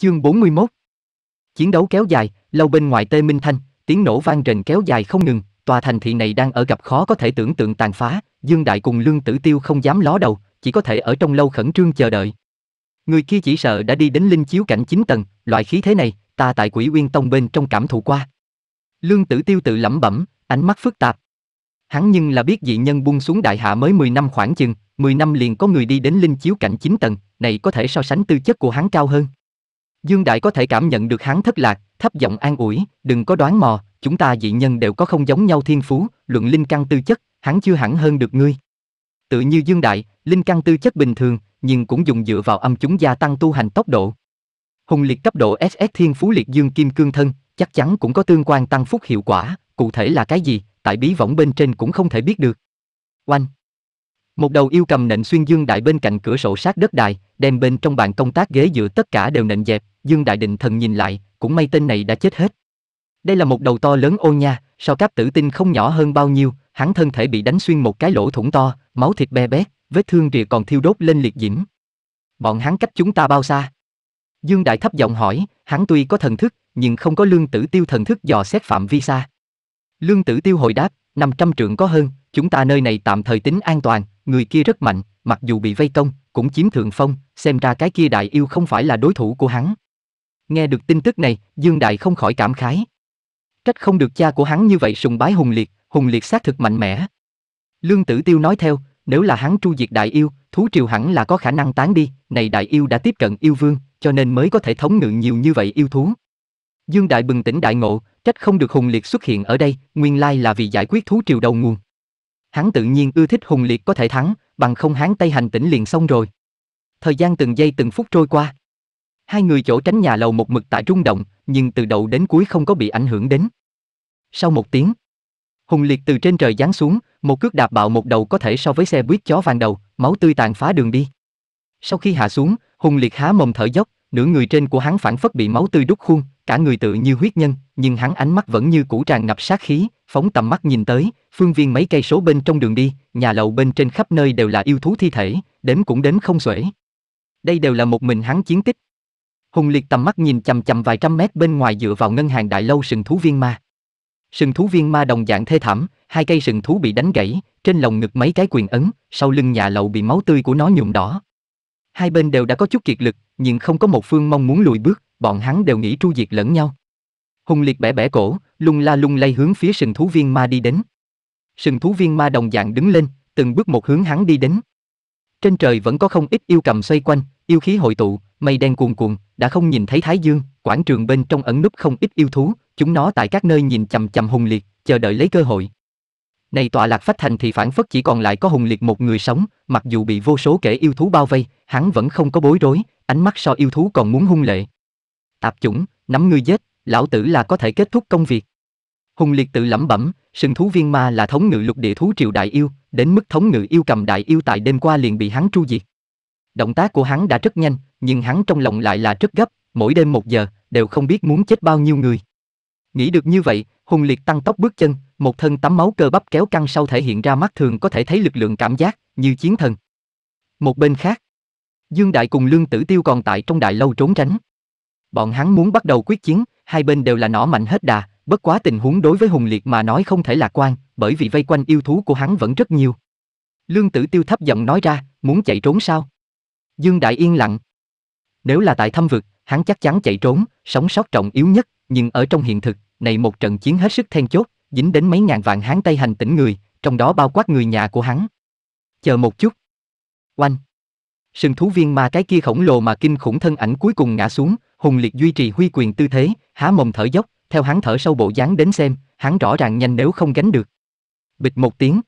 Chương 41 Chiến đấu kéo dài, lâu bên ngoài Tê Minh Thanh, tiếng nổ vang rền kéo dài không ngừng, tòa thành thị này đang ở gặp khó có thể tưởng tượng tàn phá, Dương Đại cùng Lương Tử Tiêu không dám ló đầu, chỉ có thể ở trong lâu khẩn trương chờ đợi. Người kia chỉ sợ đã đi đến linh chiếu cảnh 9 tầng, loại khí thế này, ta tại Quỷ Uyên Tông bên trong cảm thụ qua. Lương Tử Tiêu tự lẩm bẩm, ánh mắt phức tạp. Hắn nhưng là biết dị nhân buông xuống đại hạ mới 10 năm khoảng chừng, 10 năm liền có người đi đến linh chiếu cảnh 9 tầng, này có thể so sánh tư chất của hắn cao hơn. Dương Đại có thể cảm nhận được hắn thất lạc, thấp giọng an ủi, đừng có đoán mò, chúng ta dị nhân đều có không giống nhau thiên phú, luận linh căn tư chất, hắn chưa hẳn hơn được ngươi. Tự như Dương Đại, linh căn tư chất bình thường, nhưng cũng dùng dựa vào âm chúng gia tăng tu hành tốc độ. Hùng liệt cấp độ SS thiên phú liệt dương kim cương thân, chắc chắn cũng có tương quan tăng phúc hiệu quả, cụ thể là cái gì, tại bí võng bên trên cũng không thể biết được. Oanh! Một đầu yêu cầm nện xuyên dương đại bên cạnh cửa sổ sát đất đài, đem bên trong bàn công tác ghế dựa tất cả đều nện dẹp, Dương Đại Định Thần nhìn lại, cũng may tên này đã chết hết. Đây là một đầu to lớn ô nha, sao cáp tử tinh không nhỏ hơn bao nhiêu, hắn thân thể bị đánh xuyên một cái lỗ thủng to, máu thịt be bét, vết thương rìa còn thiêu đốt lên liệt diễm. Bọn hắn cách chúng ta bao xa? Dương Đại thấp giọng hỏi, hắn tuy có thần thức, nhưng không có lương tử tiêu thần thức dò xét phạm vi xa. Lương tử tiêu hồi đáp, 500 trượng có hơn, chúng ta nơi này tạm thời tính an toàn, người kia rất mạnh, mặc dù bị vây công, cũng chiếm thượng phong, xem ra cái kia đại yêu không phải là đối thủ của hắn. Nghe được tin tức này, Dương Đại không khỏi cảm khái. Trách không được cha của hắn như vậy sùng bái Hùng Liệt, Hùng Liệt xác thực mạnh mẽ. Lương Tử Tiêu nói theo, nếu là hắn tru diệt đại yêu, thú triều hẳn là có khả năng tán đi, này đại yêu đã tiếp cận yêu vương, cho nên mới có thể thống ngự nhiều như vậy yêu thú. Dương Đại bừng tỉnh đại ngộ, trách không được Hùng Liệt xuất hiện ở đây, nguyên lai là vì giải quyết thú triều đầu nguồn. Hắn tự nhiên ưa thích Hùng Liệt có thể thắng, bằng không hắn Tây hành tỉnh liền xong rồi. Thời gian từng giây từng phút trôi qua hai người chỗ tránh nhà lầu một mực tại rung động, nhưng từ đầu đến cuối không có bị ảnh hưởng đến. Sau một tiếng, Hùng Liệt từ trên trời giáng xuống, một cước đạp bạo một đầu có thể so với xe buýt chó vàng đầu, máu tươi tàn phá đường đi. Sau khi hạ xuống, Hùng Liệt há mồm thở dốc, nửa người trên của hắn phản phất bị máu tươi đút khuôn, cả người tự như huyết nhân, nhưng hắn ánh mắt vẫn như cũ tràn ngập sát khí, phóng tầm mắt nhìn tới, phương viên mấy cây số bên trong đường đi, nhà lầu bên trên khắp nơi đều là yêu thú thi thể, đến cũng đến không xuể. Đây đều là một mình hắn chiến tích. Hùng liệt tầm mắt nhìn chằm chằm vài trăm mét bên ngoài dựa vào ngân hàng đại lâu sừng thú viên ma. Sừng thú viên ma đồng dạng thê thảm, hai cây sừng thú bị đánh gãy, trên lồng ngực mấy cái quyền ấn, sau lưng nhà lậu bị máu tươi của nó nhuộm đỏ. Hai bên đều đã có chút kiệt lực, nhưng không có một phương mong muốn lùi bước, bọn hắn đều nghĩ tru diệt lẫn nhau. Hùng liệt bẻ bẻ cổ, lung la lung lay hướng phía sừng thú viên ma đi đến. Sừng thú viên ma đồng dạng đứng lên, từng bước một hướng hắn đi đến. Trên trời vẫn có không ít yêu cầm xoay quanh, yêu khí hội tụ, mây đen cuồn cuộn, đã không nhìn thấy Thái Dương, quảng trường bên trong ẩn núp không ít yêu thú, chúng nó tại các nơi nhìn chằm chằm hùng liệt, chờ đợi lấy cơ hội. Này tọa lạc phách thành thì phản phất chỉ còn lại có hùng liệt một người sống, mặc dù bị vô số kẻ yêu thú bao vây, hắn vẫn không có bối rối, ánh mắt so yêu thú còn muốn hung lệ. Tạp chủng, nắm ngươi giết, lão tử là có thể kết thúc công việc. Hùng liệt tự lẩm bẩm, sừng thú viên ma là thống ngự lục địa thú triều đại yêu, đến mức thống ngự yêu cầm đại yêu tại đêm qua liền bị hắn tru diệt. Động tác của hắn đã rất nhanh, nhưng hắn trong lòng lại là rất gấp, mỗi đêm một giờ, đều không biết muốn chết bao nhiêu người. Nghĩ được như vậy, Hùng Liệt tăng tốc bước chân, một thân tắm máu cơ bắp kéo căng sau thể hiện ra mắt thường có thể thấy lực lượng cảm giác, như chiến thần. Một bên khác, Dương Đại cùng Lương Tử Tiêu còn tại trong đại lâu trốn tránh. Bọn hắn muốn bắt đầu quyết chiến, hai bên đều là nỏ mạnh hết đà, bất quá tình huống đối với Hùng Liệt mà nói không thể lạc quan, bởi vì vây quanh yêu thú của hắn vẫn rất nhiều. Lương Tử Tiêu thấp giọng nói ra, muốn chạy trốn sao? Dương Đại yên lặng, nếu là tại thâm vực, hắn chắc chắn chạy trốn, sống sót trọng yếu nhất, nhưng ở trong hiện thực, này một trận chiến hết sức then chốt, dính đến mấy ngàn vạn hán Tây hành tỉnh người, trong đó bao quát người nhà của hắn. Chờ một chút. Oanh. Sừng thú viên ma cái kia khổng lồ mà kinh khủng thân ảnh cuối cùng ngã xuống, hùng liệt duy trì huy quyền tư thế, há mồm thở dốc, theo hắn thở sâu bộ dáng đến xem, hắn rõ ràng nhanh nếu không gánh được. Bịch một tiếng.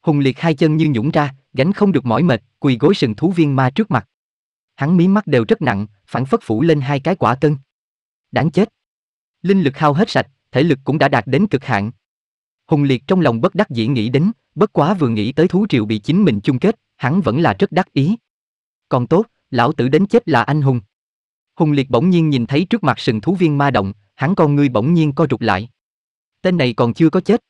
Hùng liệt hai chân như nhũng ra, gánh không được mỏi mệt, quỳ gối sừng thú viên ma trước mặt hắn mí mắt đều rất nặng, phản phất phủ lên hai cái quả cân. Đáng chết. Linh lực hao hết sạch, thể lực cũng đã đạt đến cực hạn. Hùng Liệt trong lòng bất đắc dĩ nghĩ đến, bất quá vừa nghĩ tới thú triều bị chính mình chung kết, hắn vẫn là rất đắc ý. Còn tốt, lão tử đến chết là anh hùng. Hùng Liệt bỗng nhiên nhìn thấy trước mặt sừng thú viên ma động, hắn con ngươi bỗng nhiên co rụt lại. Tên này còn chưa có chết.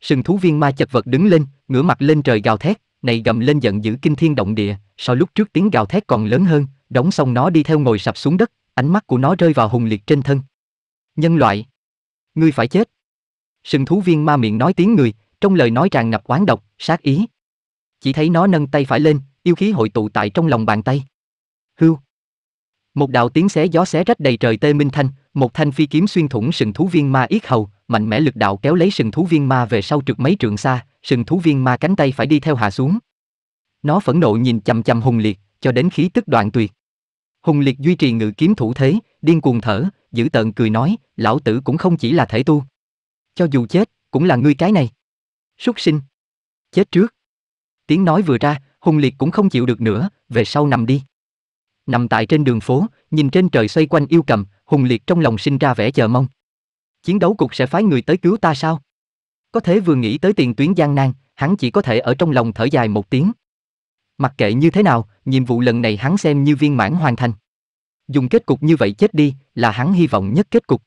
Sừng thú viên ma chật vật đứng lên, ngửa mặt lên trời gào thét này gầm lên giận dữ kinh thiên động địa, so lúc trước tiếng gào thét còn lớn hơn, đóng xong nó đi theo ngồi sập xuống đất, ánh mắt của nó rơi vào hùng liệt trên thân. Nhân loại! Ngươi phải chết! Sừng thú viên ma miệng nói tiếng người, trong lời nói tràn ngập oán độc, sát ý. Chỉ thấy nó nâng tay phải lên, yêu khí hội tụ tại trong lòng bàn tay. Hưu! Một đạo tiếng xé gió xé rách đầy trời tê minh thanh, một thanh phi kiếm xuyên thủng sừng thú viên ma yết hầu, mạnh mẽ lực đạo kéo lấy sừng thú viên ma về sau trượt mấy trượng xa, sừng thú viên ma cánh tay phải đi theo hạ xuống. Nó phẫn nộ nhìn chằm chằm Hùng Liệt, cho đến khí tức đoạn tuyệt. Hùng Liệt duy trì ngự kiếm thủ thế, điên cuồng thở, giữ tợn cười nói, lão tử cũng không chỉ là thể tu. Cho dù chết, cũng là ngươi cái này. Súc sinh. Chết trước. Tiếng nói vừa ra, Hùng Liệt cũng không chịu được nữa, về sau nằm đi. Nằm tại trên đường phố, nhìn trên trời xoay quanh yêu cầm, Hùng Liệt trong lòng sinh ra vẻ chờ mong chiến đấu cục sẽ phái người tới cứu ta sao? Có thể vừa nghĩ tới tiền tuyến gian nan, hắn chỉ có thể ở trong lòng thở dài một tiếng. Mặc kệ như thế nào, nhiệm vụ lần này hắn xem như viên mãn hoàn thành. Dùng kết cục như vậy chết đi là hắn hy vọng nhất kết cục.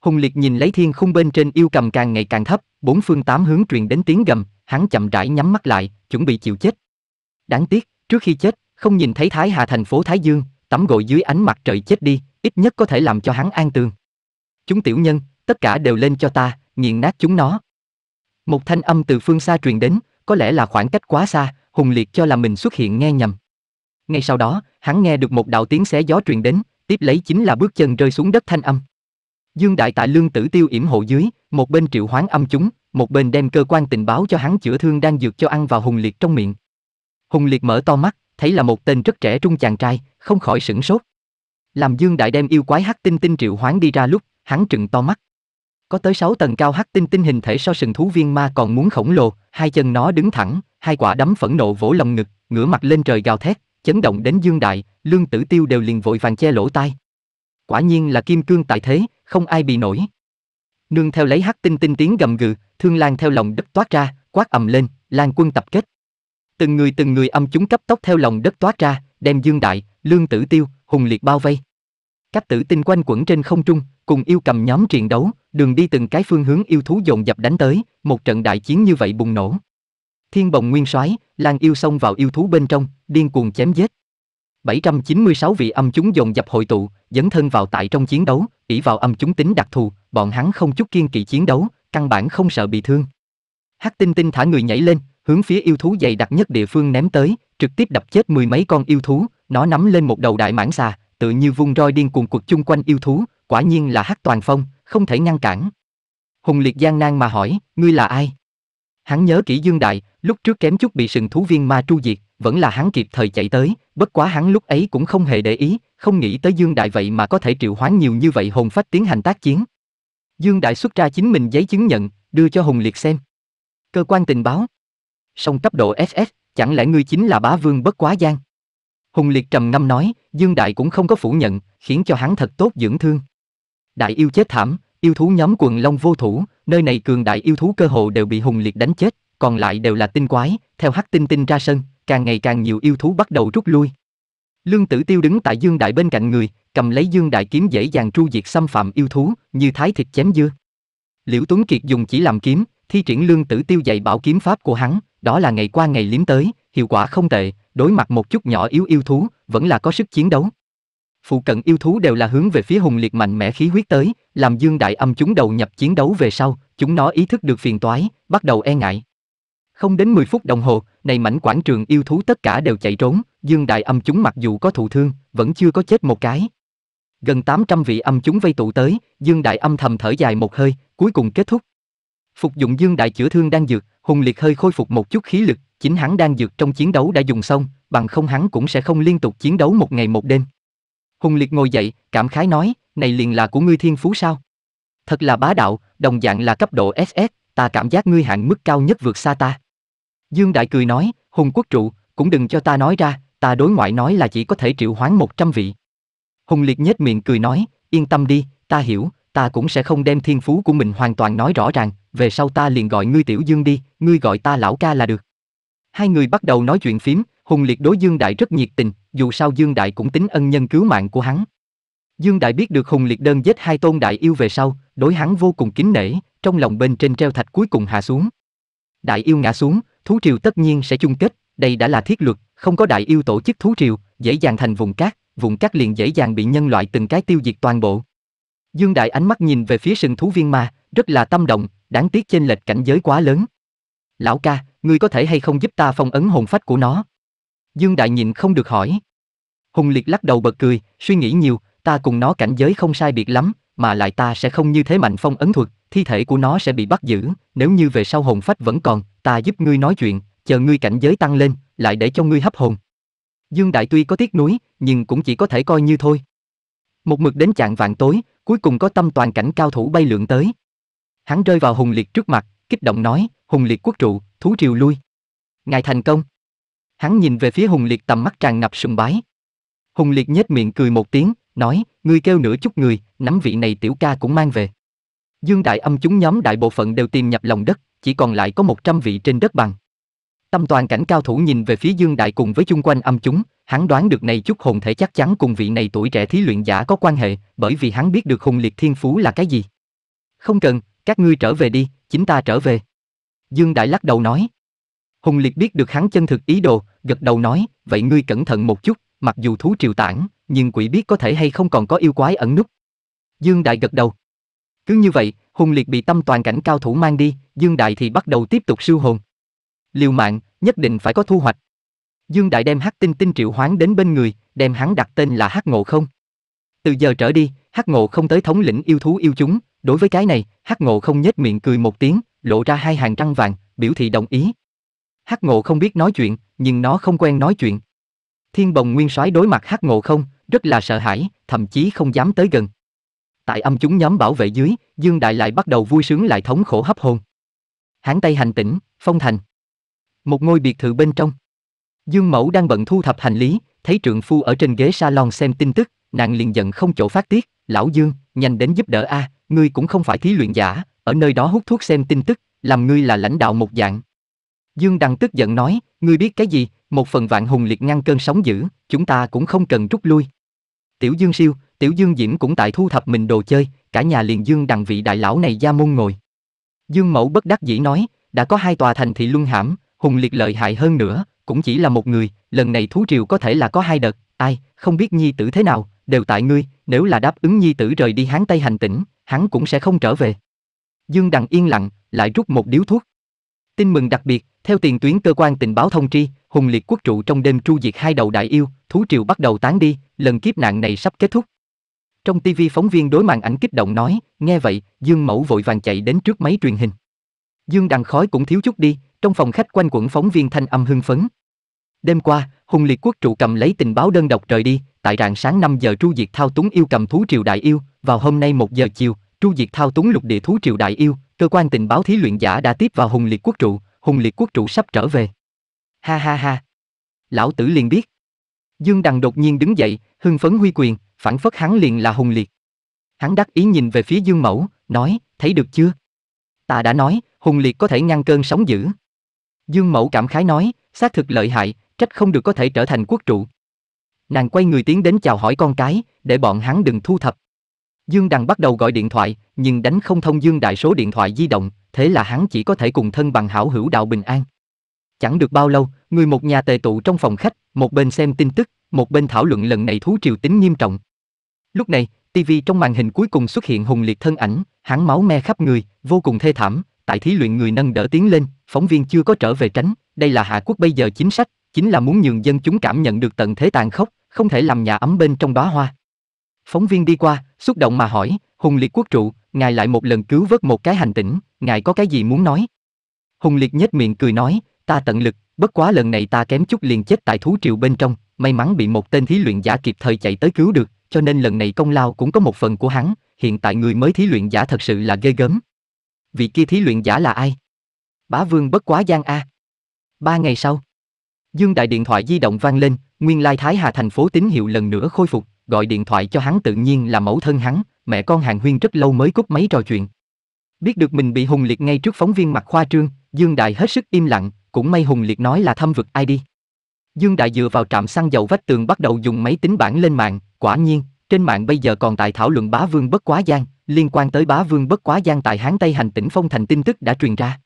Hùng Liệt nhìn lấy thiên khung bên trên yêu cầm càng ngày càng thấp, bốn phương tám hướng truyền đến tiếng gầm, hắn chậm rãi nhắm mắt lại, chuẩn bị chịu chết. Đáng tiếc, trước khi chết, không nhìn thấy Thái Hà thành phố Thái Dương, tắm gội dưới ánh mặt trời chết đi, ít nhất có thể làm cho hắn an tường. Chúng tiểu nhân, tất cả đều lên cho ta, nghiền nát chúng nó. Một thanh âm từ phương xa truyền đến, có lẽ là khoảng cách quá xa, Hùng Liệt cho là mình xuất hiện nghe nhầm. Ngay sau đó, hắn nghe được một đạo tiếng xé gió truyền đến, tiếp lấy chính là bước chân rơi xuống đất thanh âm. Dương Đại tại lương tử tiêu yểm hộ dưới, một bên triệu hoán âm chúng, một bên đem cơ quan tình báo cho hắn chữa thương đang dược cho ăn vào Hùng Liệt trong miệng. Hùng Liệt mở to mắt, thấy là một tên rất trẻ trung chàng trai, không khỏi sửng sốt. Làm Dương Đại đem yêu quái hắc tinh tinh triệu hoán đi ra lúc, hắn trừng to mắt, có tới 6 tầng cao hắc tinh tinh hình thể so sừng thú viên ma còn muốn khổng lồ, hai chân nó đứng thẳng, hai quả đấm phẫn nộ vỗ lòng ngực, ngửa mặt lên trời gào thét, chấn động đến dương đại, lương tử tiêu đều liền vội vàng che lỗ tai. Quả nhiên là kim cương tại thế, không ai bị nổi. Nương theo lấy hắc tinh tinh tiếng gầm gừ, thương lan theo lòng đất toát ra, quát ầm lên, lan quân tập kết. Từng người từng người âm chúng cấp tốc theo lòng đất toát ra, đem dương đại, lương tử tiêu, hùng liệt bao vây. Các tử tinh quanh quẩn trên không trung, cùng yêu cầm nhóm triền đấu, đường đi từng cái phương hướng yêu thú dồn dập đánh tới, một trận đại chiến như vậy bùng nổ. Thiên bồng nguyên soái, lang yêu xông vào yêu thú bên trong, điên cuồng chém giết. 796 vị âm chúng dồn dập hội tụ, dấn thân vào tại trong chiến đấu, ỷ vào âm chúng tính đặc thù, bọn hắn không chút kiên kỵ chiến đấu, căn bản không sợ bị thương. Hắc Tinh Tinh thả người nhảy lên, hướng phía yêu thú dày đặc nhất địa phương ném tới, trực tiếp đập chết mười mấy con yêu thú, nó nắm lên một đầu đại mãng xà, tự như vung roi điên cuồng quật chung quanh yêu thú, quả nhiên là Hắc Toàn Phong, không thể ngăn cản. Hùng Liệt gian nan mà hỏi, ngươi là ai? Hắn nhớ kỹ Dương Đại, lúc trước kém chút bị sừng thú viên ma tru diệt, vẫn là hắn kịp thời chạy tới, bất quá hắn lúc ấy cũng không hề để ý, không nghĩ tới Dương Đại vậy mà có thể triệu hoán nhiều như vậy hồn phách tiến hành tác chiến. Dương Đại xuất ra chính mình giấy chứng nhận, đưa cho Hùng Liệt xem. Cơ quan tình báo. Song cấp độ SS, chẳng lẽ ngươi chính là bá vương bất quá giang? Hùng Liệt trầm ngâm nói, Dương Đại cũng không có phủ nhận, khiến cho hắn thật tốt dưỡng thương. Đại yêu chết thảm, yêu thú nhóm quần long vô thủ, nơi này cường đại yêu thú cơ hồ đều bị Hùng Liệt đánh chết, còn lại đều là tinh quái, theo hắc tinh tinh ra sân, càng ngày càng nhiều yêu thú bắt đầu rút lui. Lương Tử Tiêu đứng tại Dương Đại bên cạnh người, cầm lấy Dương Đại kiếm dễ dàng tru diệt xâm phạm yêu thú, như thái thịt chém dưa. Liễu Tuấn Kiệt dùng chỉ làm kiếm, thi triển Lương Tử Tiêu dạy bảo kiếm pháp của hắn, đó là ngày qua ngày liếm tới, hiệu quả không tệ, đối mặt một chút nhỏ yếu yêu thú, vẫn là có sức chiến đấu. Phụ cận yêu thú đều là hướng về phía hùng liệt mạnh mẽ khí huyết tới, làm dương đại âm chúng đầu nhập chiến đấu về sau, chúng nó ý thức được phiền toái, bắt đầu e ngại. Không đến 10 phút đồng hồ, này mảnh quảng trường yêu thú tất cả đều chạy trốn, dương đại âm chúng mặc dù có thụ thương, vẫn chưa có chết một cái. Gần 800 vị âm chúng vây tụ tới, dương đại âm thầm thở dài một hơi, cuối cùng kết thúc. Phục dụng dương đại chữa thương đang dược, hùng liệt hơi khôi phục một chút khí lực, chính hắn đang dược trong chiến đấu đã dùng xong, bằng không hắn cũng sẽ không liên tục chiến đấu một ngày một đêm. Hùng Liệt ngồi dậy, cảm khái nói, này liền là của ngươi thiên phú sao? Thật là bá đạo, đồng dạng là cấp độ SS, ta cảm giác ngươi hạng mức cao nhất vượt xa ta. Dương Đại cười nói, Hùng Quốc trụ, cũng đừng cho ta nói ra, ta đối ngoại nói là chỉ có thể triệu hoán 100 vị. Hùng Liệt nhếch miệng cười nói, yên tâm đi, ta hiểu, ta cũng sẽ không đem thiên phú của mình hoàn toàn nói rõ ràng, về sau ta liền gọi ngươi tiểu dương đi, ngươi gọi ta lão ca là được. Hai người bắt đầu nói chuyện phím, Hùng Liệt đối Dương Đại rất nhiệt tình, dù sao Dương Đại cũng tính ân nhân cứu mạng của hắn. Dương Đại biết được Hùng Liệt đơn giết hai tôn đại yêu về sau, đối hắn vô cùng kính nể, trong lòng bên trên treo thạch cuối cùng hạ xuống. Đại yêu ngã xuống, thú triều tất nhiên sẽ chung kết, đây đã là thiết luật, không có đại yêu tổ chức thú triều, dễ dàng thành vùng cát, vùng cát liền dễ dàng bị nhân loại từng cái tiêu diệt toàn bộ. Dương Đại ánh mắt nhìn về phía sừng thú viên ma, rất là tâm động, đáng tiếc chênh lệch cảnh giới quá lớn. Lão ca, ngươi có thể hay không giúp ta phong ấn hồn phách của nó? Dương Đại nhìn không được hỏi. Hùng Liệt lắc đầu bật cười, suy nghĩ nhiều, ta cùng nó cảnh giới không sai biệt lắm, mà lại ta sẽ không như thế mạnh phong ấn thuật, thi thể của nó sẽ bị bắt giữ, nếu như về sau hồn phách vẫn còn, ta giúp ngươi nói chuyện, chờ ngươi cảnh giới tăng lên, lại để cho ngươi hấp hồn. Dương Đại tuy có tiếc nuối, nhưng cũng chỉ có thể coi như thôi. Một mực đến chạng vạn tối, cuối cùng có tâm toàn cảnh cao thủ bay lượn tới. Hắn rơi vào hùng liệt trước mặt, kích động nói, hùng liệt quốc trụ, thú triều lui. Ngài thành công. Hắn nhìn về phía hùng liệt tầm mắt tràn ngập sùng bái. Hùng liệt nhếch miệng cười một tiếng, nói, ngươi kêu nửa chút người, nắm vị này tiểu ca cũng mang về. Dương đại âm chúng nhóm đại bộ phận đều tìm nhập lòng đất, chỉ còn lại có 100 vị trên đất bằng. Tâm toàn cảnh cao thủ nhìn về phía Dương đại cùng với chung quanh âm chúng, hắn đoán được này chút hồn thể chắc chắn cùng vị này tuổi trẻ thí luyện giả có quan hệ, bởi vì hắn biết được hùng liệt thiên phú là cái gì. Không cần, các ngươi trở về đi, chính ta trở về. Dương Đại lắc đầu nói. Hùng Liệt biết được hắn chân thực ý đồ, gật đầu nói, vậy ngươi cẩn thận một chút, mặc dù thú triều tản, nhưng quỷ biết có thể hay không còn có yêu quái ẩn nút. Dương Đại gật đầu. Cứ như vậy, Hùng Liệt bị tâm toàn cảnh cao thủ mang đi, Dương Đại thì bắt đầu tiếp tục siêu hồn. Liều mạng, nhất định phải có thu hoạch. Dương Đại đem Hắc Tinh Tinh triệu hoán đến bên người, đem hắn đặt tên là Hắc Ngộ Không. Từ giờ trở đi, Hắc Ngộ Không tới thống lĩnh yêu thú yêu chúng, Đối với cái này, Hắc Ngộ không nhếch miệng cười một tiếng, lộ ra hai hàng răng vàng, biểu thị đồng ý. Hắc Ngộ không biết nói chuyện, nhưng nó không quen nói chuyện. Thiên Bồng Nguyên Soái đối mặt Hắc Ngộ không, rất là sợ hãi, thậm chí không dám tới gần. Tại âm chúng nhóm bảo vệ dưới, Dương Đại lại bắt đầu vui sướng lại thống khổ hấp hồn. Hán Tây hành tỉnh, Phong Thành. Một ngôi biệt thự bên trong. Dương Mẫu đang bận thu thập hành lý, thấy trượng phu ở trên ghế salon xem tin tức, nàng liền giận không chỗ phát tiết, "Lão Dương, nhanh đến giúp đỡ a, ngươi cũng không phải thí luyện giả, ở nơi đó hút thuốc xem tin tức, làm ngươi là lãnh đạo một dạng. Dương Đằng tức giận nói, ngươi biết cái gì, một phần vạn hùng liệt ngăn cơn sóng dữ, chúng ta cũng không cần rút lui. Tiểu Dương siêu, Tiểu Dương Diễm cũng tại thu thập mình đồ chơi, cả nhà liền Dương Đằng vị đại lão này gia môn ngồi. Dương Mẫu bất đắc dĩ nói, đã có hai tòa thành thị luân hãm, hùng liệt lợi hại hơn nữa, cũng chỉ là một người, lần này thú triều có thể là có hai đợt, ai, không biết nhi tử thế nào, đều tại ngươi, nếu là đáp ứng nhi tử rời đi hán Tây hành tỉnh, hắn cũng sẽ không trở về. Dương Đằng yên lặng, lại rút một điếu thuốc. Tin mừng đặc biệt, theo tiền tuyến cơ quan tình báo thông tri, Hùng Liệt quốc trụ trong đêm tru diệt hai đầu đại yêu, thú triều bắt đầu tán đi, lần kiếp nạn này sắp kết thúc. Trong TV phóng viên đối màn ảnh kích động nói, nghe vậy, Dương Mẫu vội vàng chạy đến trước máy truyền hình. Dương Đằng khói cũng thiếu chút đi, trong phòng khách quanh quẩn phóng viên thanh âm hưng phấn. Đêm qua, Hùng Liệt quốc trụ cầm lấy tình báo đơn độc rời đi, tại rạng sáng 5 giờ tru diệt thao túng yêu cầm thú triều đại yêu, vào hôm nay 1 giờ chiều, Chu Diệt thao túng lục địa thú triều đại yêu, cơ quan tình báo thí luyện giả đã tiếp vào Hùng Liệt Quốc trụ, Hùng Liệt Quốc trụ sắp trở về. Ha ha ha. Lão tử liền biết. Dương Đằng đột nhiên đứng dậy, hưng phấn huy quyền, phản phất hắn liền là Hùng Liệt. Hắn đắc ý nhìn về phía Dương Mẫu, nói, thấy được chưa? Ta đã nói, Hùng Liệt có thể ngăn cơn sóng dữ. Dương Mẫu cảm khái nói, xác thực lợi hại, trách không được có thể trở thành quốc trụ. Nàng quay người tiến đến chào hỏi con cái, để bọn hắn đừng thu thập. Dương Đằng bắt đầu gọi điện thoại, nhưng đánh không thông Dương Đại số điện thoại di động, thế là hắn chỉ có thể cùng thân bằng hảo hữu đạo bình an. Chẳng được bao lâu, người một nhà tề tụ trong phòng khách, một bên xem tin tức, một bên thảo luận lần này thú triều tính nghiêm trọng. Lúc này, TV trong màn hình cuối cùng xuất hiện hùng liệt thân ảnh, hắn máu me khắp người, vô cùng thê thảm, tại thí luyện người nâng đỡ tiến lên, phóng viên chưa có trở về tránh, đây là Hạ Quốc bây giờ chính sách, chính là muốn nhường dân chúng cảm nhận được tận thế tàn khốc, không thể làm nhà ấm bên trong đóa hoa. Phóng viên đi qua, xúc động mà hỏi, Hùng Liệt quốc trụ, ngài lại một lần cứu vớt một cái hành tỉnh, ngài có cái gì muốn nói? Hùng Liệt nhếch miệng cười nói, ta tận lực, bất quá lần này ta kém chút liền chết tại thú triều bên trong, may mắn bị một tên thí luyện giả kịp thời chạy tới cứu được, cho nên lần này công lao cũng có một phần của hắn, hiện tại người mới thí luyện giả thật sự là ghê gớm. Vị kia thí luyện giả là ai? Bá Vương bất quá gian a. Ba ngày sau, Dương Đại điện thoại di động vang lên, nguyên lai Thái Hà thành phố tín hiệu lần nữa khôi phục, gọi điện thoại cho hắn tự nhiên là mẫu thân hắn, mẹ con Hàn huyên rất lâu mới cúp máy trò chuyện. Biết được mình bị Hùng Liệt ngay trước phóng viên mặt khoa trương, Dương Đại hết sức im lặng, cũng may Hùng Liệt nói là thâm vực ai đi. Dương Đại dựa vào trạm xăng dầu vách tường bắt đầu dùng máy tính bảng lên mạng, quả nhiên, trên mạng bây giờ còn tại thảo luận bá vương bất quá giang, liên quan tới bá vương bất quá giang tại Hán Tây hành tỉnh Phong Thành tin tức đã truyền ra.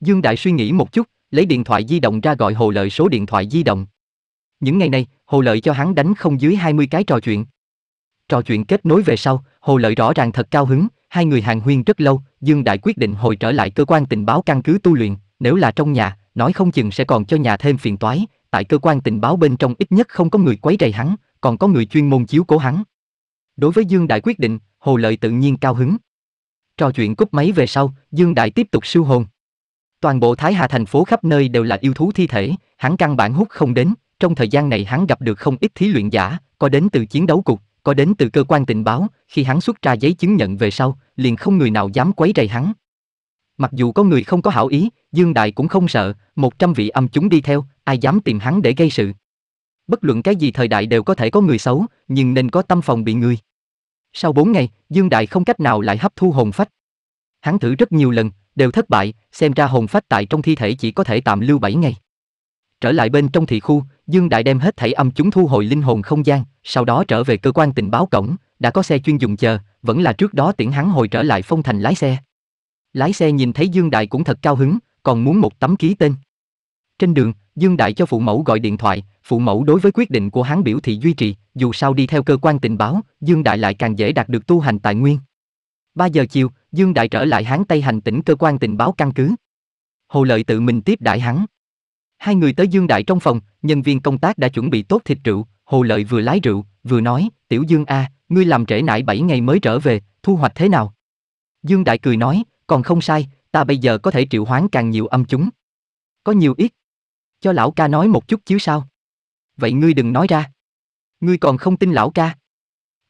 Dương Đại suy nghĩ một chút, lấy điện thoại di động ra gọi Hồ Lợi số điện thoại di động. Những ngày này, Hồ Lợi cho hắn đánh không dưới 20 cái trò chuyện. Trò chuyện kết nối về sau, Hồ Lợi rõ ràng thật cao hứng, hai người hàng huyên rất lâu, Dương Đại quyết định hồi trở lại cơ quan tình báo căn cứ tu luyện, nếu là trong nhà, nói không chừng sẽ còn cho nhà thêm phiền toái, tại cơ quan tình báo bên trong ít nhất không có người quấy rầy hắn, còn có người chuyên môn chiếu cố hắn. Đối với Dương Đại quyết định, Hồ Lợi tự nhiên cao hứng. Trò chuyện cúp máy về sau, Dương Đại tiếp tục siêu hồn. Toàn bộ Thái Hà thành phố khắp nơi đều là yêu thú thi thể, hắn căn bản hút không đến, trong thời gian này hắn gặp được không ít thí luyện giả, có đến từ chiến đấu cục, có đến từ cơ quan tình báo, khi hắn xuất ra giấy chứng nhận về sau, liền không người nào dám quấy rầy hắn. Mặc dù có người không có hảo ý, Dương Đại cũng không sợ, một trăm vị âm chúng đi theo, ai dám tìm hắn để gây sự. Bất luận cái gì thời đại đều có thể có người xấu, nhưng nên có tâm phòng bị người. Sau bốn ngày, Dương Đại không cách nào lại hấp thu hồn phách. Hắn thử rất nhiều lần, đều thất bại, xem ra hồn phách tại trong thi thể chỉ có thể tạm lưu bảy ngày. Trở lại bên trong thị khu, Dương Đại đem hết thảy âm chúng thu hồi linh hồn không gian, sau đó trở về cơ quan tình báo cổng, đã có xe chuyên dùng chờ, vẫn là trước đó tiễn hắn hồi trở lại phong thành lái xe. Lái xe nhìn thấy Dương Đại cũng thật cao hứng, còn muốn một tấm ký tên. Trên đường, Dương Đại cho phụ mẫu gọi điện thoại, phụ mẫu đối với quyết định của hắn biểu thị duy trì, dù sao đi theo cơ quan tình báo, Dương Đại lại càng dễ đạt được tu hành tài nguyên. 3 giờ chiều, Dương Đại trở lại Hán Tây hành tỉnh cơ quan tình báo căn cứ. Hồ Lợi tự mình tiếp đại hắn. Hai người tới Dương Đại trong phòng, nhân viên công tác đã chuẩn bị tốt thịt rượu, Hồ Lợi vừa lái rượu, vừa nói, Tiểu Dương A, ngươi làm trễ nải 7 ngày mới trở về, thu hoạch thế nào? Dương Đại cười nói, còn không sai, ta bây giờ có thể triệu hoán càng nhiều âm chúng. Có nhiều ít. Cho lão ca nói một chút chứ sao? Vậy ngươi đừng nói ra. Ngươi còn không tin lão ca.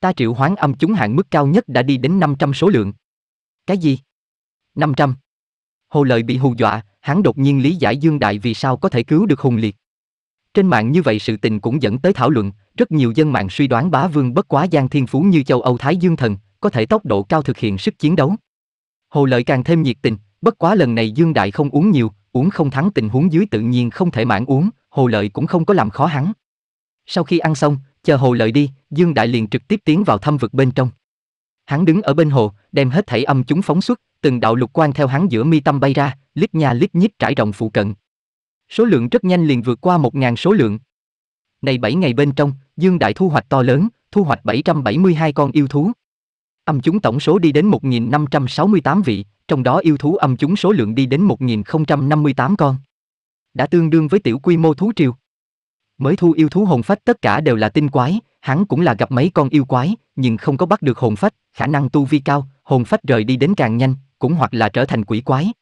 Ta triệu hoán âm chúng hạng mức cao nhất đã đi đến 500 số lượng. Cái gì? 500. Hồ Lợi bị hù dọa, hắn đột nhiên lý giải Dương Đại vì sao có thể cứu được Hùng Liệt. Trên mạng như vậy sự tình cũng dẫn tới thảo luận, rất nhiều dân mạng suy đoán bá vương bất quá giang thiên phú như châu Âu Thái Dương Thần, có thể tốc độ cao thực hiện sức chiến đấu. Hồ Lợi càng thêm nhiệt tình, bất quá lần này Dương Đại không uống nhiều, uống không thắng tình huống dưới tự nhiên không thể mãn uống, Hồ Lợi cũng không có làm khó hắn. Sau khi ăn xong, chờ Hồ Lợi đi, Dương Đại liền trực tiếp tiến vào thâm vực bên trong. Hắn đứng ở bên hồ, đem hết thảy âm chúng phóng xuất, từng đạo lục quan theo hắn giữa mi tâm bay ra, lít nhà lít nhít trải rộng phụ cận. Số lượng rất nhanh liền vượt qua 1.000 số lượng. Này 7 ngày bên trong, Dương Đại thu hoạch to lớn, thu hoạch 772 con yêu thú. Âm chúng tổng số đi đến 1.568 vị, trong đó yêu thú âm chúng số lượng đi đến 1.058 con. Đã tương đương với tiểu quy mô thú triều. Mới thu yêu thú hồn phách tất cả đều là tinh quái, hắn cũng là gặp mấy con yêu quái, nhưng không có bắt được hồn phách, khả năng tu vi cao, hồn phách rời đi đến càng nhanh, cũng hoặc là trở thành quỷ quái.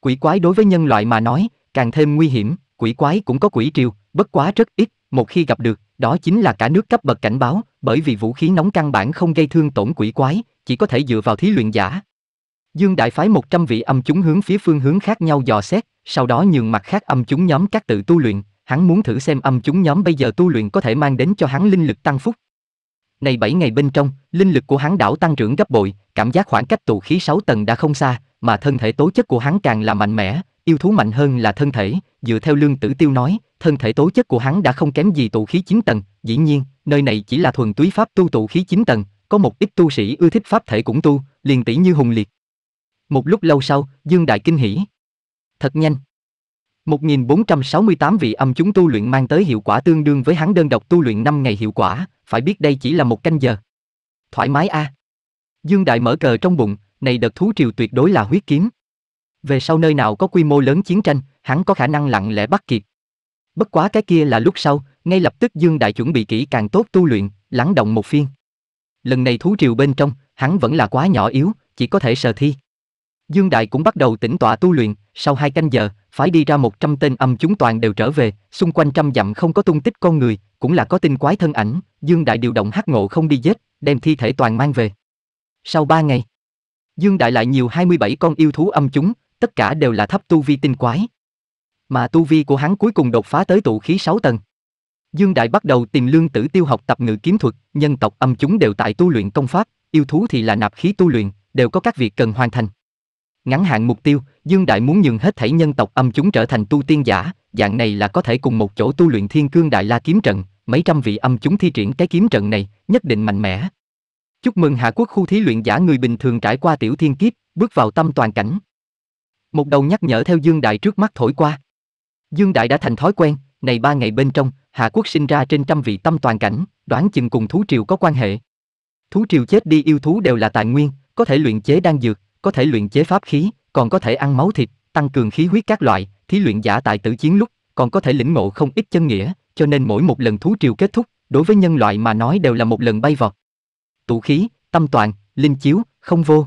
Quỷ quái đối với nhân loại mà nói, càng thêm nguy hiểm, quỷ quái cũng có quỷ triều, bất quá rất ít, một khi gặp được, đó chính là cả nước cấp bậc cảnh báo, bởi vì vũ khí nóng căn bản không gây thương tổn quỷ quái, chỉ có thể dựa vào thí luyện giả. Dương Đại phái 100 vị âm chúng hướng phía phương hướng khác nhau dò xét, sau đó nhường mặt khác âm chúng nhóm các tự tu luyện, hắn muốn thử xem âm chúng nhóm bây giờ tu luyện có thể mang đến cho hắn linh lực tăng phúc, này 7 ngày bên trong, linh lực của hắn đảo tăng trưởng gấp bội, cảm giác khoảng cách tụ khí 6 tầng đã không xa, mà thân thể tố chất của hắn càng là mạnh mẽ, yêu thú mạnh hơn là thân thể, dựa theo lương tử tiêu nói, thân thể tố chất của hắn đã không kém gì tụ khí 9 tầng, dĩ nhiên, nơi này chỉ là thuần túy pháp tu tụ khí 9 tầng, có một ít tu sĩ ưa thích pháp thể cũng tu, liền tỷ như hùng liệt. Một lúc lâu sau, Dương Đại kinh hỉ. Thật nhanh, 1468 vị âm chúng tu luyện mang tới hiệu quả tương đương với hắn đơn độc tu luyện 5 ngày hiệu quả, phải biết đây chỉ là một canh giờ. Thoải mái a. À? Dương Đại mở cờ trong bụng, này đợt thú triều tuyệt đối là huyết kiếm. Về sau nơi nào có quy mô lớn chiến tranh, hắn có khả năng lặng lẽ bắt kịp. Bất quá cái kia là lúc sau, ngay lập tức Dương Đại chuẩn bị kỹ càng tốt tu luyện, lắng động một phiên. Lần này thú triều bên trong, hắn vẫn là quá nhỏ yếu, chỉ có thể sờ thi. Dương Đại cũng bắt đầu tĩnh tọa tu luyện, sau hai canh giờ, phải đi ra một trăm tên âm chúng toàn đều trở về, xung quanh trăm dặm không có tung tích con người, cũng là có tinh quái thân ảnh, Dương Đại điều động hắc ngộ không đi giết, đem thi thể toàn mang về. Sau ba ngày, Dương Đại lại nhiều 27 con yêu thú âm chúng, tất cả đều là thấp tu vi tinh quái. Mà tu vi của hắn cuối cùng đột phá tới tụ khí 6 tầng. Dương Đại bắt đầu tìm lương tử tiêu học tập ngự kiếm thuật, nhân tộc âm chúng đều tại tu luyện công pháp, yêu thú thì là nạp khí tu luyện, đều có các việc cần hoàn thành. Ngắn hạn mục tiêu, Dương Đại muốn nhường hết thảy nhân tộc âm chúng trở thành tu tiên giả, dạng này là có thể cùng một chỗ tu luyện Thiên Cương Đại La kiếm trận, mấy trăm vị âm chúng thi triển cái kiếm trận này, nhất định mạnh mẽ. Chúc mừng Hạ Quốc khu thí luyện giả người bình thường trải qua tiểu thiên kiếp, bước vào tâm toàn cảnh. Một đầu nhắc nhở theo Dương Đại trước mắt thổi qua. Dương Đại đã thành thói quen, này ba ngày bên trong, Hạ Quốc sinh ra trên trăm vị tâm toàn cảnh, đoán chừng cùng thú triều có quan hệ. Thú triều chết đi yêu thú đều là tài nguyên, có thể luyện chế đan dược, có thể luyện chế pháp khí, còn có thể ăn máu thịt, tăng cường khí huyết các loại, thí luyện giả tại tử chiến lúc, còn có thể lĩnh ngộ không ít chân nghĩa, cho nên mỗi một lần thú triều kết thúc, đối với nhân loại mà nói đều là một lần bay vọt. Tụ khí, tâm toàn, linh chiếu, không vô.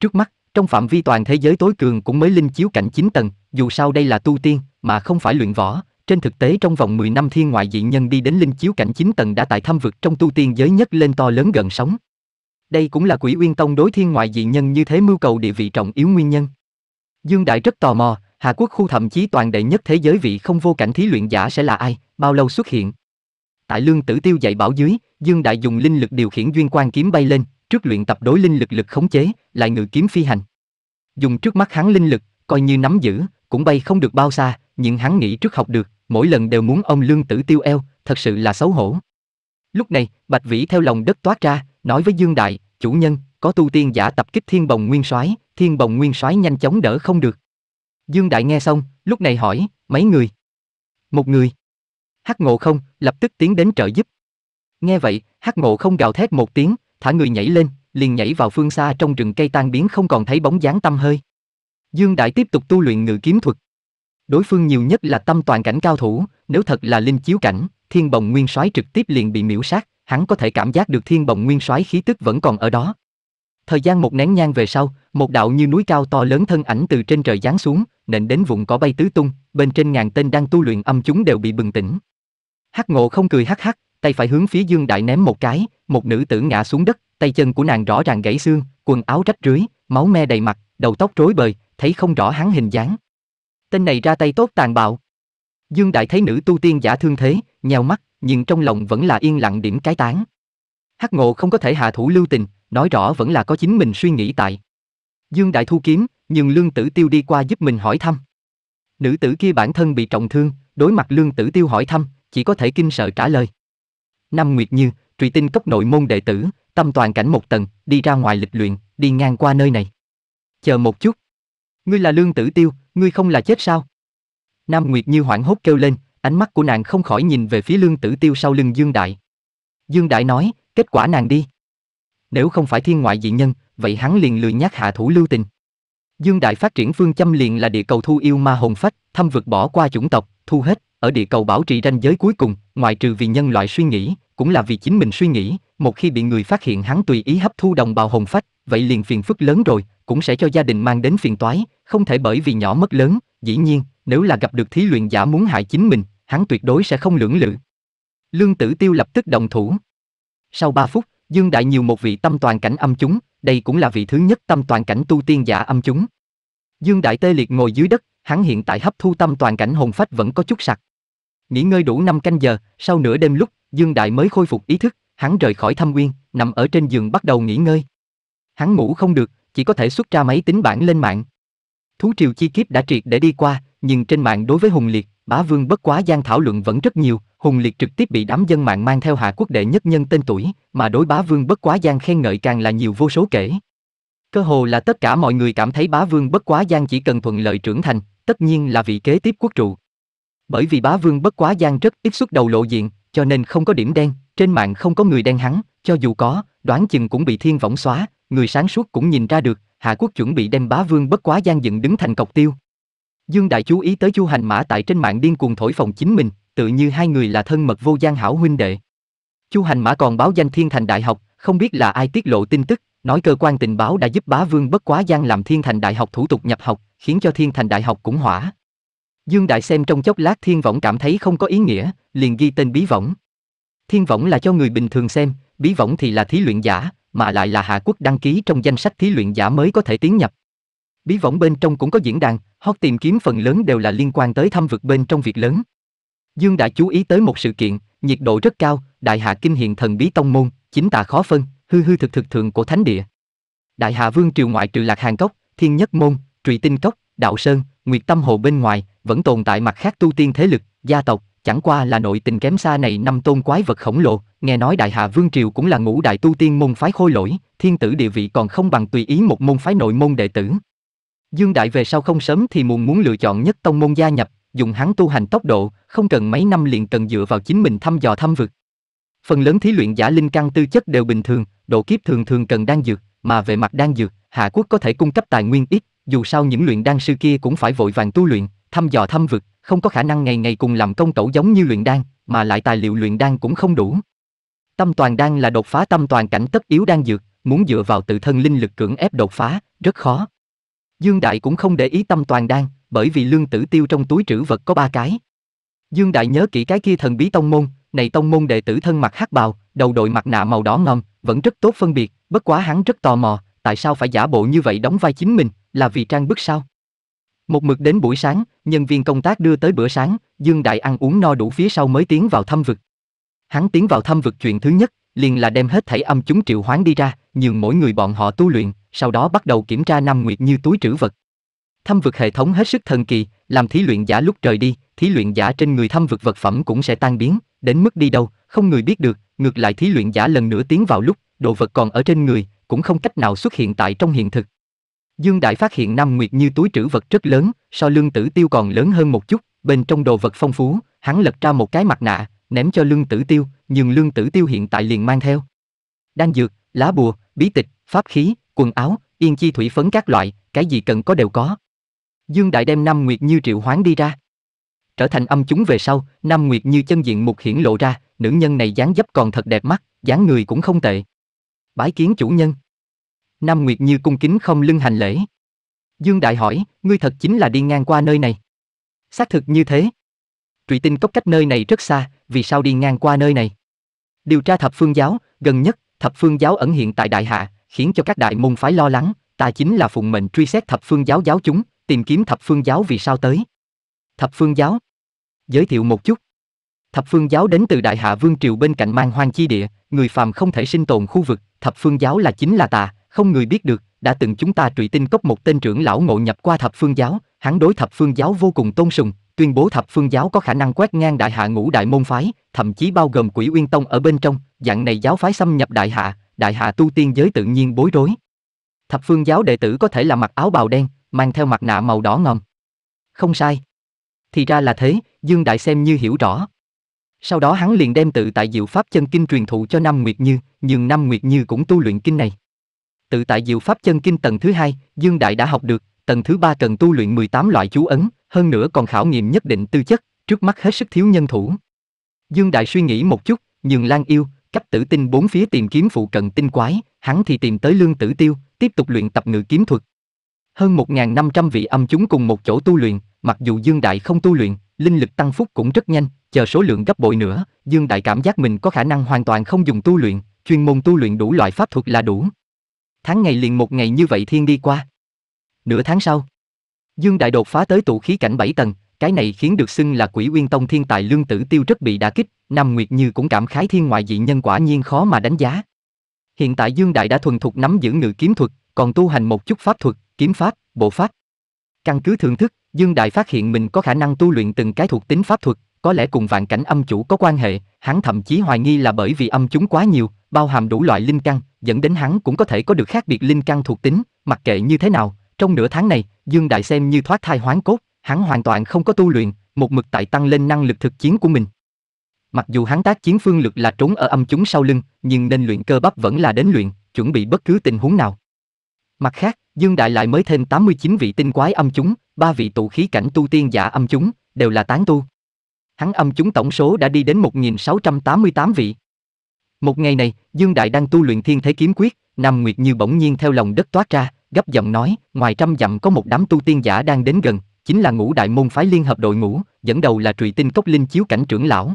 Trước mắt, trong phạm vi toàn thế giới tối cường cũng mới linh chiếu cảnh 9 tầng, dù sao đây là tu tiên, mà không phải luyện võ. Trên thực tế trong vòng 10 năm thiên ngoại dị nhân đi đến linh chiếu cảnh 9 tầng đã tại thâm vực trong tu tiên giới nhất lên to lớn gần sóng. Đây cũng là quỷ uyên tông đối thiên ngoại dị nhân như thế mưu cầu địa vị trọng yếu nguyên nhân. Dương Đại rất tò mò, Hà Quốc khu thậm chí toàn đệ nhất thế giới vị không vô cảnh thí luyện giả sẽ là ai, bao lâu xuất hiện. Tại lương tử tiêu dạy bảo dưới, Dương Đại dùng linh lực điều khiển duyên quan kiếm bay lên, trước luyện tập đối linh lực lực khống chế, lại ngự kiếm phi hành. Dùng trước mắt hắn linh lực, coi như nắm giữ, cũng bay không được bao xa, nhưng hắn nghĩ trước học được, mỗi lần đều muốn ông lương tử tiêu eo, thật sự là xấu hổ. Lúc này, Bạch Vĩ theo lòng đất toát ra, nói với Dương Đại, chủ nhân, có tu tiên giả tập kích thiên bồng nguyên soái, thiên bồng nguyên soái nhanh chóng đỡ không được. Dương Đại nghe xong, lúc này hỏi, mấy người? Một người. Hắc ngộ không, lập tức tiến đến trợ giúp. Nghe vậy, hắc ngộ không gào thét một tiếng, thả người nhảy lên, liền nhảy vào phương xa trong rừng cây tan biến không còn thấy bóng dáng tâm hơi. Dương Đại tiếp tục tu luyện ngự kiếm thuật. Đối phương nhiều nhất là tâm toàn cảnh cao thủ, nếu thật là linh chiếu cảnh, thiên bồng nguyên soái trực tiếp liền bị miễu sát, hắn có thể cảm giác được thiên bồng nguyên soái khí tức vẫn còn ở đó. Thời gian một nén nhang về sau, một đạo như núi cao to lớn thân ảnh từ trên trời giáng xuống, nện đến vùng cỏ bay tứ tung, bên trên ngàn tên đang tu luyện âm chúng đều bị bừng tỉnh. Hắc Ngộ không cười hắc hắc, tay phải hướng phía Dương Đại ném một cái, một nữ tử ngã xuống đất, tay chân của nàng rõ ràng gãy xương, quần áo rách rưới, máu me đầy mặt, đầu tóc rối bời, thấy không rõ hắn hình dáng. Tên này ra tay tốt tàn bạo, Dương Đại thấy nữ tu tiên giả thương thế, nheo mắt, nhưng trong lòng vẫn là yên lặng điểm cái tán. Hắc Ngộ không có thể hạ thủ lưu tình, nói rõ vẫn là có chính mình suy nghĩ tại. Dương Đại thu kiếm, nhưng Lương Tử Tiêu đi qua giúp mình hỏi thăm. Nữ tử kia bản thân bị trọng thương, đối mặt Lương Tử Tiêu hỏi thăm, chỉ có thể kinh sợ trả lời. Năm Nguyệt Như, truy tinh cấp nội môn đệ tử, tâm toàn cảnh một tầng, đi ra ngoài lịch luyện, đi ngang qua nơi này. Chờ một chút. Ngươi là Lương Tử Tiêu, ngươi không là chết sao? Nam Nguyệt như hoảng hốt kêu lên, ánh mắt của nàng không khỏi nhìn về phía lương tử tiêu sau lưng Dương Đại. Dương Đại nói, kết quả nàng đi. Nếu không phải thiên ngoại dị nhân, vậy hắn liền lười nhắc hạ thủ lưu tình. Dương Đại phát triển phương châm liền là địa cầu thu yêu ma hồn phách, thâm vực bỏ qua chủng tộc, thu hết, ở địa cầu bảo trì ranh giới cuối cùng, ngoại trừ vì nhân loại suy nghĩ, cũng là vì chính mình suy nghĩ, một khi bị người phát hiện hắn tùy ý hấp thu đồng bào hồn phách, vậy liền phiền phức lớn rồi, cũng sẽ cho gia đình mang đến phiền toái, không thể bởi vì nhỏ mất lớn, dĩ nhiên, nếu là gặp được thí luyện giả muốn hại chính mình, hắn tuyệt đối sẽ không lưỡng lự. Lương Tử Tiêu lập tức đồng thủ. Sau 3 phút, Dương Đại nhiều một vị tâm toàn cảnh âm chúng, đây cũng là vị thứ nhất tâm toàn cảnh tu tiên giả âm chúng. Dương Đại tê liệt ngồi dưới đất, hắn hiện tại hấp thu tâm toàn cảnh hồn phách vẫn có chút sặc. Nghỉ ngơi đủ 5 canh giờ, sau nửa đêm lúc, Dương Đại mới khôi phục ý thức, hắn rời khỏi thâm nguyên, nằm ở trên giường bắt đầu nghỉ ngơi. Hắn ngủ không được, chỉ có thể xuất ra máy tính bảng lên mạng thú triều chi kiếp đã triệt để đi qua, nhưng trên mạng đối với Hùng Liệt, bá vương bất quá gian thảo luận vẫn rất nhiều, Hùng Liệt trực tiếp bị đám dân mạng mang theo hạ quốc đệ nhất nhân tên tuổi, mà đối bá vương bất quá gian khen ngợi càng là nhiều vô số kể. Cơ hồ là tất cả mọi người cảm thấy bá vương bất quá gian chỉ cần thuận lợi trưởng thành, tất nhiên là vị kế tiếp quốc trụ. Bởi vì bá vương bất quá gian rất ít xuất đầu lộ diện, cho nên không có điểm đen, trên mạng không có người đen hắn, cho dù có, đoán chừng cũng bị thiên võng xóa, người sáng suốt cũng nhìn ra được, Hạ quốc chuẩn bị đem bá vương bất quá gian dựng đứng thành cọc tiêu. Dương Đại chú ý tới Chu Hành Mã tại trên mạng điên cuồng thổi phồng chính mình, tự như hai người là thân mật vô gian hảo huynh đệ. Chu Hành Mã còn báo danh Thiên Thành Đại học, không biết là ai tiết lộ tin tức, nói cơ quan tình báo đã giúp bá vương bất quá gian làm Thiên Thành Đại học thủ tục nhập học, khiến cho Thiên Thành Đại học cũng hỏa. Dương Đại xem trong chốc lát Thiên Võng cảm thấy không có ý nghĩa, liền ghi tên Bí Võng. Thiên Võng là cho người bình thường xem, Bí Võng thì là thí luyện giả, mà lại là Hạ Quốc đăng ký trong danh sách thí luyện giả mới có thể tiến nhập. Bí võng bên trong cũng có diễn đàn, hot tìm kiếm phần lớn đều là liên quan tới thâm vực bên trong việc lớn. Dương đã chú ý tới một sự kiện, nhiệt độ rất cao, đại hạ kinh hiện thần bí tông môn, chính tà khó phân, hư hư thực thực thường của thánh địa. Đại hạ vương triều ngoại trừ lạc hàng cốc, thiên nhất môn, trụy tinh cốc, đạo sơn, nguyệt tâm hồ bên ngoài, vẫn tồn tại mặt khác tu tiên thế lực, gia tộc, Chẳng qua là nội tình kém xa này năm tôn quái vật khổng lồ, nghe nói Đại hà Vương Triều cũng là ngũ đại tu tiên môn phái khôi lỗi, thiên tử địa vị còn không bằng tùy ý một môn phái nội môn đệ tử. Dương Đại về sau không sớm thì muộn muốn lựa chọn nhất tông môn gia nhập, dùng hắn tu hành tốc độ, không cần mấy năm liền cần dựa vào chính mình thăm dò thăm vực. Phần lớn thí luyện giả linh căn tư chất đều bình thường, độ kiếp thường thường cần đan dược, mà về mặt đan dược, Hạ Quốc có thể cung cấp tài nguyên ít, dù sao những luyện đan sư kia cũng phải vội vàng tu luyện, thăm dò thăm vực, không có khả năng ngày ngày cùng làm công tổ giống như luyện đan, mà lại tài liệu luyện đan cũng không đủ. Tâm toàn đan là đột phá tâm toàn cảnh tất yếu đan dược, muốn dựa vào tự thân linh lực cưỡng ép đột phá, rất khó. Dương Đại cũng không để ý tâm toàn đan, bởi vì lương tử tiêu trong túi trữ vật có ba cái. Dương Đại nhớ kỹ cái kia thần bí tông môn, này tông môn đệ tử thân mặc hắc bào, đầu đội mặt nạ màu đỏ ngon vẫn rất tốt phân biệt, bất quá hắn rất tò mò, tại sao phải giả bộ như vậy đóng vai chính mình, là vì trang bức sao? Một mực đến buổi sáng, nhân viên công tác đưa tới bữa sáng, Dương Đại ăn uống no đủ phía sau mới tiến vào thâm vực. Hắn tiến vào thâm vực chuyện thứ nhất, liền là đem hết thảy âm chúng triệu hoán đi ra, nhường mỗi người bọn họ tu luyện, sau đó bắt đầu kiểm tra năm nguyệt như túi trữ vật. Thâm vực hệ thống hết sức thần kỳ, làm thí luyện giả lúc trời đi, thí luyện giả trên người thâm vực vật phẩm cũng sẽ tan biến, đến mức đi đâu, không người biết được, ngược lại thí luyện giả lần nữa tiến vào lúc, đồ vật còn ở trên người, cũng không cách nào xuất hiện tại trong hiện thực. Dương Đại phát hiện Nam Nguyệt Như túi trữ vật rất lớn, so lương tử tiêu còn lớn hơn một chút, bên trong đồ vật phong phú, hắn lật ra một cái mặt nạ, ném cho lương tử tiêu, nhưng lương tử tiêu hiện tại liền mang theo. Đan dược, lá bùa, bí tịch, pháp khí, quần áo, yên chi thủy phấn các loại, cái gì cần có đều có. Dương Đại đem Nam Nguyệt Như triệu hoán đi ra. Trở thành âm chúng về sau, Nam Nguyệt Như chân diện mục hiển lộ ra, nữ nhân này dáng dấp còn thật đẹp mắt, dáng người cũng không tệ. Bái kiến chủ nhân. Nam Nguyệt Như cung kính không lưng hành lễ. Dương Đại hỏi, ngươi thật chính là đi ngang qua nơi này. Xác thực như thế. Trụy tinh cốc cách nơi này rất xa, vì sao đi ngang qua nơi này? Điều tra thập phương giáo, gần nhất, thập phương giáo ẩn hiện tại đại hạ, khiến cho các đại môn phái lo lắng, ta chính là phụng mệnh truy xét thập phương giáo giáo chúng, tìm kiếm thập phương giáo vì sao tới. Thập phương giáo. Giới thiệu một chút. Thập phương giáo đến từ đại hạ vương triều bên cạnh mang hoang chi địa, người phàm không thể sinh tồn khu vực, thập phương giáo là chính là tà, không người biết được, đã từng chúng ta trụy tin cốc một tên trưởng lão ngộ nhập qua thập phương giáo, hắn đối thập phương giáo vô cùng tôn sùng, tuyên bố thập phương giáo có khả năng quét ngang đại hạ ngũ đại môn phái, thậm chí bao gồm quỷ uyên tông ở bên trong, dạng này giáo phái xâm nhập đại hạ, đại hạ tu tiên giới tự nhiên bối rối. Thập phương giáo đệ tử có thể là mặc áo bào đen, mang theo mặt nạ màu đỏ ngòm. Không sai. Thì ra là thế, Dương Đại xem như hiểu rõ. Sau đó hắn liền đem tự tại diệu pháp chân kinh truyền thụ cho Nam Nguyệt Như, nhưng Nam Nguyệt Như cũng tu luyện kinh này. Tự tại diệu pháp chân kinh tầng thứ hai, Dương Đại đã học được, tầng thứ ba cần tu luyện 18 loại chú ấn, hơn nữa còn khảo nghiệm nhất định tư chất, trước mắt hết sức thiếu nhân thủ. Dương Đại suy nghĩ một chút, nhường Lan Yêu, cách tử tinh bốn phía tìm kiếm phụ cận tinh quái, hắn thì tìm tới lương tử tiêu, tiếp tục luyện tập ngự kiếm thuật. Hơn 1.500 vị âm chúng cùng một chỗ tu luyện, mặc dù Dương Đại không tu luyện, linh lực tăng phúc cũng rất nhanh, chờ số lượng gấp bội nữa, Dương Đại cảm giác mình có khả năng hoàn toàn không dùng tu luyện, chuyên môn tu luyện đủ loại pháp thuật là đủ. Tháng ngày liền một ngày như vậy thiên đi qua. Nửa tháng sau, Dương Đại đột phá tới tụ khí cảnh 7 tầng, cái này khiến được xưng là quỷ uyên tông thiên tài lương tử tiêu rất bị đả kích, Nam Nguyệt Như cũng cảm khái thiên ngoại dị nhân quả nhiên khó mà đánh giá. Hiện tại Dương Đại đã thuần thục nắm giữ ngự kiếm thuật, còn tu hành một chút pháp thuật, kiếm pháp, bộ pháp. Căn cứ thưởng thức, Dương Đại phát hiện mình có khả năng tu luyện từng cái thuộc tính pháp thuật, có lẽ cùng vạn cảnh âm chủ có quan hệ, hắn thậm chí hoài nghi là bởi vì âm chúng quá nhiều, bao hàm đủ loại linh căn, dẫn đến hắn cũng có thể có được khác biệt linh căn thuộc tính, mặc kệ như thế nào, trong nửa tháng này, Dương Đại xem như thoát thai hoán cốt, hắn hoàn toàn không có tu luyện, một mực tại tăng lên năng lực thực chiến của mình. Mặc dù hắn tác chiến phương lực là trốn ở âm chúng sau lưng, nhưng nên luyện cơ bắp vẫn là đến luyện, chuẩn bị bất cứ tình huống nào. Mặt khác, Dương Đại lại mới thêm 89 vị tinh quái âm chúng, ba vị tụ khí cảnh tu tiên giả âm chúng, đều là tán tu, Hắn âm chúng tổng số đã đi đến 1688 vị. Một ngày này, Dương Đại đang tu luyện thiên thế kiếm quyết, Nam Nguyệt Như bỗng nhiên theo lòng đất toát ra, gấp giọng nói, ngoài trăm dặm có một đám tu tiên giả đang đến gần, chính là ngũ đại môn phái liên hợp đội ngũ, dẫn đầu là trụy tinh cốc linh chiếu cảnh trưởng lão.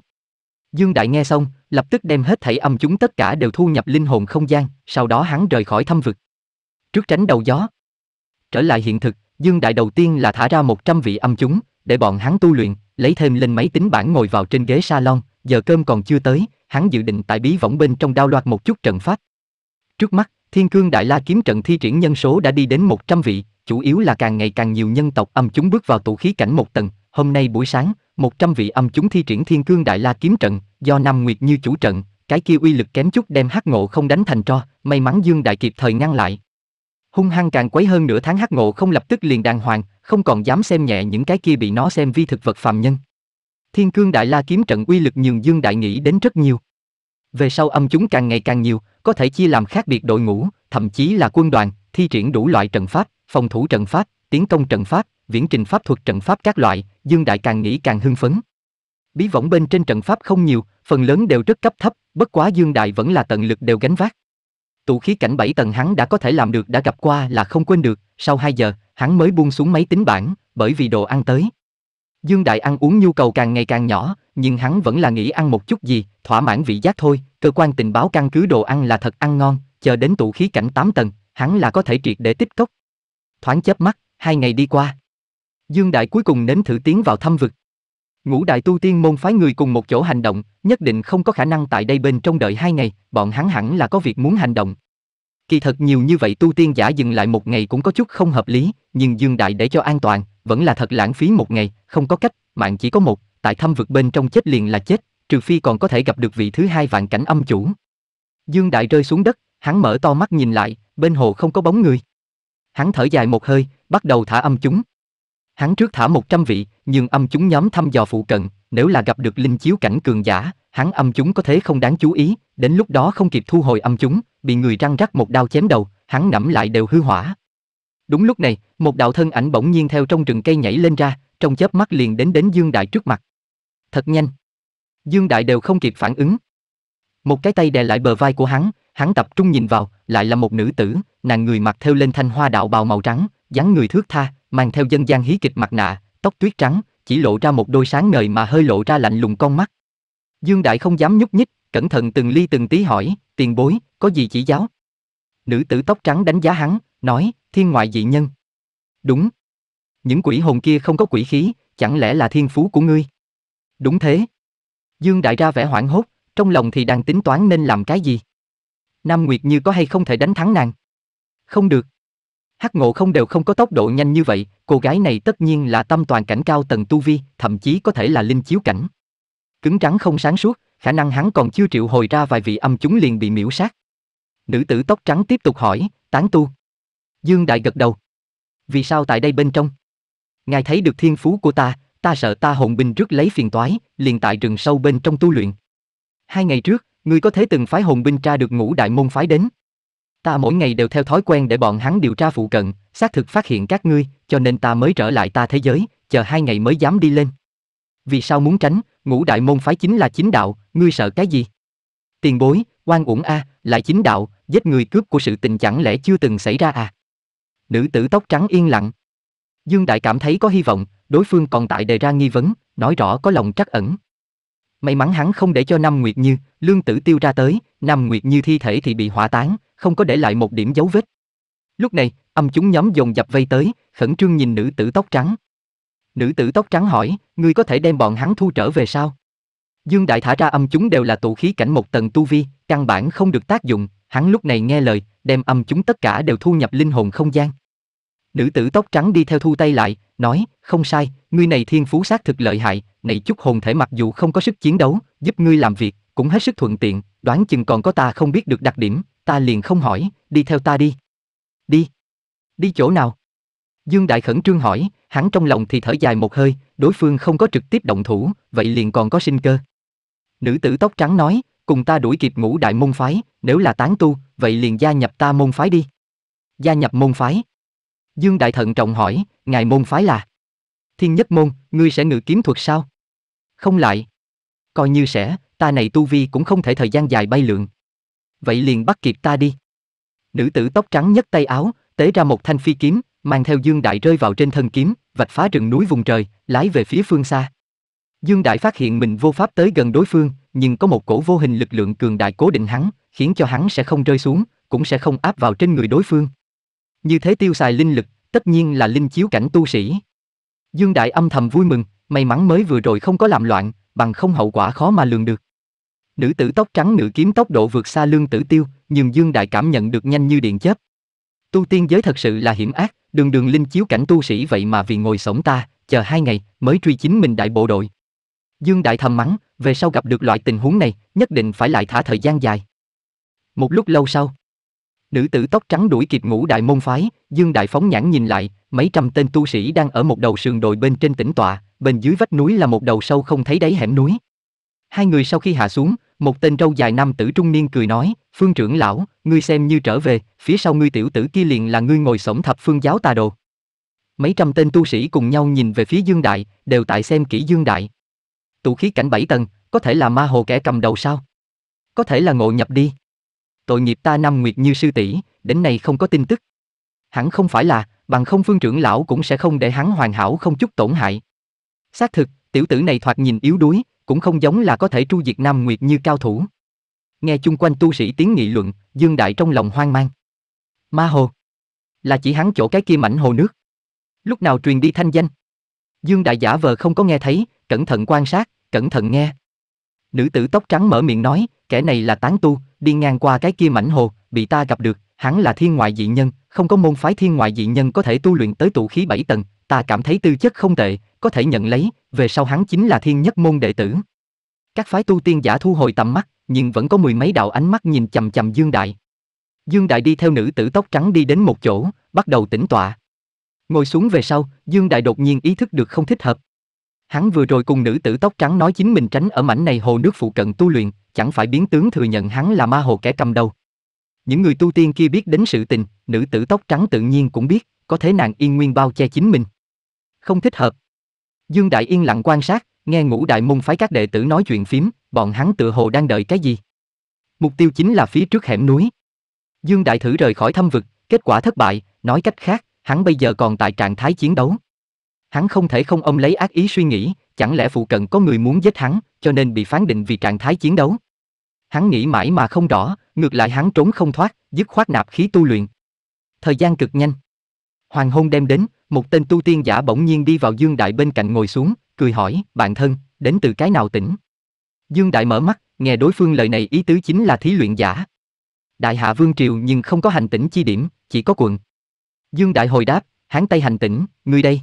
Dương Đại nghe xong, lập tức đem hết thảy âm chúng tất cả đều thu nhập linh hồn không gian, sau đó hắn rời khỏi thâm vực. Trước tránh đầu gió. Trở lại hiện thực, Dương Đại đầu tiên là thả ra 100 vị âm chúng, để bọn hắn tu luyện, lấy thêm lên máy tính bảng ngồi vào trên ghế salon, giờ cơm còn chưa tới, hắn dự định tại bí võng bên trong đao loạt một chút trận pháp. Trước mắt, Thiên Cương Đại La kiếm trận thi triển nhân số đã đi đến 100 vị, chủ yếu là càng ngày càng nhiều nhân tộc âm chúng bước vào tụ khí cảnh một tầng, hôm nay buổi sáng, 100 vị âm chúng thi triển Thiên Cương Đại La kiếm trận, do Nam Nguyệt Như chủ trận, cái kia uy lực kém chút đem Hắc Ngộ không đánh thành tro, may mắn Dương Đại kịp thời ngăn lại. Hung hăng càng quấy hơn nửa tháng Hắc Ngộ không lập tức liền đàng hoàng, không còn dám xem nhẹ những cái kia bị nó xem vi thực vật phàm nhân. Thiên cương đại la kiếm trận uy lực nhường Dương Đại nghĩ đến rất nhiều. Về sau âm chúng càng ngày càng nhiều, có thể chia làm khác biệt đội ngũ, thậm chí là quân đoàn, thi triển đủ loại trận pháp, phòng thủ trận pháp, tiến công trận pháp, viễn trình pháp thuật trận pháp các loại, Dương Đại càng nghĩ càng hưng phấn. Bí võng bên trên trận pháp không nhiều, phần lớn đều rất cấp thấp, bất quá Dương Đại vẫn là tận lực đều gánh vác. Tụ khí cảnh 7 tầng hắn đã có thể làm được đã gặp qua là không quên được, sau 2 giờ, hắn mới buông xuống máy tính bảng, bởi vì đồ ăn tới. Dương Đại ăn uống nhu cầu càng ngày càng nhỏ, nhưng hắn vẫn là nghĩ ăn một chút gì, thỏa mãn vị giác thôi, cơ quan tình báo căn cứ đồ ăn là thật ăn ngon, chờ đến tụ khí cảnh 8 tầng, hắn là có thể triệt để tích cốc. Thoáng chớp mắt, hai ngày đi qua. Dương Đại cuối cùng nếm thử tiến vào thâm vực. Ngũ đại tu tiên môn phái người cùng một chỗ hành động, nhất định không có khả năng tại đây bên trong đợi hai ngày, bọn hắn hẳn là có việc muốn hành động, Kỳ thật nhiều như vậy tu tiên giả dừng lại một ngày cũng có chút không hợp lý, nhưng Dương Đại để cho an toàn, vẫn là thật lãng phí một ngày, không có cách, mạng chỉ có một, tại thâm vực bên trong chết liền là chết, trừ phi còn có thể gặp được vị thứ hai vạn cảnh âm chủ. Dương Đại rơi xuống đất, hắn mở to mắt nhìn lại, bên hồ không có bóng người. Hắn thở dài một hơi, bắt đầu thả âm chúng. Hắn trước thả 100 vị, nhưng âm chúng nhóm thăm dò phụ cận, nếu là gặp được linh chiếu cảnh cường giả, hắn âm chúng có thể không đáng chú ý, đến lúc đó không kịp thu hồi âm chúng, bị người răng rắc một đao chém đầu, hắn ngẫm lại đều hư hỏa. Đúng lúc này, một đạo thân ảnh bỗng nhiên theo trong rừng cây nhảy lên ra, trong chớp mắt liền đến đến Dương Đại trước mặt. Thật nhanh. Dương Đại đều không kịp phản ứng. Một cái tay đè lại bờ vai của hắn, hắn tập trung nhìn vào, lại là một nữ tử, nàng người mặc theo lên thanh hoa đạo bào màu trắng, dáng người thước tha, mang theo dân gian hí kịch mặt nạ, tóc tuyết trắng, chỉ lộ ra một đôi sáng ngời mà hơi lộ ra lạnh lùng con mắt. Dương Đại không dám nhúc nhích, cẩn thận từng ly từng tí hỏi, tiền bối, có gì chỉ giáo? Nữ tử tóc trắng đánh giá hắn, nói, thiên ngoại dị nhân. Đúng. Những quỷ hồn kia không có quỷ khí, chẳng lẽ là thiên phú của ngươi? Đúng thế. Dương đại ra vẻ hoảng hốt, trong lòng thì đang tính toán nên làm cái gì? Nam Nguyệt Như có hay không thể đánh thắng nàng? Không được. Hắc ngộ không đều không có tốc độ nhanh như vậy, cô gái này tất nhiên là tâm toàn cảnh cao tầng tu vi, thậm chí có thể là linh chiếu cảnh. Cứng trắng không sáng suốt, khả năng hắn còn chưa triệu hồi ra vài vị âm chúng liền bị miễu sát. Nữ tử tóc trắng tiếp tục hỏi, tán tu. Dương Đại gật đầu. Vì sao tại đây bên trong? Ngài thấy được thiên phú của ta, ta sợ ta hồn binh rước lấy phiền toái, liền tại rừng sâu bên trong tu luyện. Hai ngày trước, ngươi có thể từng phái hồn binh tra được ngũ đại môn phái đến. Ta mỗi ngày đều theo thói quen để bọn hắn điều tra phụ cận, xác thực phát hiện các ngươi, cho nên ta mới trở lại ta thế giới, chờ hai ngày mới dám đi lên. Vì sao muốn tránh, ngũ đại môn phái chính là chính đạo, ngươi sợ cái gì? Tiền bối, quan uổng a, lại chính đạo, giết người cướp của sự tình chẳng lẽ chưa từng xảy ra à? Nữ tử tóc trắng yên lặng. Dương Đại cảm thấy có hy vọng, đối phương còn tại đề ra nghi vấn, nói rõ có lòng trắc ẩn. May mắn hắn không để cho Nam Nguyệt Như, lương tử tiêu ra tới, Nam Nguyệt Như thi thể thì bị hỏa tán không có để lại một điểm dấu vết. Lúc này, âm chúng nhóm dồn dập vây tới, khẩn trương nhìn nữ tử tóc trắng. Nữ tử tóc trắng hỏi, ngươi có thể đem bọn hắn thu trở về sao? Dương Đại thả ra âm chúng đều là tụ khí cảnh một tầng tu vi, căn bản không được tác dụng, hắn lúc này nghe lời, đem âm chúng tất cả đều thu nhập linh hồn không gian. Nữ tử tóc trắng đi theo thu tay lại, nói, không sai, ngươi này thiên phú sát thực lợi hại, này chút hồn thể mặc dù không có sức chiến đấu, giúp ngươi làm việc, cũng hết sức thuận tiện, đoán chừng còn có ta không biết được đặc điểm, ta liền không hỏi, đi theo ta đi. Đi. Đi chỗ nào? Dương Đại khẩn trương hỏi, hắn trong lòng thì thở dài một hơi, đối phương không có trực tiếp động thủ, vậy liền còn có sinh cơ. Nữ tử tóc trắng nói, cùng ta đuổi kịp ngũ đại môn phái, nếu là tán tu, vậy liền gia nhập ta môn phái đi. Gia nhập môn phái. Dương Đại Thận trọng hỏi, ngài môn phái là? Thiên nhất môn, ngươi sẽ ngự kiếm thuật sao? Không lại. Coi như sẽ, ta này tu vi cũng không thể thời gian dài bay lượn. Vậy liền bắt kịp ta đi. Nữ tử tóc trắng nhấc tay áo, tế ra một thanh phi kiếm, mang theo Dương Đại rơi vào trên thân kiếm, vạch phá rừng núi vùng trời, lái về phía phương xa. Dương Đại phát hiện mình vô pháp tới gần đối phương, nhưng có một cổ vô hình lực lượng cường đại cố định hắn, khiến cho hắn sẽ không rơi xuống, cũng sẽ không áp vào trên người đối phương. Như thế tiêu xài linh lực, tất nhiên là linh chiếu cảnh tu sĩ. Dương Đại âm thầm vui mừng, may mắn mới vừa rồi không có làm loạn, bằng không hậu quả khó mà lường được. Nữ tử tóc trắng nữ kiếm tốc độ vượt xa lương tử tiêu, nhưng Dương Đại cảm nhận được nhanh như điện chớp. Tu tiên giới thật sự là hiểm ác, đường đường linh chiếu cảnh tu sĩ vậy mà vì ngồi sống ta, chờ hai ngày mới truy chính mình đại bộ đội. Dương Đại thầm mắng, về sau gặp được loại tình huống này, nhất định phải lại thả thời gian dài. Một lúc lâu sau, nữ tử tóc trắng đuổi kịp ngũ đại môn phái, Dương Đại phóng nhãn nhìn lại, mấy trăm tên tu sĩ đang ở một đầu sườn đồi bên trên tỉnh tọa, bên dưới vách núi là một đầu sâu không thấy đáy hẻm núi. Hai người sau khi hạ xuống, một tên râu dài nam tử trung niên cười nói, "Phương trưởng lão, ngươi xem như trở về, phía sau ngươi tiểu tử kia liền là ngươi ngồi sổng thập phương giáo tà đồ." Mấy trăm tên tu sĩ cùng nhau nhìn về phía Dương Đại, đều tại xem kỹ Dương Đại tụ khí cảnh bảy tầng, có thể là ma hồ kẻ cầm đầu sao? Có thể là ngộ nhập đi. Tội nghiệp ta năm nguyệt như sư tỷ, đến nay không có tin tức. Hẳn không phải là, bằng không phương trưởng lão cũng sẽ không để hắn hoàn hảo không chút tổn hại. Xác thực, tiểu tử này thoạt nhìn yếu đuối, cũng không giống là có thể tru diệt Nam Nguyệt như cao thủ. Nghe chung quanh tu sĩ tiếng nghị luận, Dương Đại trong lòng hoang mang. Ma hồ. Là chỉ hắn chỗ cái kia mảnh hồ nước. Lúc nào truyền đi thanh danh? Dương đại giả vờ không có nghe thấy, cẩn thận quan sát, cẩn thận nghe. Nữ tử tóc trắng mở miệng nói, kẻ này là tán tu, đi ngang qua cái kia mảnh hồ, bị ta gặp được, hắn là thiên ngoại dị nhân, không có môn phái thiên ngoại dị nhân có thể tu luyện tới tụ khí bảy tầng, ta cảm thấy tư chất không tệ, có thể nhận lấy, về sau hắn chính là thiên nhất môn đệ tử. Các phái tu tiên giả thu hồi tầm mắt, nhưng vẫn có mười mấy đạo ánh mắt nhìn chầm chầm Dương Đại. Dương Đại đi theo nữ tử tóc trắng đi đến một chỗ, bắt đầu tĩnh tọa. Ngồi xuống về sau, Dương Đại đột nhiên ý thức được không thích hợp. Hắn vừa rồi cùng nữ tử tóc trắng nói chính mình tránh ở mảnh này hồ nước phụ cận tu luyện, chẳng phải biến tướng thừa nhận hắn là ma hồ kẻ cầm đầu. Những người tu tiên kia biết đến sự tình, nữ tử tóc trắng tự nhiên cũng biết, có thế nàng yên nguyên bao che chính mình. Không thích hợp. Dương Đại yên lặng quan sát, nghe ngũ đại môn phái các đệ tử nói chuyện phím, bọn hắn tựa hồ đang đợi cái gì. Mục tiêu chính là phía trước hẻm núi. Dương Đại thử rời khỏi thâm vực, kết quả thất bại, nói cách khác, hắn bây giờ còn tại trạng thái chiến đấu. Hắn không thể không ông lấy ác ý suy nghĩ, chẳng lẽ phụ cận có người muốn giết hắn, cho nên bị phán định vì trạng thái chiến đấu. Hắn nghĩ mãi mà không rõ, ngược lại hắn trốn không thoát, dứt khoát nạp khí tu luyện. Thời gian cực nhanh. Hoàng hôn đem đến, một tên tu tiên giả bỗng nhiên đi vào Dương Đại bên cạnh ngồi xuống, cười hỏi, bạn thân, đến từ cái nào tỉnh? Dương Đại mở mắt, nghe đối phương lời này ý tứ chính là thí luyện giả. Đại hạ vương triều nhưng không có hành tỉnh chi điểm, chỉ có quận. Dương Đại hồi đáp, Hán Tây hành tỉnh, ngươi đây.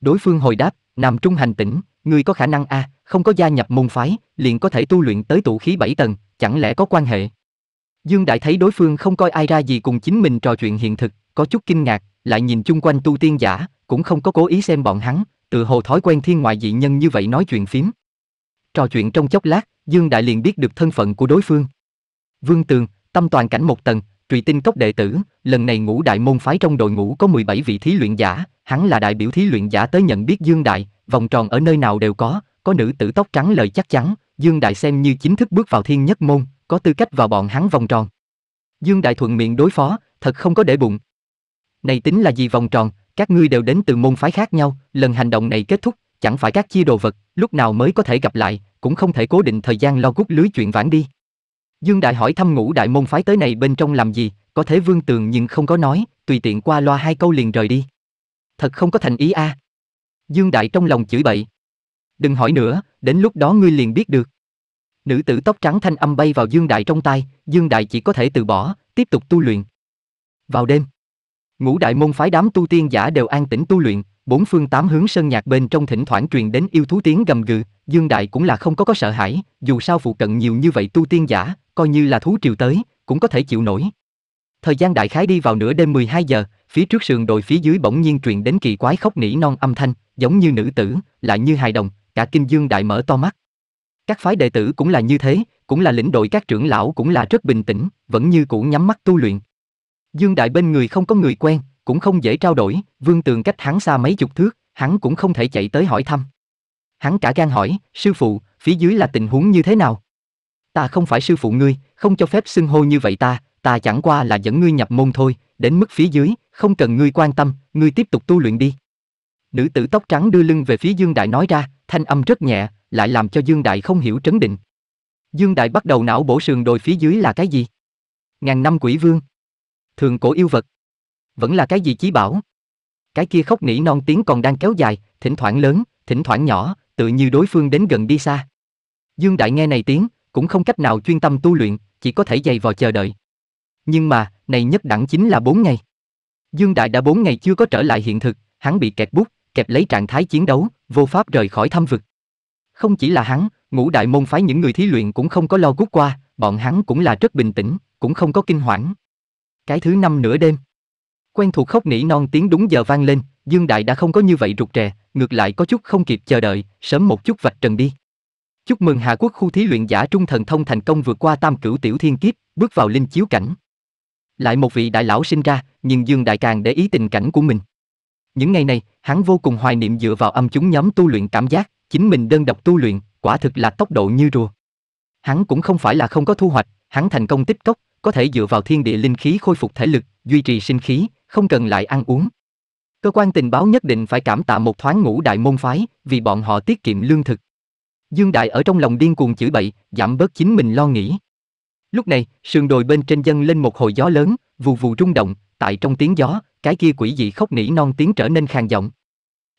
Đối phương hồi đáp, nằm Trung hành tỉnh, ngươi có khả năng a, à, không có gia nhập môn phái, liền có thể tu luyện tới tụ khí bảy tầng, chẳng lẽ có quan hệ? Dương Đại thấy đối phương không coi ai ra gì cùng chính mình trò chuyện hiện thực, có chút kinh ngạc, lại nhìn chung quanh tu tiên giả, cũng không có cố ý xem bọn hắn, tự hồ thói quen thiên ngoại dị nhân như vậy nói chuyện phím. Trò chuyện trong chốc lát, Dương Đại liền biết được thân phận của đối phương. Vương Tường, tâm toàn cảnh một tầng, truy tinh cốc đệ tử, lần này ngũ đại môn phái trong đội ngũ có 17 vị thí luyện giả, hắn là đại biểu thí luyện giả tới nhận biết Dương Đại, vòng tròn ở nơi nào đều có, có nữ tử tóc trắng lời chắc chắn, Dương Đại xem như chính thức bước vào thiên nhất môn, có tư cách vào bọn hắn vòng tròn. Dương Đại thuận miệng đối phó, thật không có để bụng. Này tính là gì vòng tròn, các ngươi đều đến từ môn phái khác nhau, lần hành động này kết thúc, chẳng phải các chia đồ vật, lúc nào mới có thể gặp lại, cũng không thể cố định thời gian lo gút lưới chuyện vãn đi. Dương Đại hỏi thăm ngũ đại môn phái tới này bên trong làm gì, có thế vương tường nhưng không có nói, tùy tiện qua loa hai câu liền rời đi. Thật không có thành ý a. À. Dương Đại trong lòng chửi bậy. Đừng hỏi nữa, đến lúc đó ngươi liền biết được. Nữ tử tóc trắng thanh âm bay vào Dương Đại trong tay, Dương Đại chỉ có thể từ bỏ, tiếp tục tu luyện. Vào đêm, ngũ đại môn phái đám tu tiên giả đều an tĩnh tu luyện, bốn phương tám hướng sơn nhạc bên trong thỉnh thoảng truyền đến yêu thú tiếng gầm gừ, Dương Đại cũng là không có có sợ hãi, dù sao phụ cận nhiều như vậy tu tiên giả, coi như là thú triều tới, cũng có thể chịu nổi. Thời gian đại khái đi vào nửa đêm 12 giờ, phía trước sườn đồi phía dưới bỗng nhiên truyền đến kỳ quái khóc nỉ non âm thanh, giống như nữ tử, lại như hài đồng, cả kinh dương đại mở to mắt. Các phái đệ tử cũng là như thế, cũng là lĩnh đội các trưởng lão cũng là rất bình tĩnh, vẫn như cũ nhắm mắt tu luyện. Dương đại bên người không có người quen, cũng không dễ trao đổi, vương tường cách hắn xa mấy chục thước, hắn cũng không thể chạy tới hỏi thăm. Hắn cả gan hỏi, sư phụ, phía dưới là tình huống như thế nào? Ta không phải sư phụ ngươi, không cho phép xưng hô như vậy ta, ta chẳng qua là dẫn ngươi nhập môn thôi, đến mức phía dưới, không cần ngươi quan tâm, ngươi tiếp tục tu luyện đi. Nữ tử tóc trắng đưa lưng về phía Dương Đại nói ra, thanh âm rất nhẹ, lại làm cho Dương Đại không hiểu trấn định. Dương Đại bắt đầu não bổ sườn đồi phía dưới là cái gì? Ngàn năm quỷ vương. Thường cổ yêu vật. Vẫn là cái gì chí bảo? Cái kia khóc nỉ non tiếng còn đang kéo dài, thỉnh thoảng lớn, thỉnh thoảng nhỏ, tự như đối phương đến gần đi xa. Dương Đại nghe này tiếng, cũng không cách nào chuyên tâm tu luyện, chỉ có thể dày vò chờ đợi. Nhưng mà, này nhất đẳng chính là 4 ngày. Dương Đại đã 4 ngày chưa có trở lại hiện thực, hắn bị kẹt bút, kẹp lấy trạng thái chiến đấu, vô pháp rời khỏi thâm vực. Không chỉ là hắn, ngũ đại môn phái những người thí luyện cũng không có lo gút qua, bọn hắn cũng là rất bình tĩnh, cũng không có kinh hoảng. Cái thứ năm nửa đêm. Quen thuộc khóc nỉ non tiếng đúng giờ vang lên, Dương Đại đã không có như vậy rụt rè, ngược lại có chút không kịp chờ đợi, sớm một chút vạch trần đi. Chúc mừng Hà Quốc khu thí luyện giả trung thần thông thành công vượt qua tam cửu tiểu thiên kiếp, bước vào linh chiếu cảnh. Lại một vị đại lão sinh ra, nhưng Dương Đại càng để ý tình cảnh của mình. Những ngày này, hắn vô cùng hoài niệm dựa vào âm chúng nhóm tu luyện cảm giác, chính mình đơn độc tu luyện, quả thực là tốc độ như rùa. Hắn cũng không phải là không có thu hoạch, hắn thành công tích cốc, có thể dựa vào thiên địa linh khí khôi phục thể lực, duy trì sinh khí, không cần lại ăn uống. Cơ quan tình báo nhất định phải cảm tạ một thoáng ngũ đại môn phái, vì bọn họ tiết kiệm lương thực. Dương Đại ở trong lòng điên cuồng chửi bậy, giảm bớt chính mình lo nghĩ. Lúc này, sườn đồi bên trên dân lên một hồi gió lớn, vù vù rung động, tại trong tiếng gió, cái kia quỷ dị khóc nỉ non tiếng trở nên khàn giọng.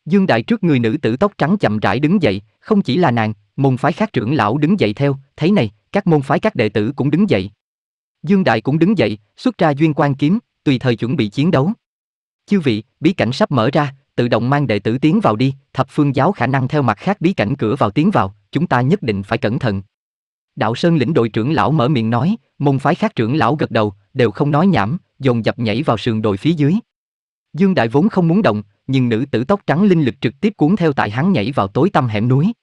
Dương Đại trước người nữ tử tóc trắng chậm rãi đứng dậy, không chỉ là nàng, môn phái khác trưởng lão đứng dậy theo, thấy này, các môn phái các đệ tử cũng đứng dậy. Dương Đại cũng đứng dậy, xuất ra duyên quan kiếm, tùy thời chuẩn bị chiến đấu. Chư vị, bí cảnh sắp mở ra, tự động mang đệ tử tiến vào đi, thập phương giáo khả năng theo mặt khác bí cảnh cửa vào tiến vào, chúng ta nhất định phải cẩn thận. Đạo Sơn lĩnh đội trưởng lão mở miệng nói, môn phái khác trưởng lão gật đầu, đều không nói nhảm, dồn dập nhảy vào sườn đồi phía dưới. Dương Đại vốn không muốn động, nhưng nữ tử tóc trắng linh lực trực tiếp cuốn theo tại hắn nhảy vào tối tăm hẻm núi.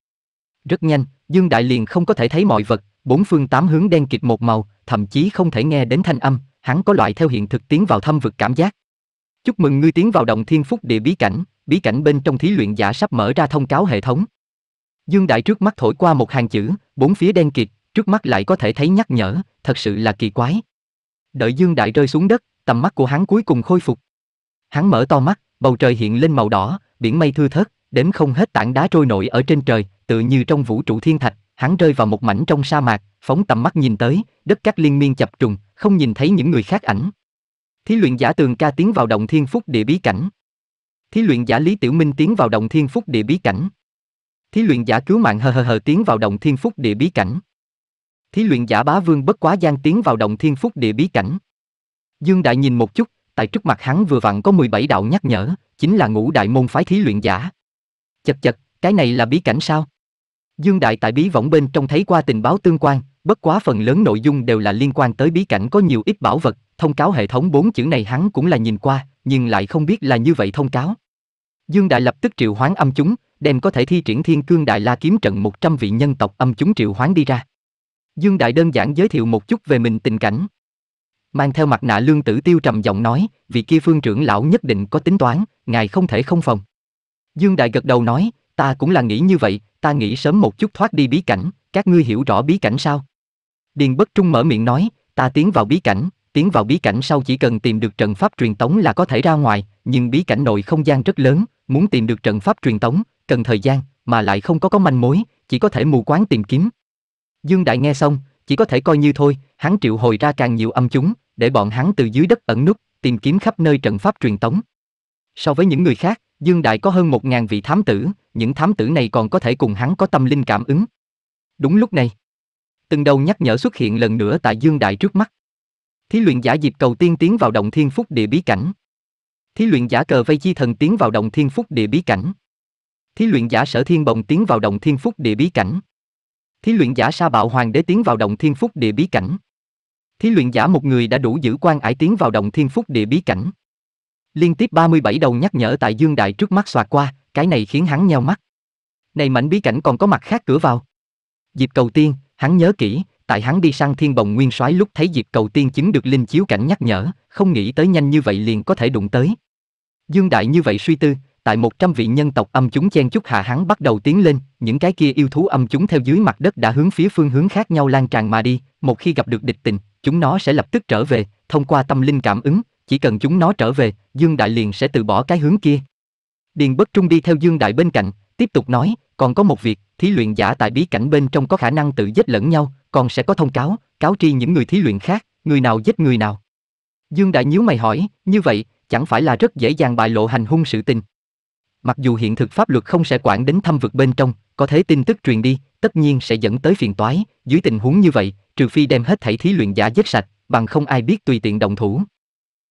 Rất nhanh, Dương Đại liền không có thể thấy mọi vật, bốn phương tám hướng đen kịt một màu, thậm chí không thể nghe đến thanh âm, hắn có loại theo hiện thực tiến vào thâm vực cảm giác. Chúc mừng ngươi tiến vào động thiên phúc địa bí cảnh, bí cảnh bên trong thí luyện giả sắp mở ra thông cáo hệ thống. Dương Đại trước mắt thổi qua một hàng chữ, bốn phía đen kịt, trước mắt lại có thể thấy nhắc nhở, thật sự là kỳ quái. Đợi Dương Đại rơi xuống đất, tầm mắt của hắn cuối cùng khôi phục. Hắn mở to mắt, bầu trời hiện lên màu đỏ, biển mây thưa thớt, đến không hết tảng đá trôi nổi ở trên trời, tự như trong vũ trụ thiên thạch, hắn rơi vào một mảnh trong sa mạc, phóng tầm mắt nhìn tới, đất cát liên miên chập trùng, không nhìn thấy những người khác ảnh. Thí luyện giả Tường Ca tiến vào động thiên phúc địa bí cảnh. Thí luyện giả Lý Tiểu Minh tiến vào động thiên phúc địa bí cảnh. Thí luyện giả cứu mạng hờ hờ hờ tiến vào động thiên phúc địa bí cảnh. Thí luyện giả bá vương bất quá gian tiến vào động thiên phúc địa bí cảnh. Dương Đại nhìn một chút, tại trước mặt hắn vừa vặn có 17 đạo nhắc nhở, chính là ngũ đại môn phái thí luyện giả. Chật chật, cái này là bí cảnh sao? Dương Đại tại bí võng bên trong thấy qua tình báo tương quan, Bất quá phần lớn nội dung đều là liên quan tới bí cảnh có nhiều ít bảo vật, thông cáo hệ thống bốn chữ này hắn cũng là nhìn qua, nhưng lại không biết là như vậy thông cáo. Dương Đại lập tức triệu hoán âm chúng, đem có thể thi triển thiên cương đại la kiếm trận 100 vị nhân tộc âm chúng triệu hoán đi ra. Dương Đại đơn giản giới thiệu một chút về mình tình cảnh. Mang theo mặt nạ lương tử tiêu trầm giọng nói, vị kia phương trưởng lão nhất định có tính toán, ngài không thể không phòng. Dương Đại gật đầu nói, ta cũng là nghĩ như vậy, ta nghĩ sớm một chút thoát đi bí cảnh, các ngươi hiểu rõ bí cảnh sao? Điền Bất Trung mở miệng nói, ta tiến vào bí cảnh, tiến vào bí cảnh sau chỉ cần tìm được trận pháp truyền tống là có thể ra ngoài, nhưng bí cảnh nội không gian rất lớn, muốn tìm được trận pháp truyền tống, cần thời gian, mà lại không có có manh mối, chỉ có thể mù quáng tìm kiếm. Dương Đại nghe xong, chỉ có thể coi như thôi, hắn triệu hồi ra càng nhiều âm chúng, để bọn hắn từ dưới đất ẩn nút, tìm kiếm khắp nơi trận pháp truyền tống. So với những người khác, Dương Đại có hơn một ngàn vị thám tử, những thám tử này còn có thể cùng hắn có tâm linh cảm ứng. Đúng lúc này, từng đầu nhắc nhở xuất hiện lần nữa tại Dương Đại trước mắt. Thí luyện giả dịp cầu tiên tiến vào động thiên phúc địa bí cảnh. Thí luyện giả cờ vây chi thần tiến vào động thiên phúc địa bí cảnh. Thí luyện giả sở thiên bồng tiến vào động thiên phúc địa bí cảnh. Thí luyện giả sa bạo hoàng đế tiến vào động thiên phúc địa bí cảnh. Thí luyện giả một người đã đủ giữ quan ải tiến vào động thiên phúc địa bí cảnh. Liên tiếp 37 đầu nhắc nhở tại Dương Đại trước mắt xoạt qua, cái này khiến hắn nheo mắt. Này mảnh bí cảnh còn có mặt khác cửa vào. Dịp cầu tiên, Hắn nhớ kỹ, tại hắn đi sang thiên bồng nguyên soái lúc thấy diệp cầu tiên chứng được linh chiếu cảnh nhắc nhở, không nghĩ tới nhanh như vậy liền có thể đụng tới. Dương Đại như vậy suy tư, tại một trăm vị nhân tộc âm chúng chen chúc hạ hắn bắt đầu tiến lên, những cái kia yêu thú âm chúng theo dưới mặt đất đã hướng phía phương hướng khác nhau lan tràn mà đi, một khi gặp được địch tình, chúng nó sẽ lập tức trở về, thông qua tâm linh cảm ứng, chỉ cần chúng nó trở về, Dương Đại liền sẽ từ bỏ cái hướng kia. Điền Bất Trung đi theo Dương Đại bên cạnh, tiếp tục nói, còn có một việc, thí luyện giả tại bí cảnh bên trong có khả năng tự giết lẫn nhau, còn sẽ có thông cáo, cáo tri những người thí luyện khác, người nào giết người nào. Dương Đại nhíu mày hỏi, như vậy, chẳng phải là rất dễ dàng bại lộ hành hung sự tình. Mặc dù hiện thực pháp luật không sẽ quản đến thâm vực bên trong, có thế tin tức truyền đi, tất nhiên sẽ dẫn tới phiền toái, dưới tình huống như vậy, trừ phi đem hết thảy thí luyện giả giết sạch, bằng không ai biết tùy tiện động thủ.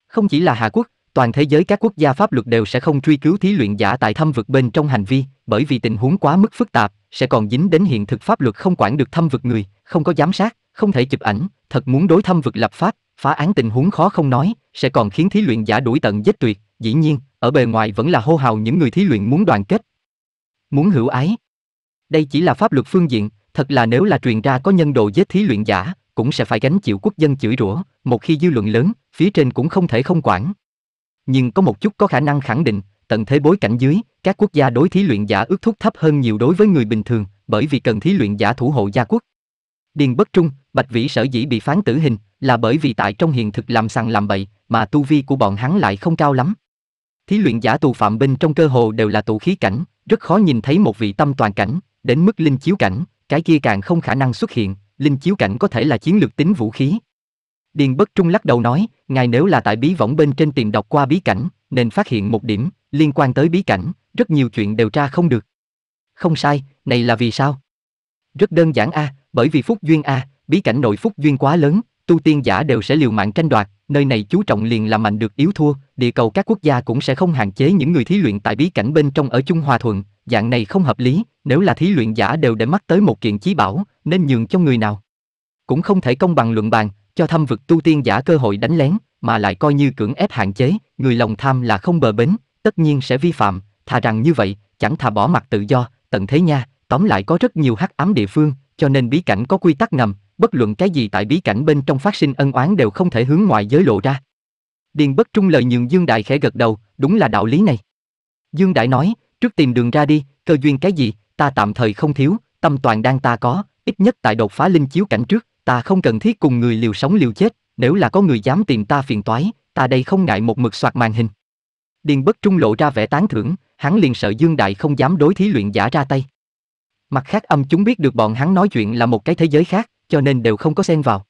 Không chỉ là Hà Quốc, toàn thế giới các quốc gia pháp luật đều sẽ không truy cứu thí luyện giả tại thâm vực bên trong hành vi, bởi vì tình huống quá mức phức tạp, sẽ còn dính đến hiện thực pháp luật không quản được thâm vực người, không có giám sát, không thể chụp ảnh, thật muốn đối thâm vực lập pháp, phá án tình huống khó không nói, sẽ còn khiến thí luyện giả đuổi tận giết tuyệt, dĩ nhiên, ở bề ngoài vẫn là hô hào những người thí luyện muốn đoàn kết, muốn hữu ái. Đây chỉ là pháp luật phương diện, thật là nếu là truyền ra có nhân đồ giết thí luyện giả, cũng sẽ phải gánh chịu quốc dân chửi rủa, một khi dư luận lớn, phía trên cũng không thể không quản. Nhưng có một chút có khả năng khẳng định, tận thế bối cảnh dưới, các quốc gia đối thí luyện giả ước thúc thấp hơn nhiều đối với người bình thường, bởi vì cần thí luyện giả thủ hộ gia quốc. Điền Bất Trung, Bạch Vĩ sở dĩ bị phán tử hình là bởi vì tại trong hiện thực làm sằng làm bậy, mà tu vi của bọn hắn lại không cao lắm. Thí luyện giả tù phạm bên trong cơ hồ đều là tụ khí cảnh, rất khó nhìn thấy một vị tâm toàn cảnh, đến mức linh chiếu cảnh, cái kia càng không khả năng xuất hiện, linh chiếu cảnh có thể là chiến lược tính vũ khí. Điền Bất Trung lắc đầu nói, ngài nếu là tại bí võng bên trên tìm đọc qua bí cảnh, nên phát hiện một điểm, liên quan tới bí cảnh, rất nhiều chuyện đều tra không được. Không sai, này là vì sao? Rất đơn giản a, bởi vì phúc duyên a, bí cảnh nội phúc duyên quá lớn, tu tiên giả đều sẽ liều mạng tranh đoạt, nơi này chú trọng liền là mạnh được yếu thua, địa cầu các quốc gia cũng sẽ không hạn chế những người thí luyện tại bí cảnh bên trong ở chung hòa thuận, dạng này không hợp lý, nếu là thí luyện giả đều để mắt tới một kiện chí bảo, nên nhường cho người nào? Cũng không thể công bằng luận bàn, cho thâm vực tu tiên giả cơ hội đánh lén, mà lại coi như cưỡng ép hạn chế, người lòng tham là không bờ bến, tất nhiên sẽ vi phạm, thà rằng như vậy, chẳng thà bỏ mặt tự do, tận thế nha, tóm lại có rất nhiều hắc ám địa phương, cho nên bí cảnh có quy tắc ngầm, bất luận cái gì tại bí cảnh bên trong phát sinh ân oán đều không thể hướng ngoài giới lộ ra. Điền bất trung lời nhường Dương Đại khẽ gật đầu, đúng là đạo lý này. Dương Đại nói, trước tìm đường ra đi, cơ duyên cái gì, ta tạm thời không thiếu, tâm toàn đang ta có, ít nhất tại đột phá linh chiếu cảnh trước, ta không cần thiết cùng người liều sống liều chết, nếu là có người dám tìm ta phiền toái, ta đây không ngại một mực soạt màn hình. Điền Bất Trung lộ ra vẻ tán thưởng, hắn liền sợ Dương Đại không dám đối thí luyện giả ra tay. Mặt khác âm chúng biết được bọn hắn nói chuyện là một cái thế giới khác, cho nên đều không có xen vào.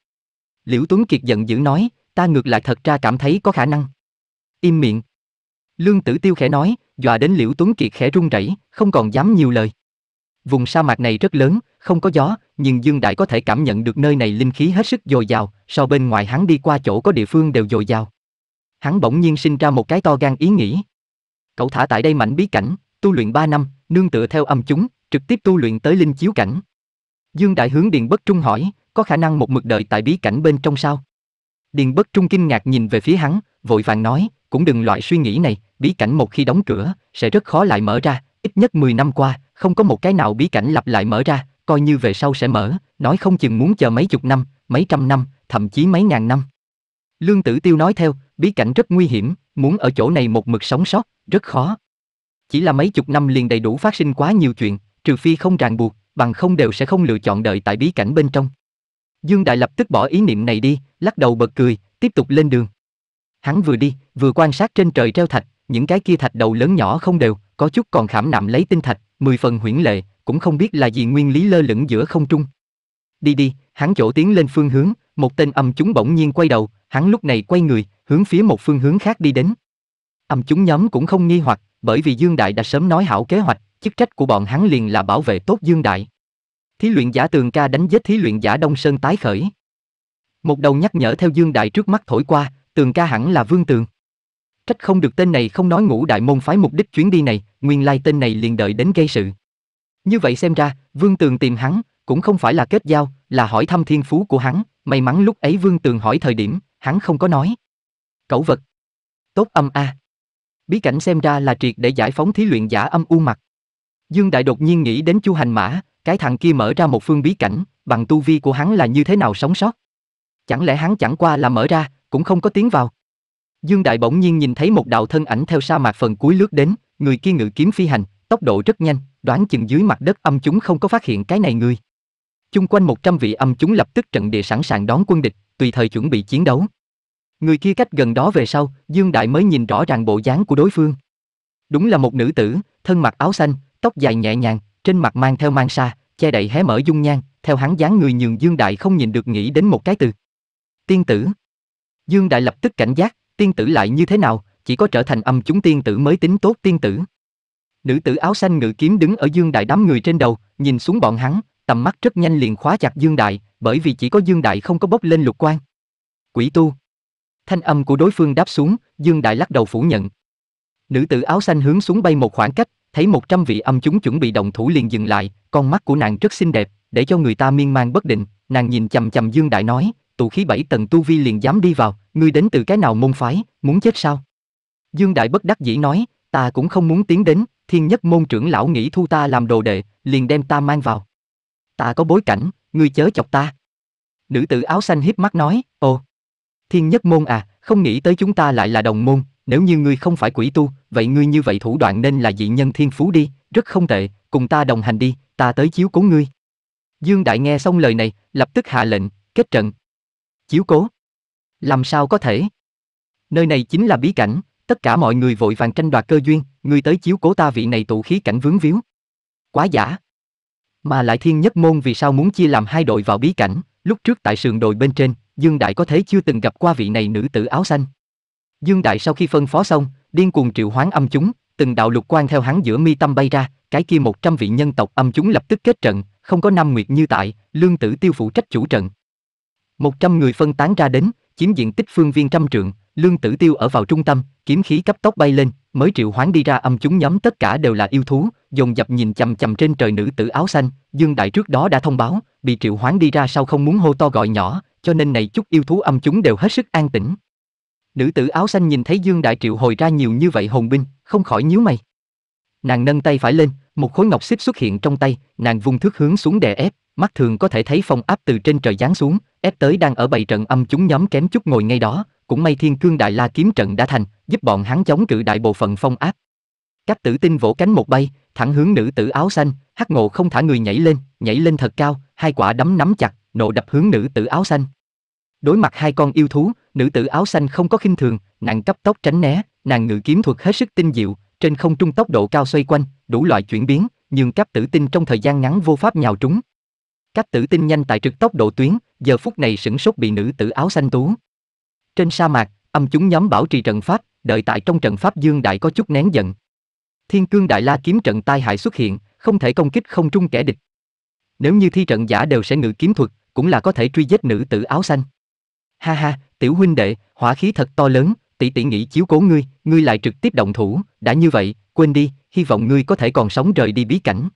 Liễu Tuấn Kiệt giận dữ nói, ta ngược lại thật ra cảm thấy có khả năng. Im miệng. Lương Tử Tiêu khẽ nói, dọa đến Liễu Tuấn Kiệt khẽ run rẩy, không còn dám nhiều lời. Vùng sa mạc này rất lớn, không có gió, nhưng Dương Đại có thể cảm nhận được nơi này linh khí hết sức dồi dào, so bên ngoài hắn đi qua chỗ có địa phương đều dồi dào hắn bỗng nhiên sinh ra một cái to gan ý nghĩ. Cậu thả tại đây mảnh bí cảnh, tu luyện 3 năm, nương tựa theo âm chúng, trực tiếp tu luyện tới linh chiếu cảnh. Dương Đại hướng Điền Bất Trung hỏi, có khả năng một mực đợi tại bí cảnh bên trong sao? Điền Bất Trung kinh ngạc nhìn về phía hắn, vội vàng nói, cũng đừng loại suy nghĩ này, bí cảnh một khi đóng cửa, sẽ rất khó lại mở ra, ít nhất 10 năm qua, không có một cái nào bí cảnh lặp lại mở ra, coi như về sau sẽ mở, nói không chừng muốn chờ mấy chục năm, mấy trăm năm, thậm chí mấy ngàn năm. Lương Tử Tiêu nói theo, bí cảnh rất nguy hiểm, muốn ở chỗ này một mực sống sót, rất khó. Chỉ là mấy chục năm liền đầy đủ phát sinh quá nhiều chuyện, trừ phi không ràng buộc, bằng không đều sẽ không lựa chọn đợi tại bí cảnh bên trong. Dương Đại lập tức bỏ ý niệm này đi, lắc đầu bật cười, tiếp tục lên đường. Hắn vừa đi, vừa quan sát trên trời treo thạch, những cái kia thạch đầu lớn nhỏ không đều, có chút còn khảm nạm lấy tinh thạch, mười phần huyễn lệ, cũng không biết là gì nguyên lý lơ lửng giữa không trung. Đi đi, hắn chỗ tiến lên phương hướng, một tên âm chúng bỗng nhiên quay đầu, hắn lúc này quay người, hướng phía một phương hướng khác đi đến. Âm chúng nhóm cũng không nghi hoặc, bởi vì Dương Đại đã sớm nói hảo kế hoạch, chức trách của bọn hắn liền là bảo vệ tốt Dương Đại. Thí luyện giả Tường Ca đánh giết thí luyện giả Đông Sơn tái khởi. Một đầu nhắc nhở theo Dương Đại trước mắt thổi qua, Tường Ca hẳn là Vương Tường. Trách không được tên này không nói ngũ đại môn phái mục đích chuyến đi này, nguyên lai tên này liền đợi đến gây sự. Như vậy xem ra, Vương Tường tìm hắn, cũng không phải là kết giao, là hỏi thăm thiên phú của hắn, may mắn lúc ấy Vương Tường hỏi thời điểm, hắn không có nói. Cẩu vật. Tốt âm a. Bí cảnh xem ra là triệt để giải phóng thí luyện giả âm u mặt. Dương Đại đột nhiên nghĩ đến Chu Hành Mã, cái thằng kia mở ra một phương bí cảnh, bằng tu vi của hắn là như thế nào sống sót. Chẳng lẽ hắn chẳng qua là mở ra, cũng không có tiếng vào. Dương Đại bỗng nhiên nhìn thấy một đạo thân ảnh theo sa mạc phần cuối lướt đến, người kia ngự kiếm phi hành, tốc độ rất nhanh, đoán chừng dưới mặt đất âm chúng không có phát hiện cái này người chung quanh 100 vị âm chúng lập tức trận địa sẵn sàng đón quân địch, tùy thời chuẩn bị chiến đấu. Người kia cách gần đó về sau, Dương Đại mới nhìn rõ ràng bộ dáng của đối phương. Đúng là một nữ tử, thân mặc áo xanh, tóc dài nhẹ nhàng, trên mặt mang theo mang sa, che đậy hé mở dung nhan, theo hắn dáng người nhường Dương Đại không nhìn được nghĩ đến một cái từ. Tiên tử. Dương Đại lập tức cảnh giác, tiên tử lại như thế nào, chỉ có trở thành âm chúng tiên tử mới tính tốt tiên tử. Nữ tử áo xanh ngự kiếm đứng ở Dương Đại đám người trên đầu, nhìn xuống bọn hắn, tầm mắt rất nhanh liền khóa chặt Dương Đại, bởi vì chỉ có Dương Đại không có bốc lên lục quan. Quỷ tu. Thanh âm của đối phương đáp xuống, Dương Đại lắc đầu phủ nhận. Nữ tử áo xanh hướng xuống bay một khoảng cách, thấy một trăm vị âm chúng chuẩn bị động thủ liền dừng lại, con mắt của nàng rất xinh đẹp, để cho người ta miên man bất định, nàng nhìn chầm chầm Dương Đại nói, tụ khí bảy tầng tu vi liền dám đi vào, ngươi đến từ cái nào môn phái, muốn chết sao? Dương Đại bất đắc dĩ nói, ta cũng không muốn tiến đến, thiên nhất môn trưởng lão nghĩ thu ta làm đồ đệ, liền đem ta mang vào ta có bối cảnh, ngươi chớ chọc ta. Nữ tử áo xanh hiếp mắt nói, ồ, thiên nhất môn à, không nghĩ tới chúng ta lại là đồng môn, nếu như ngươi không phải quỷ tu, vậy ngươi như vậy thủ đoạn nên là dị nhân thiên phú đi, rất không tệ, cùng ta đồng hành đi, ta tới chiếu cố ngươi. Dương Đại nghe xong lời này, lập tức hạ lệnh, kết trận. Chiếu cố. Làm sao có thể? Nơi này chính là bí cảnh, tất cả mọi người vội vàng tranh đoạt cơ duyên, ngươi tới chiếu cố ta vị này tụ khí cảnh vướng víu. Quá giả. Mà lại thiên nhất môn vì sao muốn chia làm hai đội vào bí cảnh, lúc trước tại sườn đồi bên trên, Dương Đại có thể chưa từng gặp qua vị này nữ tử áo xanh. Dương Đại sau khi phân phó xong, điên cuồng triệu hoán âm chúng, từng đạo lục quan theo hắn giữa mi tâm bay ra, cái kia một trăm vị nhân tộc âm chúng lập tức kết trận, không có năm nguyệt như tại, lương tử tiêu phụ trách chủ trận. Một trăm người phân tán ra đến, chiếm diện tích phương viên trăm trượng, lương tử tiêu ở vào trung tâm, kiếm khí cấp tốc bay lên, mới triệu hoán đi ra âm chúng nhóm tất cả đều là yêu thú, dồn dập nhìn chằm chằm trên trời nữ tử áo xanh, Dương Đại trước đó đã thông báo, bị triệu hoán đi ra sau không muốn hô to gọi nhỏ, cho nên này chút yêu thú âm chúng đều hết sức an tĩnh. Nữ tử áo xanh nhìn thấy Dương Đại triệu hồi ra nhiều như vậy hồn binh, không khỏi nhíu mày. Nàng nâng tay phải lên, một khối ngọc xích xuất hiện trong tay, nàng vung thước hướng xuống đè ép, mắt thường có thể thấy phong áp từ trên trời giáng xuống, ép tới đang ở bầy trận âm chúng nhóm kém chút ngồi ngay đó, cũng may Thiên Cương Đại La kiếm trận đã thành, giúp bọn hắn chống cự đại bộ phận phong áp. Các tử tinh vỗ cánh một bay, thẳng hướng nữ tử áo xanh, hắc ngộ không thả người nhảy lên, nhảy lên thật cao, hai quả đấm nắm chặt, nộ đập hướng nữ tử áo xanh. Đối mặt hai con yêu thú, nữ tử áo xanh không có khinh thường, nàng cấp tốc tránh né, nàng ngự kiếm thuật hết sức tinh diệu, trên không trung tốc độ cao xoay quanh, đủ loại chuyển biến, nhưng cấp tử tinh trong thời gian ngắn vô pháp nhào trúng. Các tử tinh nhanh tại trực tốc độ tuyến, giờ phút này sửng sốt bị nữ tử áo xanh tú. Trên sa mạc, âm chúng nhóm bảo trì trận pháp, đợi tại trong trận pháp Dương Đại có chút nén giận, Thiên Cương Đại La kiếm trận tai hại xuất hiện, không thể công kích không trung kẻ địch. Nếu như thi trận giả đều sẽ ngự kiếm thuật, cũng là có thể truy giết nữ tử áo xanh. Ha ha, tiểu huynh đệ, hỏa khí thật to lớn, tỷ tỷ nghĩ chiếu cố ngươi, ngươi lại trực tiếp động thủ, đã như vậy, quên đi, hy vọng ngươi có thể còn sống rời đi bí cảnh.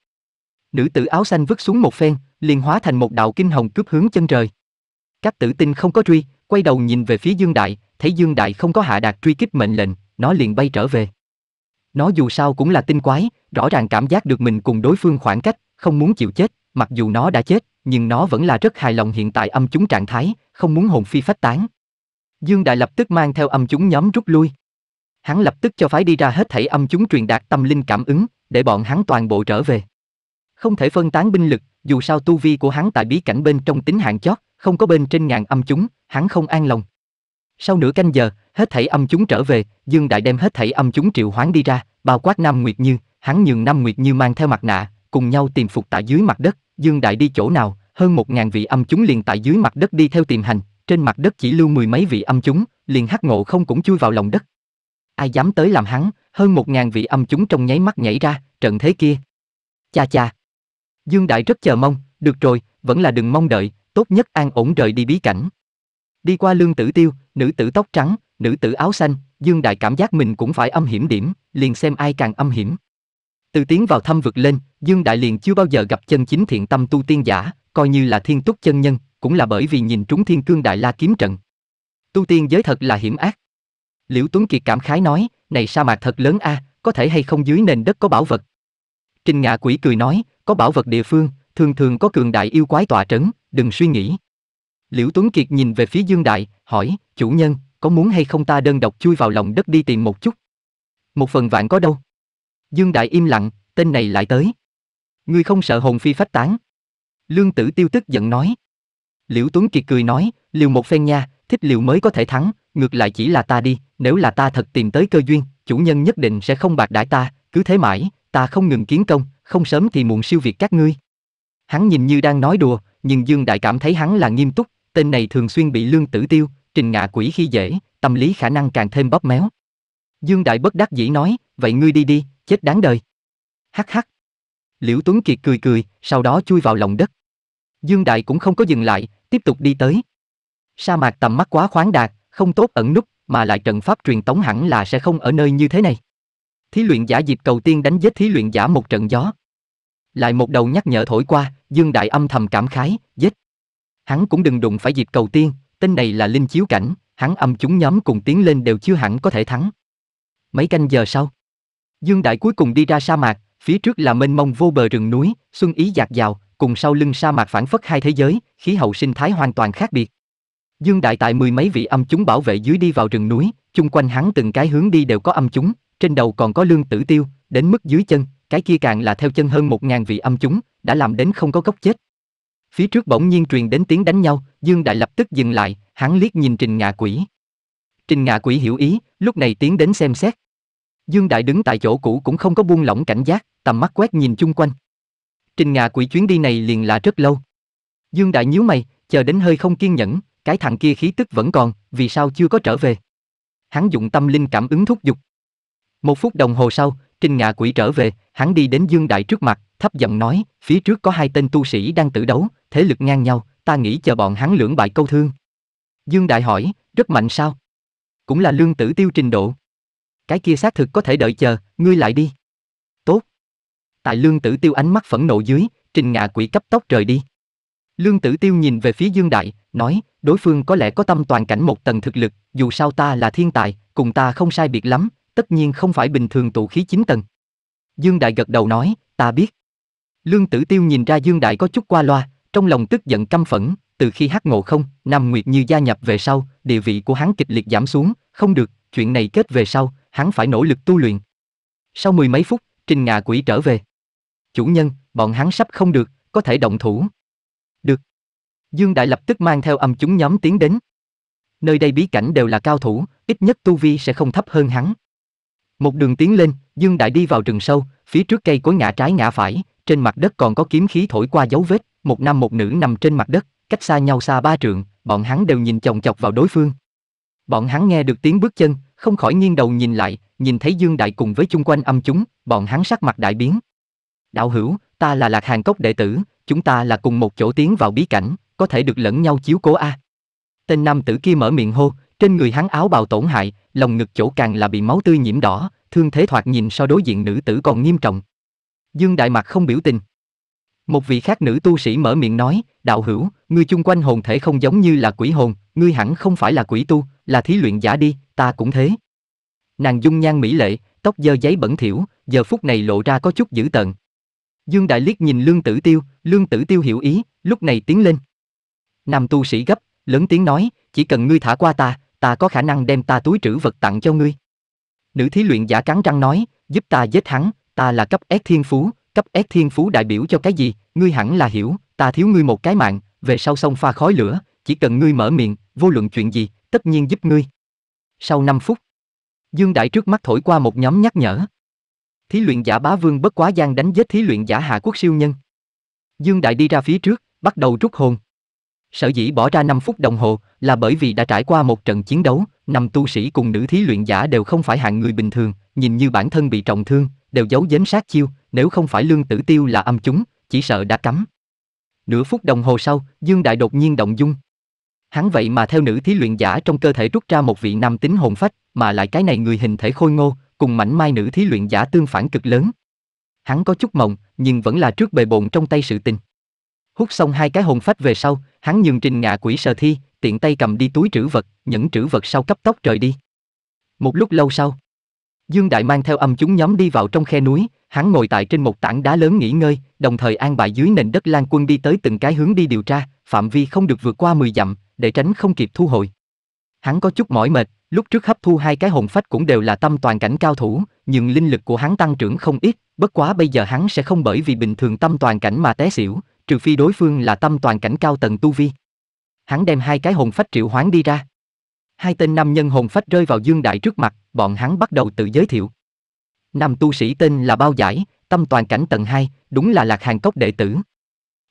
Nữ tử áo xanh vứt xuống một phen, liền hóa thành một đạo kinh hồng cướp hướng chân trời. Các tử tinh không có truy, quay đầu nhìn về phía Dương Đại, thấy Dương Đại không có hạ đạt truy kích mệnh lệnh, nó liền bay trở về. Nó dù sao cũng là tinh quái, rõ ràng cảm giác được mình cùng đối phương khoảng cách, không muốn chịu chết, mặc dù nó đã chết, nhưng nó vẫn là rất hài lòng hiện tại âm chúng trạng thái, không muốn hồn phi phách tán. Dương Đại lập tức mang theo âm chúng nhóm rút lui. Hắn lập tức cho phái đi ra hết thảy âm chúng truyền đạt tâm linh cảm ứng, để bọn hắn toàn bộ trở về. Không thể phân tán binh lực, dù sao tu vi của hắn tại bí cảnh bên trong tính hạn chót, không có bên trên ngàn âm chúng, hắn không an lòng. Sau nửa canh giờ, hết thảy âm chúng trở về, Dương Đại đem hết thảy âm chúng triệu hoán đi ra, bao quát Nam Nguyệt Như, hắn nhường Nam Nguyệt Như mang theo mặt nạ, cùng nhau tìm phục tại dưới mặt đất, Dương Đại đi chỗ nào, hơn một ngàn vị âm chúng liền tại dưới mặt đất đi theo tìm hành, trên mặt đất chỉ lưu mười mấy vị âm chúng, liền hắc ngộ không cũng chui vào lòng đất. Ai dám tới làm hắn, hơn một ngàn vị âm chúng trong nháy mắt nhảy ra, trận thế kia. Cha cha. Dương Đại rất chờ mong, được rồi, vẫn là đừng mong đợi, tốt nhất an ổn rời đi bí cảnh. Đi qua lương tử tiêu, nữ tử tóc trắng, nữ tử áo xanh, Dương Đại cảm giác mình cũng phải âm hiểm điểm, liền xem ai càng âm hiểm. Từ tiến vào thâm vực lên, Dương Đại liền chưa bao giờ gặp chân chính thiện tâm tu tiên giả, coi như là thiên túc chân nhân, cũng là bởi vì nhìn trúng thiên cương đại la kiếm trận. Tu tiên giới thật là hiểm ác. Liễu Tuấn Kiệt cảm khái nói, này sa mạc thật lớn a, à, có thể hay không dưới nền đất có bảo vật. Trình Ngạ Quỷ cười nói, có bảo vật địa phương, thường thường có cường đại yêu quái tọa trấn, đừng suy nghĩ. Liễu Tuấn Kiệt nhìn về phía Dương Đại, hỏi, chủ nhân, có muốn hay không ta đơn độc chui vào lòng đất đi tìm một chút? Một phần vạn có đâu? Dương Đại im lặng, tên này lại tới. Ngươi không sợ hồn phi phách tán. Lương tử tiêu tức giận nói. Liễu Tuấn Kiệt cười nói, liều một phen nha, thích liều mới có thể thắng, ngược lại chỉ là ta đi, nếu là ta thật tìm tới cơ duyên, chủ nhân nhất định sẽ không bạc đãi ta, cứ thế mãi, ta không ngừng kiến công, không sớm thì muộn siêu việt các ngươi. Hắn nhìn như đang nói đùa, nhưng Dương Đại cảm thấy hắn là nghiêm túc, tên này thường xuyên bị lương tử tiêu, trình ngạ quỷ khi dễ, tâm lý khả năng càng thêm bóp méo. Dương Đại bất đắc dĩ nói, vậy ngươi đi đi, chết đáng đời. Hắc hắc. Liễu Tuấn Kiệt cười cười, sau đó chui vào lòng đất. Dương Đại cũng không có dừng lại, tiếp tục đi tới. Sa mạc tầm mắt quá khoáng đạt, không tốt ẩn nút, mà lại trận pháp truyền tống hẳn là sẽ không ở nơi như thế này. Thí luyện giả dịp cầu tiên đánh giết thí luyện giả một trận gió. Lại một đầu nhắc nhở thổi qua, Dương Đại âm thầm cảm khái, giết. Hắn cũng đừng đụng phải dịp cầu tiên, tên này là linh chiếu cảnh, hắn âm chúng nhóm cùng tiến lên đều chưa hẳn có thể thắng. Mấy canh giờ sau, Dương Đại cuối cùng đi ra sa mạc, phía trước là mênh mông vô bờ rừng núi, xuân ý giạt dào, cùng sau lưng sa mạc phản phất hai thế giới, khí hậu sinh thái hoàn toàn khác biệt. Dương Đại tại mười mấy vị âm chúng bảo vệ dưới đi vào rừng núi, chung quanh hắn từng cái hướng đi đều có âm chúng, trên đầu còn có lương tử tiêu, đến mức dưới chân, cái kia càng là theo chân hơn một ngàn vị âm chúng, đã làm đến không có gốc chết. Phía trước bỗng nhiên truyền đến tiếng đánh nhau, Dương Đại lập tức dừng lại, hắn liếc nhìn Trình Ngạ Quỷ. Trình Ngạ Quỷ hiểu ý, lúc này tiến đến xem xét. Dương Đại đứng tại chỗ cũ cũng không có buông lỏng cảnh giác, tầm mắt quét nhìn chung quanh. Trình Ngạ Quỷ chuyến đi này liền là rất lâu. Dương Đại nhíu mày, chờ đến hơi không kiên nhẫn, cái thằng kia khí tức vẫn còn, vì sao chưa có trở về? Hắn dụng tâm linh cảm ứng thúc giục. Một phút đồng hồ sau, Trình Ngạ Quỷ trở về, hắn đi đến Dương Đại trước mặt, thấp giọng nói, phía trước có hai tên tu sĩ đang tử đấu, thế lực ngang nhau, ta nghĩ chờ bọn hắn lưỡng bại câu thương. Dương Đại hỏi, rất mạnh sao? Cũng là lương tử tiêu trình độ. Cái kia xác thực có thể đợi chờ, ngươi lại đi. Tốt. Tại lương tử tiêu ánh mắt phẫn nộ dưới, trình ngạ quỷ cấp tốc rời đi. Lương tử tiêu nhìn về phía Dương Đại, nói, đối phương có lẽ có tâm toàn cảnh một tầng thực lực, dù sao ta là thiên tài, cùng ta không sai biệt lắm, tất nhiên không phải bình thường tụ khí chín tầng. Dương Đại gật đầu nói, ta biết. Lương Tử Tiêu nhìn ra Dương Đại có chút qua loa, trong lòng tức giận căm phẫn, từ khi hát ngộ không, Nam Nguyệt Như gia nhập về sau, địa vị của hắn kịch liệt giảm xuống, không được, chuyện này kết về sau, hắn phải nỗ lực tu luyện. Sau mười mấy phút, Trình ngà Quỷ trở về. Chủ nhân, bọn hắn sắp không được, có thể động thủ. Được. Dương Đại lập tức mang theo âm chúng nhóm tiến đến. Nơi đây bí cảnh đều là cao thủ, ít nhất tu vi sẽ không thấp hơn hắn. Một đường tiến lên, Dương Đại đi vào rừng sâu, phía trước cây có ngã trái ngã phải, trên mặt đất còn có kiếm khí thổi qua dấu vết, một nam một nữ nằm trên mặt đất, cách xa nhau xa ba trượng, bọn hắn đều nhìn chồng chọc vào đối phương. Bọn hắn nghe được tiếng bước chân, không khỏi nghiêng đầu nhìn lại, nhìn thấy Dương Đại cùng với chung quanh âm chúng, bọn hắn sắc mặt đại biến. Đạo hữu, ta là Lạc Hàn Cốc đệ tử, chúng ta là cùng một chỗ tiến vào bí cảnh, có thể được lẫn nhau chiếu cố a. Tên nam tử kia mở miệng hô, trên người hắn áo bào tổn hại, lòng ngực chỗ càng là bị máu tươi nhiễm đỏ, thương thế thoạt nhìn so đối diện nữ tử còn nghiêm trọng. Dương Đại mặt không biểu tình. Một vị khác nữ tu sĩ mở miệng nói, đạo hữu, ngươi chung quanh hồn thể không giống như là quỷ hồn, ngươi hẳn không phải là quỷ tu, là thí luyện giả đi, ta cũng thế. Nàng dung nhan mỹ lệ, tóc dơ giấy bẩn thỉu, giờ phút này lộ ra có chút dữ tợn. Dương Đại Liếc nhìn Lương Tử Tiêu, Lương Tử Tiêu hiểu ý, lúc này tiến lên. Nam tu sĩ gấp, lớn tiếng nói, chỉ cần ngươi thả qua ta, ta có khả năng đem ta túi trữ vật tặng cho ngươi. Nữ thí luyện giả cắn răng nói, giúp ta giết hắn, ta là cấp S thiên phú, cấp S thiên phú đại biểu cho cái gì, ngươi hẳn là hiểu, ta thiếu ngươi một cái mạng, về sau sông pha khói lửa, chỉ cần ngươi mở miệng, vô luận chuyện gì, tất nhiên giúp ngươi. Sau 5 phút, Dương Đại trước mắt thổi qua một nhóm nhắc nhở. Thí luyện giả bá vương bất quá gian đánh giết thí luyện giả hạ quốc siêu nhân. Dương Đại đi ra phía trước, bắt đầu rút hồn. Sở dĩ bỏ ra 5 phút đồng hồ là bởi vì đã trải qua một trận chiến đấu, năm tu sĩ cùng nữ thí luyện giả đều không phải hạng người bình thường, nhìn như bản thân bị trọng thương, đều giấu giếm sát chiêu, nếu không phải lương tử tiêu là âm chúng, chỉ sợ đã cắm. Nửa phút đồng hồ sau, Dương Đại đột nhiên động dung. Hắn vậy mà theo nữ thí luyện giả trong cơ thể rút ra một vị nam tính hồn phách, mà lại cái này người hình thể khôi ngô, cùng mảnh mai nữ thí luyện giả tương phản cực lớn. Hắn có chút mộng, nhưng vẫn là trước bề bộn trong tay sự tình. Hút xong hai cái hồn phách về sau, Hắn nhường trình ngạ quỷ sờ thi, tiện tay cầm đi túi trữ vật, những trữ vật sau cấp tốc rời đi. Một lúc lâu sau, Dương Đại mang theo âm chúng nhóm đi vào trong khe núi, hắn ngồi tại trên một tảng đá lớn nghỉ ngơi, đồng thời an bài dưới nền đất Lan Quân đi tới từng cái hướng đi điều tra, phạm vi không được vượt qua 10 dặm, để tránh không kịp thu hồi. Hắn có chút mỏi mệt, lúc trước hấp thu hai cái hồn phách cũng đều là tâm toàn cảnh cao thủ, nhưng linh lực của hắn tăng trưởng không ít, bất quá bây giờ hắn sẽ không bởi vì bình thường tâm toàn cảnh mà té xỉu, trừ phi đối phương là tâm toàn cảnh cao tầng tu vi. Hắn đem hai cái hồn phách triệu hoán đi ra. Hai tên nam nhân hồn phách rơi vào Dương Đại trước mặt, bọn hắn bắt đầu tự giới thiệu. Nam tu sĩ tên là Bao Giải, tâm toàn cảnh tầng 2, đúng là Lạc Hàng Cốc đệ tử.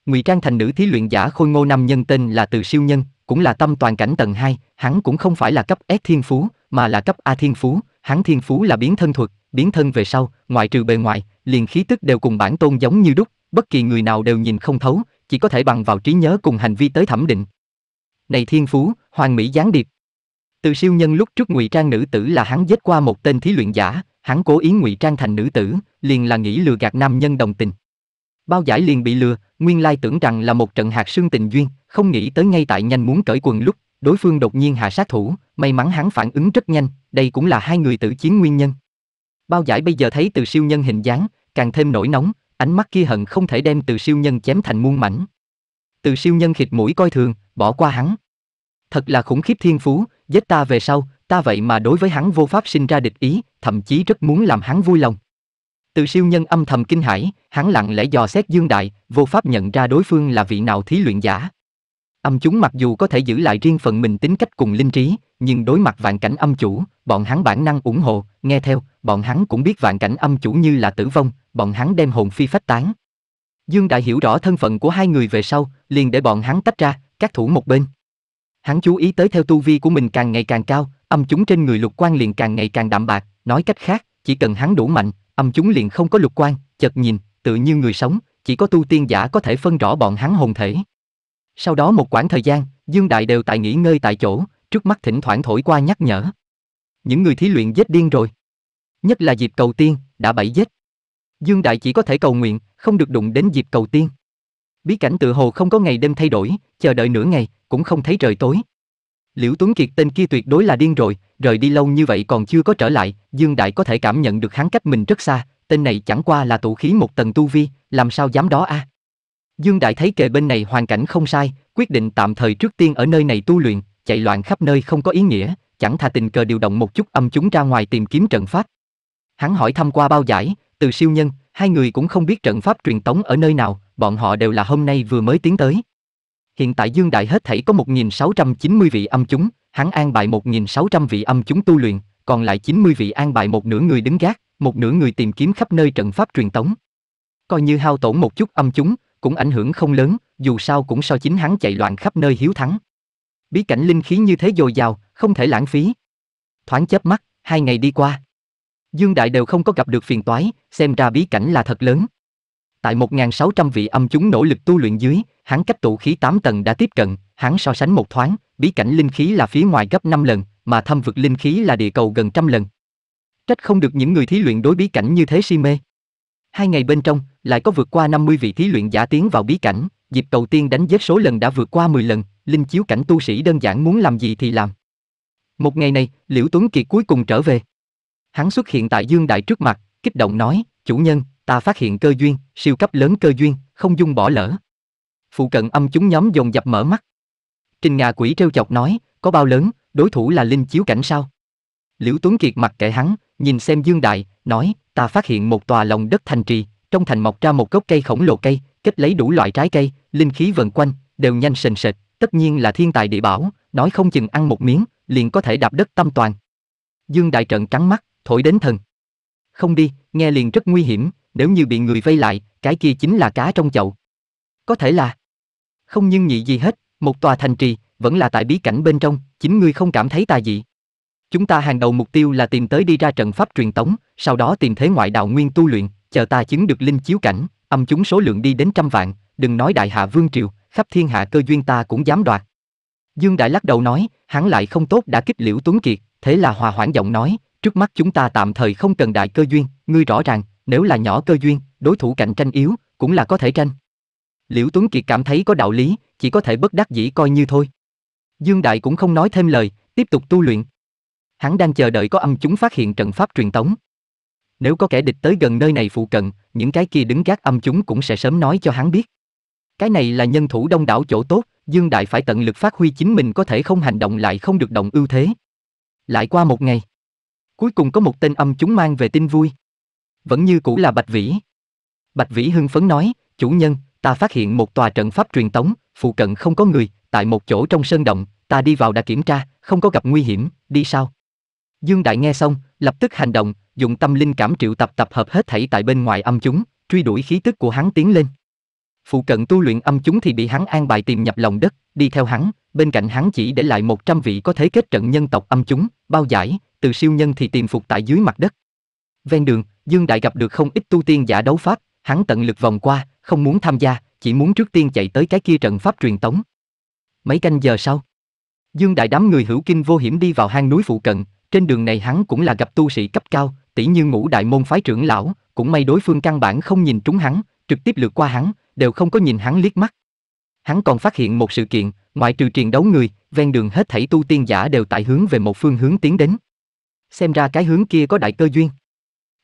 Ngụy Trang thành nữ thí luyện giả khôi ngô nam nhân tên là Từ Siêu Nhân, cũng là tâm toàn cảnh tầng 2, hắn cũng không phải là cấp S thiên phú, mà là cấp A thiên phú, hắn thiên phú là biến thân thuật, biến thân về sau, ngoại trừ bề ngoài, liền khí tức đều cùng bản tôn giống như đúc, bất kỳ người nào đều nhìn không thấu, chỉ có thể bằng vào trí nhớ cùng hành vi tới thẩm định. Này thiên phú, hoàng mỹ gián điệp. Từ siêu nhân lúc trước ngụy trang nữ tử là hắn giết qua một tên thí luyện giả, hắn cố ý ngụy trang thành nữ tử, liền là nghĩ lừa gạt nam nhân đồng tình. Bao giải liền bị lừa, nguyên lai tưởng rằng là một trận hạt sương tình duyên, không nghĩ tới ngay tại nhanh muốn cởi quần lúc, đối phương đột nhiên hạ sát thủ, may mắn hắn phản ứng rất nhanh, đây cũng là hai người tử chiến nguyên nhân. Bao giải bây giờ thấy từ siêu nhân hình dáng, càng thêm nổi nóng, ánh mắt kia hận không thể đem từ siêu nhân chém thành muôn mảnh. Từ siêu nhân khịt mũi coi thường, bỏ qua hắn. Thật là khủng khiếp thiên phú, giết ta về sau, ta vậy mà đối với hắn vô pháp sinh ra địch ý, thậm chí rất muốn làm hắn vui lòng. Từ siêu nhân âm thầm kinh hãi, hắn lặng lẽ dò xét Dương Đại, vô pháp nhận ra đối phương là vị nào thí luyện giả. Âm chúng mặc dù có thể giữ lại riêng phần mình tính cách cùng linh trí, nhưng đối mặt vạn cảnh âm chủ, bọn hắn bản năng ủng hộ, nghe theo, bọn hắn cũng biết vạn cảnh âm chủ như là tử vong, bọn hắn đem hồn phi phách tán. Dương Đại hiểu rõ thân phận của hai người về sau, liền để bọn hắn tách ra, các thủ một bên. Hắn chú ý tới theo tu vi của mình càng ngày càng cao, âm chúng trên người lục quan liền càng ngày càng đạm bạc, nói cách khác, chỉ cần hắn đủ mạnh, âm chúng liền không có lục quan, chợt nhìn, tự như người sống, chỉ có tu tiên giả có thể phân rõ bọn hắn hồn thể. Sau đó một quãng thời gian, Dương Đại đều tại nghỉ ngơi tại chỗ, trước mắt thỉnh thoảng thổi qua nhắc nhở. Những người thí luyện giết điên rồi. Nhất là dịp cầu tiên, đã bảy giết. Dương Đại chỉ có thể cầu nguyện, không được đụng đến dịp cầu tiên. Bí cảnh tự hồ không có ngày đêm thay đổi, chờ đợi nửa ngày, cũng không thấy trời tối. Liễu Tuấn Kiệt tên kia tuyệt đối là điên rồi, rời đi lâu như vậy còn chưa có trở lại, Dương Đại có thể cảm nhận được hắn cách mình rất xa, tên này chẳng qua là tụ khí một tầng tu vi, làm sao dám đó a? À? Dương Đại thấy kề bên này hoàn cảnh không sai, quyết định tạm thời trước tiên ở nơi này tu luyện, chạy loạn khắp nơi không có ý nghĩa, chẳng thà tình cờ điều động một chút âm chúng ra ngoài tìm kiếm trận pháp. Hắn hỏi thăm qua bao giải, từ siêu nhân, hai người cũng không biết trận pháp truyền tống ở nơi nào, bọn họ đều là hôm nay vừa mới tiến tới. Hiện tại Dương Đại hết thảy có 1.690 vị âm chúng, hắn an bài 1.600 vị âm chúng tu luyện, còn lại 90 vị an bài một nửa người đứng gác, một nửa người tìm kiếm khắp nơi trận pháp truyền tống. Coi như hao tổn một chút âm chúng, cũng ảnh hưởng không lớn, dù sao cũng so chính hắn chạy loạn khắp nơi hiếu thắng bí cảnh linh khí như thế dồi dào, không thể lãng phí. Thoáng chớp mắt, hai ngày đi qua. Dương Đại đều không có gặp được phiền toái, xem ra bí cảnh là thật lớn. Tại 1.600 vị âm chúng nỗ lực tu luyện dưới, hắn cách tụ khí 8 tầng đã tiếp cận, hắn so sánh một thoáng, bí cảnh linh khí là phía ngoài gấp 5 lần, mà thâm vực linh khí là địa cầu gần trăm lần. Trách không được những người thí luyện đối bí cảnh như thế si mê. Hai ngày bên trong, lại có vượt qua 50 vị thí luyện giả tiến vào bí cảnh, dịp đầu tiên đánh giết số lần đã vượt qua 10 lần, linh chiếu cảnh tu sĩ đơn giản muốn làm gì thì làm. Một ngày này, Liễu Tuấn Kiệt cuối cùng trở về. Hắn xuất hiện tại Dương Đại trước mặt, kích động nói, chủ nhân, ta phát hiện cơ duyên, siêu cấp lớn cơ duyên, không dung bỏ lỡ. Phụ cận âm chúng nhóm dồn dập mở mắt. Trình Ngà Quỷ trêu chọc nói, có bao lớn, đối thủ là linh chiếu cảnh sao? Liễu Tuấn Kiệt mặc kệ hắn, nhìn xem Dương Đại, nói, ta phát hiện một tòa lòng đất thành trì, trong thành mọc ra một gốc cây khổng lồ cây, kết lấy đủ loại trái cây, linh khí vần quanh, đều nhanh sền sệt, Tất nhiên là thiên tài địa bảo, nói không chừng ăn một miếng, liền có thể đạp đất tâm toàn. Dương Đại Trận trắng mắt, thổi đến thần. Không đi, nghe liền rất nguy hiểm, nếu như bị người vây lại, cái kia chính là cá trong chậu. Có thể là không nhưng nhị gì hết, một tòa thành trì, vẫn là tại bí cảnh bên trong, chính ngươi không cảm thấy tà dị. Chúng ta hàng đầu mục tiêu là tìm tới đi ra trận pháp truyền tống, sau đó tìm thế ngoại đạo nguyên tu luyện, chờ ta chứng được linh chiếu cảnh, âm chúng số lượng đi đến trăm vạn, đừng nói đại hạ vương triều, khắp thiên hạ cơ duyên ta cũng dám đoạt. Dương Đại lắc đầu nói, hắn lại không tốt đã kích liễu Tuấn Kiệt, thế là hòa hoãn giọng nói, trước mắt chúng ta tạm thời không cần đại cơ duyên, ngươi rõ ràng, nếu là nhỏ cơ duyên, đối thủ cạnh tranh yếu, cũng là có thể tranh. Liễu Tuấn Kiệt cảm thấy có đạo lý, chỉ có thể bất đắc dĩ coi như thôi. Dương Đại cũng không nói thêm lời, tiếp tục tu luyện. Hắn đang chờ đợi có âm chúng phát hiện trận pháp truyền tống. Nếu có kẻ địch tới gần nơi này phụ cận, những cái kia đứng gác âm chúng cũng sẽ sớm nói cho hắn biết. Cái này là nhân thủ đông đảo chỗ tốt, Dương Đại phải tận lực phát huy chính mình có thể không hành động lại không được động ưu thế. Lại qua một ngày. Cuối cùng có một tên âm chúng mang về tin vui. Vẫn như cũ là Bạch Vĩ. Bạch Vĩ hưng phấn nói, chủ nhân, ta phát hiện một tòa trận pháp truyền tống, phụ cận không có người, tại một chỗ trong sơn động, ta đi vào đã kiểm tra, không có gặp nguy hiểm, đi sao? Dương Đại nghe xong, lập tức hành động, dùng tâm linh cảm triệu tập tập hợp hết thảy tại bên ngoài âm chúng, truy đuổi khí tức của hắn tiến lên phụ cận tu luyện âm chúng thì bị hắn an bài tìm nhập lòng đất, đi theo hắn, bên cạnh hắn chỉ để lại 100 vị có thế kết trận nhân tộc âm chúng, bao giải, từ siêu nhân thì tìm phục tại dưới mặt đất. Ven đường, Dương Đại gặp được không ít tu tiên giả đấu pháp, hắn tận lực vòng qua, không muốn tham gia, chỉ muốn trước tiên chạy tới cái kia trận pháp truyền tống. Mấy canh giờ sau, Dương Đại đám người hữu kinh vô hiểm đi vào hang núi phụ cận, trên đường này hắn cũng là gặp tu sĩ cấp cao, tỷ như ngũ đại môn phái trưởng lão, cũng may đối phương căn bản không nhìn trúng hắn, trực tiếp lượt qua hắn, đều không có nhìn hắn liếc mắt. Hắn còn phát hiện một sự kiện, ngoại trừ truyền đấu người, ven đường hết thảy tu tiên giả đều tại hướng về một phương hướng tiến đến. Xem ra cái hướng kia có đại cơ duyên.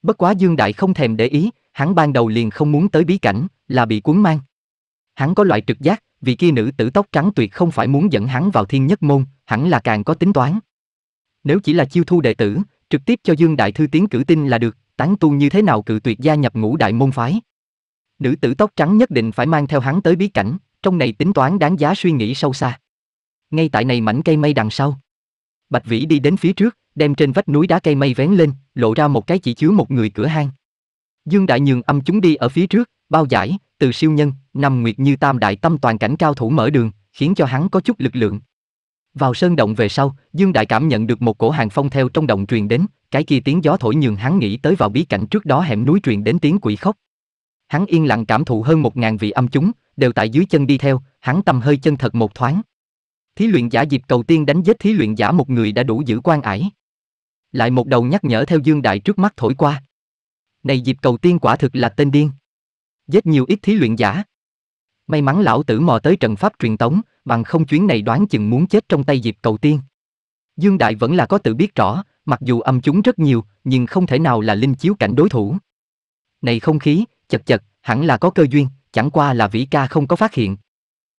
Bất quá Dương Đại không thèm để ý, hắn ban đầu liền không muốn tới bí cảnh, là bị cuốn mang. Hắn có loại trực giác, vì kia nữ tử tóc trắng tuyệt không phải muốn dẫn hắn vào thiên nhất môn, hẳn là càng có tính toán. Nếu chỉ là chiêu thu đệ tử, trực tiếp cho Dương Đại Thư tiến cử tin là được, tán tu như thế nào cự tuyệt gia nhập ngũ đại môn phái nữ tử tóc trắng nhất định phải mang theo hắn tới bí cảnh, trong này tính toán đáng giá suy nghĩ sâu xa. Ngay tại này mảnh cây mây đằng sau. Bạch Vĩ đi đến phía trước, đem trên vách núi đá cây mây vén lên, lộ ra một cái chỉ chứa một người cửa hang. Dương Đại Nhường âm chúng đi ở phía trước, bao giải, từ siêu nhân, năm nguyệt như tam đại tâm toàn cảnh cao thủ mở đường, khiến cho hắn có chút lực lượng. Vào sơn động về sau, Dương Đại cảm nhận được một cổ hàng phong theo trong động truyền đến, cái kia tiếng gió thổi nhường hắn nghĩ tới vào bí cảnh trước đó hẻm núi truyền đến tiếng quỷ khóc hắn yên lặng cảm thụ hơn một ngàn vị âm chúng, đều tại dưới chân đi theo, hắn tâm hơi chân thật một thoáng. Thí luyện giả dịp cầu tiên đánh giết thí luyện giả một người đã đủ giữ quan ải. Lại một đầu nhắc nhở theo dương đại trước mắt thổi qua. Này dịp cầu tiên quả thực là tên điên. Giết nhiều ít thí luyện giả. May mắn lão tử mò tới trận pháp truyền tống, bằng không chuyến này đoán chừng muốn chết trong tay dịp cầu tiên. Dương đại vẫn là có tự biết rõ, mặc dù âm chúng rất nhiều, nhưng không thể nào là linh chiếu cảnh đối thủ. Này không khí, chật chật, hẳn là có cơ duyên, chẳng qua là vĩ ca không có phát hiện.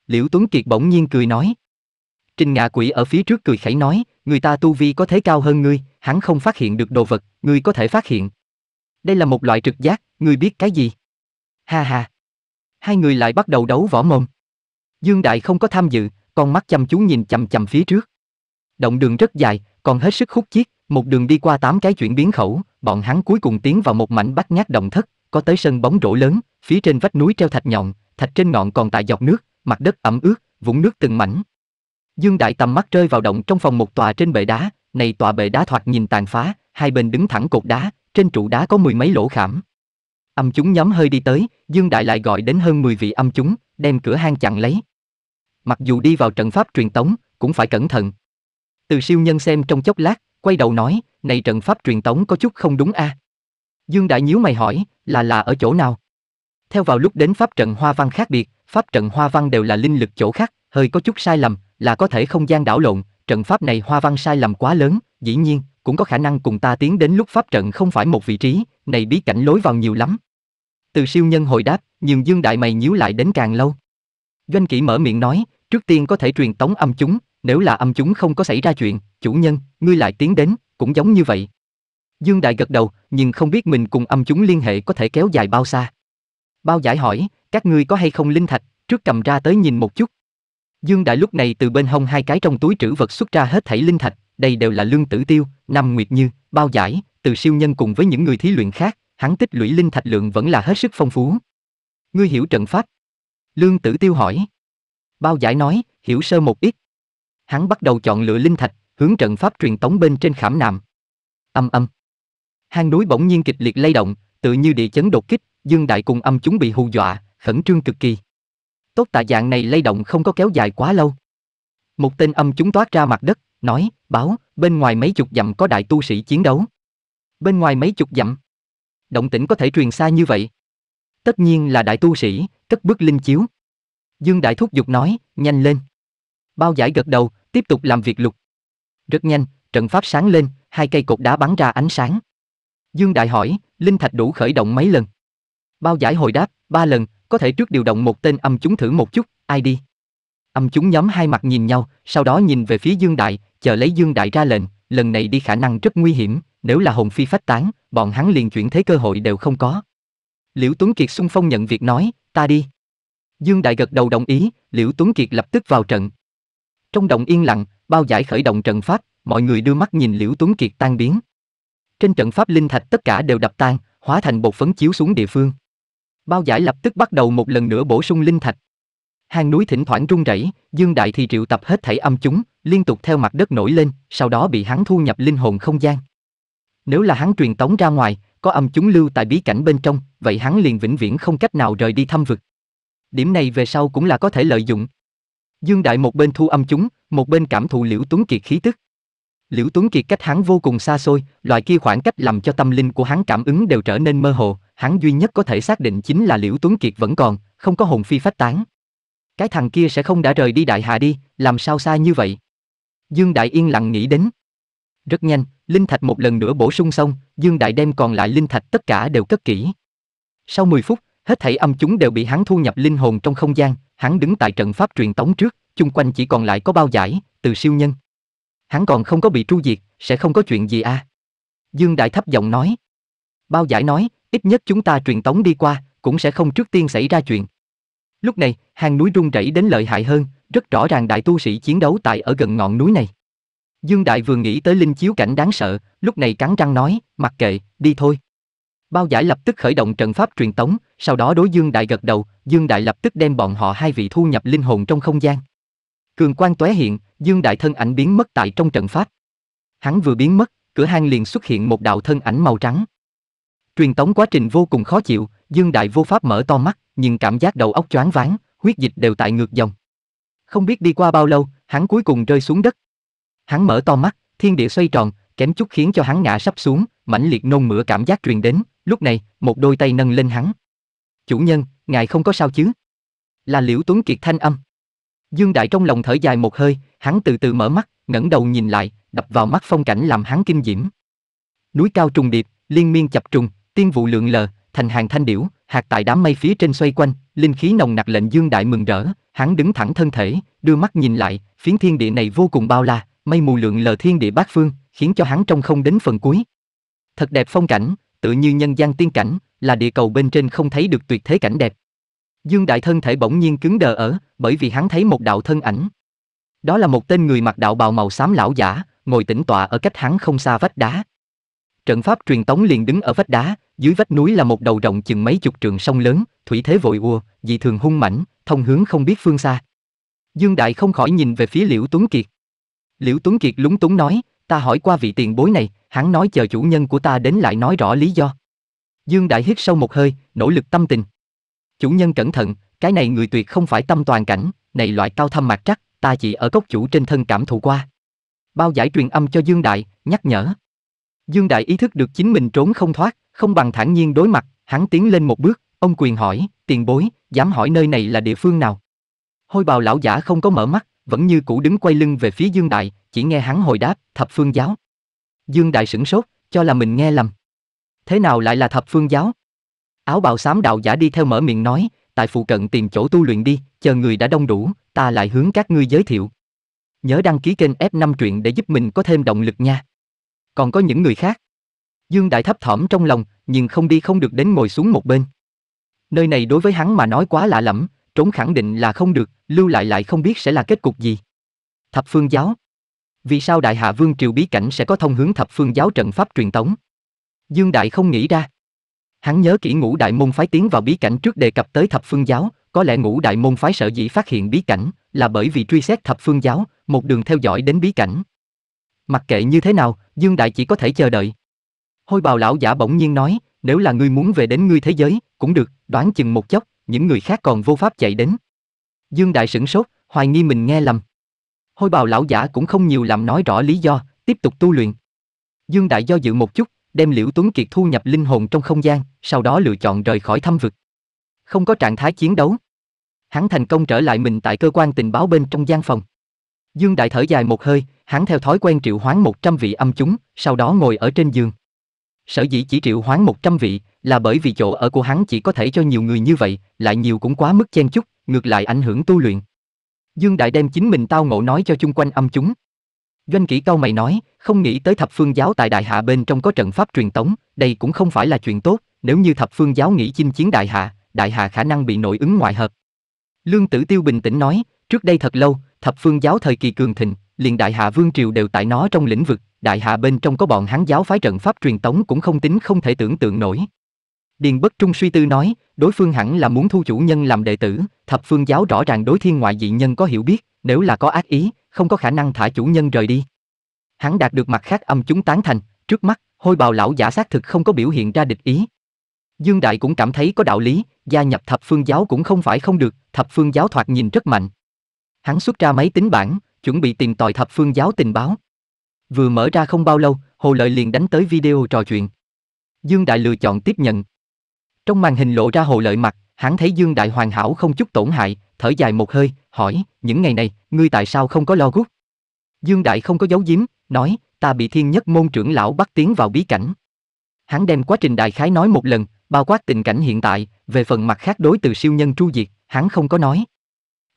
Liễu Tuấn Kiệt bỗng nhiên cười nói. Trình ngạ quỷ ở phía trước cười khẩy nói, người ta tu vi có thế cao hơn ngươi, hắn không phát hiện được đồ vật, ngươi có thể phát hiện. Đây là một loại trực giác, ngươi biết cái gì? Ha ha. Hai người lại bắt đầu đấu võ mồm. Dương Đại không có tham dự, con mắt chăm chú nhìn chằm chằm phía trước. Động đường rất dài, còn hết sức khúc chiết, một đường đi qua tám cái chuyển biến khẩu, bọn hắn cuối cùng tiến vào một mảnh bắt nhát động thất, có tới sân bóng rổ lớn, phía trên vách núi treo thạch nhọn, thạch trên ngọn còn tại dọc nước, mặt đất ẩm ướt, vũng nước từng mảnh. Dương Đại tầm mắt rơi vào động trong phòng một tòa trên bệ đá, này tòa bệ đá thoạt nhìn tàn phá, hai bên đứng thẳng cột đá, trên trụ đá có mười mấy lỗ khảm. Âm chúng nhóm hơi đi tới, Dương Đại lại gọi đến hơn 10 vị âm chúng, đem cửa hang chặn lấy. Mặc dù đi vào trận pháp truyền tống, cũng phải cẩn thận. Từ siêu nhân xem trong chốc lát, quay đầu nói, này trận pháp truyền tống có chút không đúng a, à, Dương Đại nhíu mày hỏi, là là ở chỗ nào? Theo vào lúc đến pháp trận hoa văn khác biệt, pháp trận hoa văn đều là linh lực chỗ khác, hơi có chút sai lầm, là có thể không gian đảo lộn, trận pháp này hoa văn sai lầm quá lớn, dĩ nhiên, cũng có khả năng cùng ta tiến đến lúc pháp trận không phải một vị trí, này bí cảnh lối vào nhiều lắm. Từ siêu nhân hồi đáp, nhưng Dương Đại mày nhíu lại đến càng lâu. Doanh kỷ mở miệng nói, trước tiên có thể truyền tống âm chúng, nếu là âm chúng không có xảy ra chuyện, chủ nhân, ngươi lại tiến đến, cũng giống như vậy. Dương Đại gật đầu, nhưng không biết mình cùng âm chúng liên hệ có thể kéo dài bao xa. Bao giải hỏi, các ngươi có hay không linh thạch, trước cầm ra tới nhìn một chút. Dương Đại lúc này từ bên hông hai cái trong túi trữ vật xuất ra hết thảy linh thạch, đây đều là lương tử tiêu, năm nguyệt như, bao giải, từ siêu nhân cùng với những người thí luyện khác, hắn tích lũy linh thạch lượng vẫn là hết sức phong phú. Ngươi hiểu trận pháp? Lương tử tiêu hỏi. Bao giải nói, hiểu sơ một ít. Hắn bắt đầu chọn lựa linh thạch, hướng trận pháp truyền tống bên trên khảm nạm. Âm âm hang núi bỗng nhiên kịch liệt lay động, tự như địa chấn đột kích, Dương Đại cùng âm chúng bị hù dọa, khẩn trương cực kỳ. Tốt tại dạng này lay động không có kéo dài quá lâu. Một tên âm chúng toát ra mặt đất, nói, báo, bên ngoài mấy chục dặm có đại tu sĩ chiến đấu. Bên ngoài mấy chục dặm. Động tĩnh có thể truyền xa như vậy. Tất nhiên là đại tu sĩ, cất bước linh chiếu. Dương Đại thúc giục nói, nhanh lên. Bao giải gật đầu, tiếp tục làm việc lục. Rất nhanh, trận pháp sáng lên, hai cây cột đá bắn ra ánh sáng. Dương Đại hỏi, linh thạch đủ khởi động mấy lần? Bao giải hồi đáp, ba lần, có thể trước điều động một tên âm chúng thử một chút, ai đi? Âm chúng nhóm hai mặt nhìn nhau, sau đó nhìn về phía Dương Đại, chờ lấy Dương Đại ra lệnh, lần này đi khả năng rất nguy hiểm, nếu là hồn phi phách tán, bọn hắn liền chuyển thế cơ hội đều không có. Liễu Tuấn Kiệt xung phong nhận việc nói, ta đi. Dương Đại gật đầu đồng ý, Liễu Tuấn Kiệt lập tức vào trận. Trong đồng yên lặng, bao giải khởi động trận pháp, mọi người đưa mắt nhìn Liễu Tuấn Kiệt tan biến. Trên trận pháp linh thạch tất cả đều đập tan, hóa thành bột phấn chiếu xuống địa phương. Bao giải lập tức bắt đầu một lần nữa bổ sung linh thạch. hang núi thỉnh thoảng rung rẩy, Dương Đại thì triệu tập hết thảy âm chúng, liên tục theo mặt đất nổi lên, sau đó bị hắn thu nhập linh hồn không gian. Nếu là hắn truyền tống ra ngoài, có âm chúng lưu tại bí cảnh bên trong, vậy hắn liền vĩnh viễn không cách nào rời đi thăm vực. Điểm này về sau cũng là có thể lợi dụng. Dương Đại một bên thu âm chúng, một bên cảm thụ Liễu Tuấn Kiệt khí tức. Liễu Tuấn Kiệt cách hắn vô cùng xa xôi, loại kia khoảng cách làm cho tâm linh của hắn cảm ứng đều trở nên mơ hồ, hắn duy nhất có thể xác định chính là Liễu Tuấn Kiệt vẫn còn, không có hồn phi phách tán. Cái thằng kia sẽ không đã rời đi Đại Hạ đi, làm sao xa như vậy? Dương Đại yên lặng nghĩ đến. Rất nhanh, Linh Thạch một lần nữa bổ sung xong, Dương Đại đem còn lại Linh Thạch tất cả đều cất kỹ. Sau 10 phút, hết thảy âm chúng đều bị hắn thu nhập linh hồn trong không gian, hắn đứng tại trận pháp truyền tống trước, chung quanh chỉ còn lại có bao giải, từ siêu nhân. Hắn còn không có bị tru diệt, sẽ không có chuyện gì à? Dương Đại thấp giọng nói. Bao giải nói, ít nhất chúng ta truyền tống đi qua, cũng sẽ không trước tiên xảy ra chuyện. Lúc này, hàng núi rung rẩy đến lợi hại hơn, rất rõ ràng đại tu sĩ chiến đấu tại ở gần ngọn núi này. Dương Đại vừa nghĩ tới linh chiếu cảnh đáng sợ, lúc này cắn răng nói, mặc kệ, đi thôi. Bao giải lập tức khởi động trận pháp truyền tống, sau đó đối Dương Đại gật đầu, Dương Đại lập tức đem bọn họ hai vị thu nhập linh hồn trong không gian. Cường Quan tóe hiện, Dương Đại thân ảnh biến mất tại trong trận pháp. Hắn vừa biến mất, cửa hang liền xuất hiện một đạo thân ảnh màu trắng. Truyền tống quá trình vô cùng khó chịu, Dương Đại vô pháp mở to mắt, nhưng cảm giác đầu óc choáng váng, huyết dịch đều tại ngược dòng. Không biết đi qua bao lâu, hắn cuối cùng rơi xuống đất. Hắn mở to mắt, thiên địa xoay tròn, kém chút khiến cho hắn ngã sắp xuống, mãnh liệt nôn mửa cảm giác truyền đến, lúc này, một đôi tay nâng lên hắn. "Chủ nhân, ngài không có sao chứ?" Là Liễu Tuấn Kiệt thanh âm. Dương Đại trong lòng thở dài một hơi, hắn từ từ mở mắt, ngẩng đầu nhìn lại, đập vào mắt phong cảnh làm hắn kinh diễm. Núi cao trùng điệp, liên miên chập trùng, tiên vụ lượng lờ, thành hàng thanh điểu, hạt tại đám mây phía trên xoay quanh, linh khí nồng nặc lệnh Dương Đại mừng rỡ, hắn đứng thẳng thân thể, đưa mắt nhìn lại, phiến thiên địa này vô cùng bao la, mây mù lượng lờ thiên địa bát phương, khiến cho hắn trông không đến phần cuối. Thật đẹp phong cảnh, tự như nhân gian tiên cảnh, là địa cầu bên trên không thấy được tuyệt thế cảnh đẹp, Dương Đại thân thể bỗng nhiên cứng đờ ở, bởi vì hắn thấy một đạo thân ảnh. Đó là một tên người mặc đạo bào màu xám lão giả, ngồi tĩnh tọa ở cách hắn không xa vách đá. Trận pháp truyền tống liền đứng ở vách đá, dưới vách núi là một đầu rộng chừng mấy chục trường sông lớn, thủy thế vội ua, dị thường hung mãnh, thông hướng không biết phương xa. Dương Đại không khỏi nhìn về phía Liễu Tuấn Kiệt. Liễu Tuấn Kiệt lúng túng nói, ta hỏi qua vị tiền bối này, hắn nói chờ chủ nhân của ta đến lại nói rõ lý do. Dương Đại hít sâu một hơi, nỗ lực tâm tình, Chủ nhân cẩn thận, cái này người tuyệt không phải tâm toàn cảnh, này loại cao thâm mạc trắc, ta chỉ ở cốc chủ trên thân cảm thụ qua. Bao giải truyền âm cho Dương Đại, nhắc nhở. Dương Đại ý thức được chính mình trốn không thoát, không bằng thản nhiên đối mặt, hắn tiến lên một bước, ông quyền hỏi, tiền bối, dám hỏi nơi này là địa phương nào? Hôi bào lão giả không có mở mắt, vẫn như cũ đứng quay lưng về phía Dương Đại, chỉ nghe hắn hồi đáp, thập phương giáo. Dương Đại sửng sốt, cho là mình nghe lầm. Thế nào lại là thập phương giáo, Áo bào xám đạo giả đi theo mở miệng nói, tại phụ cận tìm chỗ tu luyện đi, chờ người đã đông đủ, ta lại hướng các ngươi giới thiệu. Nhớ đăng ký kênh F5 truyện để giúp mình có thêm động lực nha. Còn có những người khác. Dương Đại thấp thỏm trong lòng, nhưng không đi không được đến ngồi xuống một bên. Nơi này đối với hắn mà nói quá lạ lẫm, trốn khẳng định là không được, lưu lại lại không biết sẽ là kết cục gì. Thập phương giáo. Vì sao Đại Hạ Vương Triều bí cảnh sẽ có thông hướng thập phương giáo trận pháp truyền tống? Dương Đại không nghĩ ra. Hắn nhớ kỹ ngũ đại môn phái tiến vào bí cảnh trước đề cập tới thập phương giáo, có lẽ ngũ đại môn phái sở dĩ phát hiện bí cảnh là bởi vì truy xét thập phương giáo, một đường theo dõi đến bí cảnh. Mặc kệ như thế nào, Dương Đại chỉ có thể chờ đợi. Hôi bào lão giả bỗng nhiên nói, nếu là ngươi muốn về đến ngươi thế giới, cũng được, đoán chừng một chốc, những người khác còn vô pháp chạy đến. Dương Đại sửng sốt, hoài nghi mình nghe lầm. Hôi bào lão giả cũng không nhiều làm nói rõ lý do, tiếp tục tu luyện. Dương Đại do dự một chút, đem Liễu Tuấn Kiệt thu nhập linh hồn trong không gian, sau đó lựa chọn rời khỏi thâm vực. Không có trạng thái chiến đấu. Hắn thành công trở lại mình tại cơ quan tình báo bên trong gian phòng. Dương Đại thở dài một hơi, hắn theo thói quen triệu hoán 100 vị âm chúng, sau đó ngồi ở trên giường. Sở dĩ chỉ triệu hoán 100 vị là bởi vì chỗ ở của hắn chỉ có thể cho nhiều người như vậy, lại nhiều cũng quá mức chen chút, ngược lại ảnh hưởng tu luyện. Dương Đại đem chính mình tao ngộ nói cho chung quanh âm chúng. Doanh kỷ cao mày nói, không nghĩ tới thập phương giáo tại đại hạ bên trong có trận pháp truyền tống, đây cũng không phải là chuyện tốt, nếu như thập phương giáo nghĩ chinh chiến đại hạ, đại hạ khả năng bị nội ứng ngoại hợp. Lương Tử Tiêu bình tĩnh nói, trước đây thật lâu, thập phương giáo thời kỳ cường thịnh, liền đại hạ vương triều đều tại nó trong lĩnh vực, đại hạ bên trong có bọn hắn giáo phái trận pháp truyền tống cũng không tính không thể tưởng tượng nổi. Điền Bất Trung suy tư nói, đối phương hẳn là muốn thu chủ nhân làm đệ tử, thập phương giáo rõ ràng đối thiên ngoại dị nhân có hiểu biết, nếu là có ác ý, không có khả năng thả chủ nhân rời đi. Hắn đạt được mặt khác âm chúng tán thành, trước mắt, hôi bào lão giả xác thực không có biểu hiện ra địch ý. Dương Đại cũng cảm thấy có đạo lý, gia nhập thập phương giáo cũng không phải không được, thập phương giáo thoạt nhìn rất mạnh. Hắn xuất ra máy tính bảng, chuẩn bị tìm tòi thập phương giáo tình báo. Vừa mở ra không bao lâu, Hồ Lợi liền đánh tới video trò chuyện. Dương Đại lựa chọn tiếp nhận. Trong màn hình lộ ra Hồ Lợi mặt, hắn thấy Dương Đại hoàn hảo không chút tổn hại, thở dài một hơi, hỏi, những ngày này, ngươi tại sao không có lo gút? Dương Đại không có giấu giếm, nói, ta bị thiên nhất môn trưởng lão bắt tiến vào bí cảnh. Hắn đem quá trình đại khái nói một lần, bao quát tình cảnh hiện tại, về phần mặt khác đối từ siêu nhân tru diệt, hắn không có nói.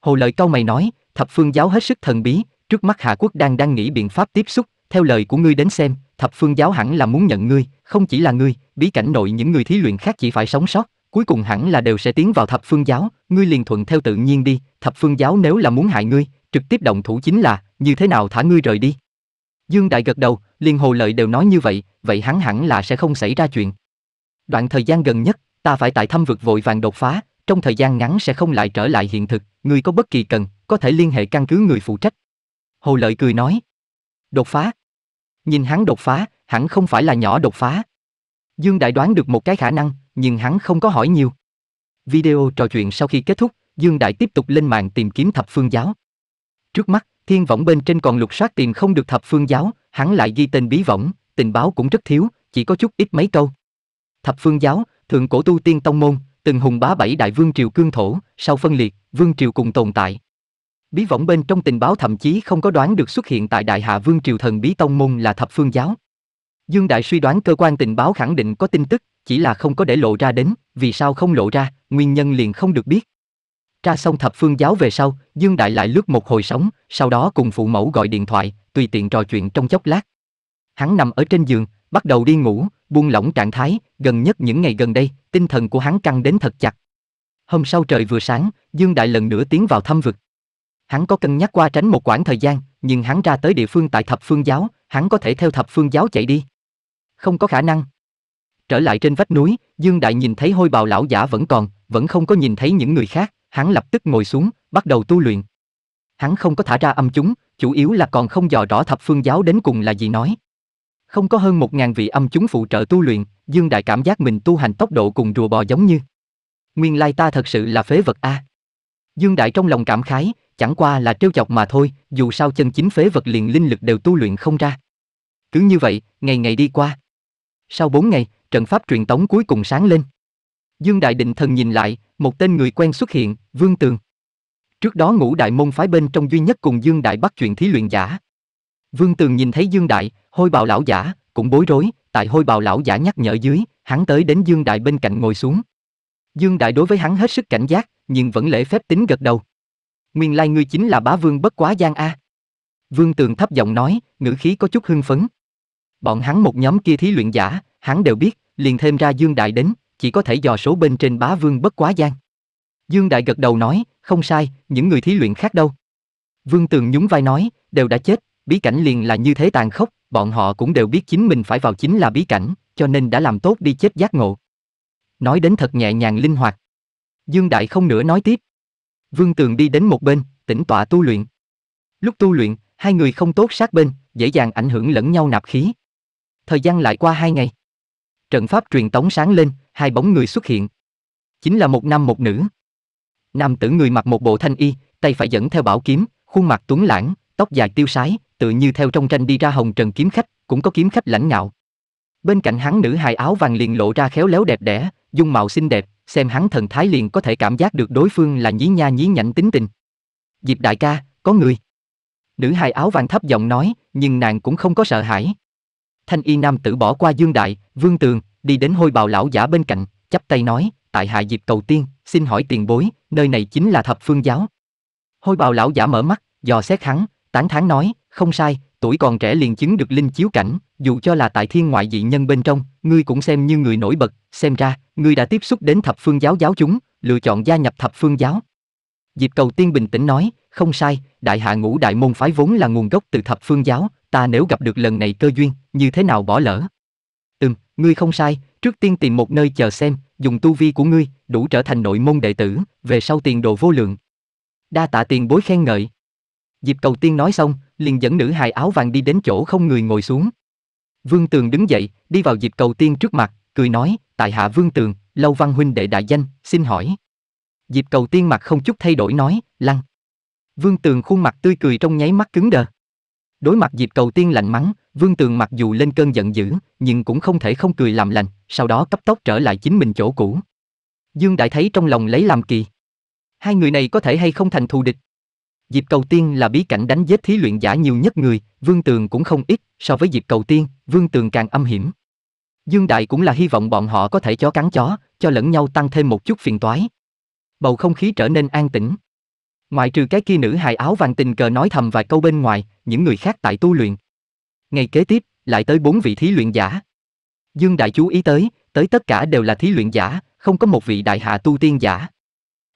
Hồ Lợi câu mày nói, thập phương giáo hết sức thần bí, trước mắt Hạ Quốc đang đang nghĩ biện pháp tiếp xúc, theo lời của ngươi đến xem, thập phương giáo hẳn là muốn nhận ngươi, không chỉ là ngươi, bí cảnh nội những người thí luyện khác chỉ phải sống sót, cuối cùng hẳn là đều sẽ tiến vào thập phương giáo, ngươi liền thuận theo tự nhiên đi, thập phương giáo nếu là muốn hại ngươi, trực tiếp động thủ chính là, như thế nào thả ngươi rời đi. Dương Đại gật đầu, liền hồ lợi đều nói như vậy, vậy hắn hẳn là sẽ không xảy ra chuyện. Đoạn thời gian gần nhất, ta phải tại thâm vực vội vàng đột phá, trong thời gian ngắn sẽ không lại trở lại hiện thực, ngươi có bất kỳ cần, có thể liên hệ căn cứ người phụ trách. Hồ lợi cười nói. Đột phá. Nhìn hắn đột phá, hẳn không phải là nhỏ đột phá. Dương Đại đoán được một cái khả năng, nhưng hắn không có hỏi nhiều. Video trò chuyện sau khi kết thúc, Dương Đại tiếp tục lên mạng tìm kiếm thập phương giáo. Trước mắt, thiên võng bên trên còn lục soát tìm không được thập phương giáo, hắn lại ghi tên bí võng, tình báo cũng rất thiếu, chỉ có chút ít mấy câu. Thập phương giáo, thượng cổ tu tiên tông môn, từng hùng bá bảy đại vương triều cương thổ, sau phân liệt, vương triều cùng tồn tại. Bí võng bên trong tình báo thậm chí không có đoán được xuất hiện tại đại hạ vương triều thần bí tông môn là thập phương giáo. Dương Đại suy đoán cơ quan tình báo khẳng định có tin tức, chỉ là không có để lộ ra đến, vì sao không lộ ra, nguyên nhân liền không được biết. Tra xong thập phương giáo về sau, Dương Đại lại lướt một hồi sóng, sau đó cùng phụ mẫu gọi điện thoại, tùy tiện trò chuyện trong chốc lát. Hắn nằm ở trên giường, bắt đầu đi ngủ, buông lỏng trạng thái, gần nhất những ngày gần đây, tinh thần của hắn căng đến thật chặt. Hôm sau trời vừa sáng, Dương Đại lần nữa tiến vào thâm vực. Hắn có cân nhắc qua tránh một quãng thời gian, nhưng hắn ra tới địa phương tại thập phương giáo, hắn có thể theo thập phương giáo chạy đi không có khả năng. Trở lại trên vách núi, Dương Đại nhìn thấy hôi bào lão giả vẫn còn, vẫn không có nhìn thấy những người khác, hắn lập tức ngồi xuống, bắt đầu tu luyện. Hắn không có thả ra âm chúng, chủ yếu là còn không dò rõ thập phương giáo đến cùng là gì nói. Không có hơn một ngàn vị âm chúng phụ trợ tu luyện, Dương Đại cảm giác mình tu hành tốc độ cùng rùa bò giống như. Nguyên lai ta thật sự là phế vật a. Dương Đại trong lòng cảm khái, chẳng qua là trêu chọc mà thôi, dù sao chân chính phế vật liền linh lực đều tu luyện không ra. Cứ như vậy, ngày ngày đi qua. Sau 4 ngày, trận pháp truyền tống cuối cùng sáng lên. Dương Đại Định Thần nhìn lại, một tên người quen xuất hiện, Vương Tường. Trước đó ngũ đại môn phái bên trong duy nhất cùng Dương Đại bắt chuyện thí luyện giả. Vương Tường nhìn thấy Dương Đại, hôi bào lão giả, cũng bối rối, tại hôi bào lão giả nhắc nhở dưới, hắn tới đến Dương Đại bên cạnh ngồi xuống. Dương Đại đối với hắn hết sức cảnh giác, nhưng vẫn lễ phép tính gật đầu. Nguyên lai ngươi chính là bá vương bất quá giang A. Vương Tường thấp giọng nói, ngữ khí có chút hưng phấn. Bọn hắn một nhóm kia thí luyện giả, hắn đều biết, liền thêm ra Dương Đại đến, chỉ có thể dò số bên trên bá vương bất quá gian. Dương Đại gật đầu nói, không sai, những người thí luyện khác đâu. Vương Tường nhún vai nói, đều đã chết, bí cảnh liền là như thế tàn khốc, bọn họ cũng đều biết chính mình phải vào chính là bí cảnh, cho nên đã làm tốt đi chết giác ngộ. Nói đến thật nhẹ nhàng linh hoạt. Dương Đại không nữa nói tiếp. Vương Tường đi đến một bên, tĩnh tọa tu luyện. Lúc tu luyện, hai người không tốt sát bên, dễ dàng ảnh hưởng lẫn nhau nạp khí. Thời gian lại qua hai ngày. Trận pháp truyền tống sáng lên, hai bóng người xuất hiện. Chính là một nam một nữ. Nam tử người mặc một bộ thanh y, tay phải dẫn theo bảo kiếm, khuôn mặt tuấn lãng, tóc dài tiêu sái, tự như theo trong tranh đi ra hồng trần kiếm khách, cũng có kiếm khách lãnh ngạo. Bên cạnh hắn nữ hài áo vàng liền lộ ra khéo léo đẹp đẽ, dung mạo xinh đẹp, xem hắn thần thái liền có thể cảm giác được đối phương là nhí nha nhí nhảnh tính tình. Diệp đại ca, có người. Nữ hài áo vàng thấp giọng nói, nhưng nàng cũng không có sợ hãi. Thanh y nam tử bỏ qua Dương Đại, Vương Tường, đi đến hôi bào lão giả bên cạnh, chắp tay nói, tại hạ dịp cầu tiên, xin hỏi tiền bối, nơi này chính là thập phương giáo. Hôi bào lão giả mở mắt, dò xét hắn, tán thán nói, không sai, tuổi còn trẻ liền chứng được linh chiếu cảnh, dù cho là tại thiên ngoại dị nhân bên trong, ngươi cũng xem như người nổi bật, xem ra, ngươi đã tiếp xúc đến thập phương giáo giáo chúng, lựa chọn gia nhập thập phương giáo. Dịp Cầu Tiên bình tĩnh nói, không sai, đại hạ ngũ đại môn phái vốn là nguồn gốc từ thập phương giáo, ta nếu gặp được lần này cơ duyên, như thế nào bỏ lỡ? Ừm, ngươi không sai, trước tiên tìm một nơi chờ xem, dùng tu vi của ngươi, đủ trở thành nội môn đệ tử, về sau tiền đồ vô lượng. Đa tạ tiền bối khen ngợi. Diệp cầu tiên nói xong, liền dẫn nữ hài áo vàng đi đến chỗ không người ngồi xuống. Vương Tường đứng dậy, đi vào Diệp cầu tiên trước mặt, cười nói, tại hạ Vương Tường, lâu văn huynh đệ đại danh, xin hỏi. Diệp cầu tiên mặt không chút thay đổi nói, lăng. Vương Tường khuôn mặt tươi cười trong nháy mắt cứng đờ. Đối mặt Diệp Cầu Tiên lạnh mắng, Vương Tường mặc dù lên cơn giận dữ, nhưng cũng không thể không cười làm lành, sau đó cấp tốc trở lại chính mình chỗ cũ. Dương Đại thấy trong lòng lấy làm kỳ. Hai người này có thể hay không thành thù địch? Diệp Cầu Tiên là bí cảnh đánh giết thí luyện giả nhiều nhất người, Vương Tường cũng không ít, so với Diệp Cầu Tiên, Vương Tường càng âm hiểm. Dương Đại cũng là hy vọng bọn họ có thể chó cắn chó, cho lẫn nhau tăng thêm một chút phiền toái. Bầu không khí trở nên an tĩnh, Ngoại trừ cái kia nữ hài áo vàng tình cờ nói thầm vài câu bên ngoài, những người khác tại tu luyện. Ngày kế tiếp, lại tới bốn vị thí luyện giả. Dương Đại chú ý tới, tới tất cả đều là thí luyện giả, không có một vị đại hạ tu tiên giả.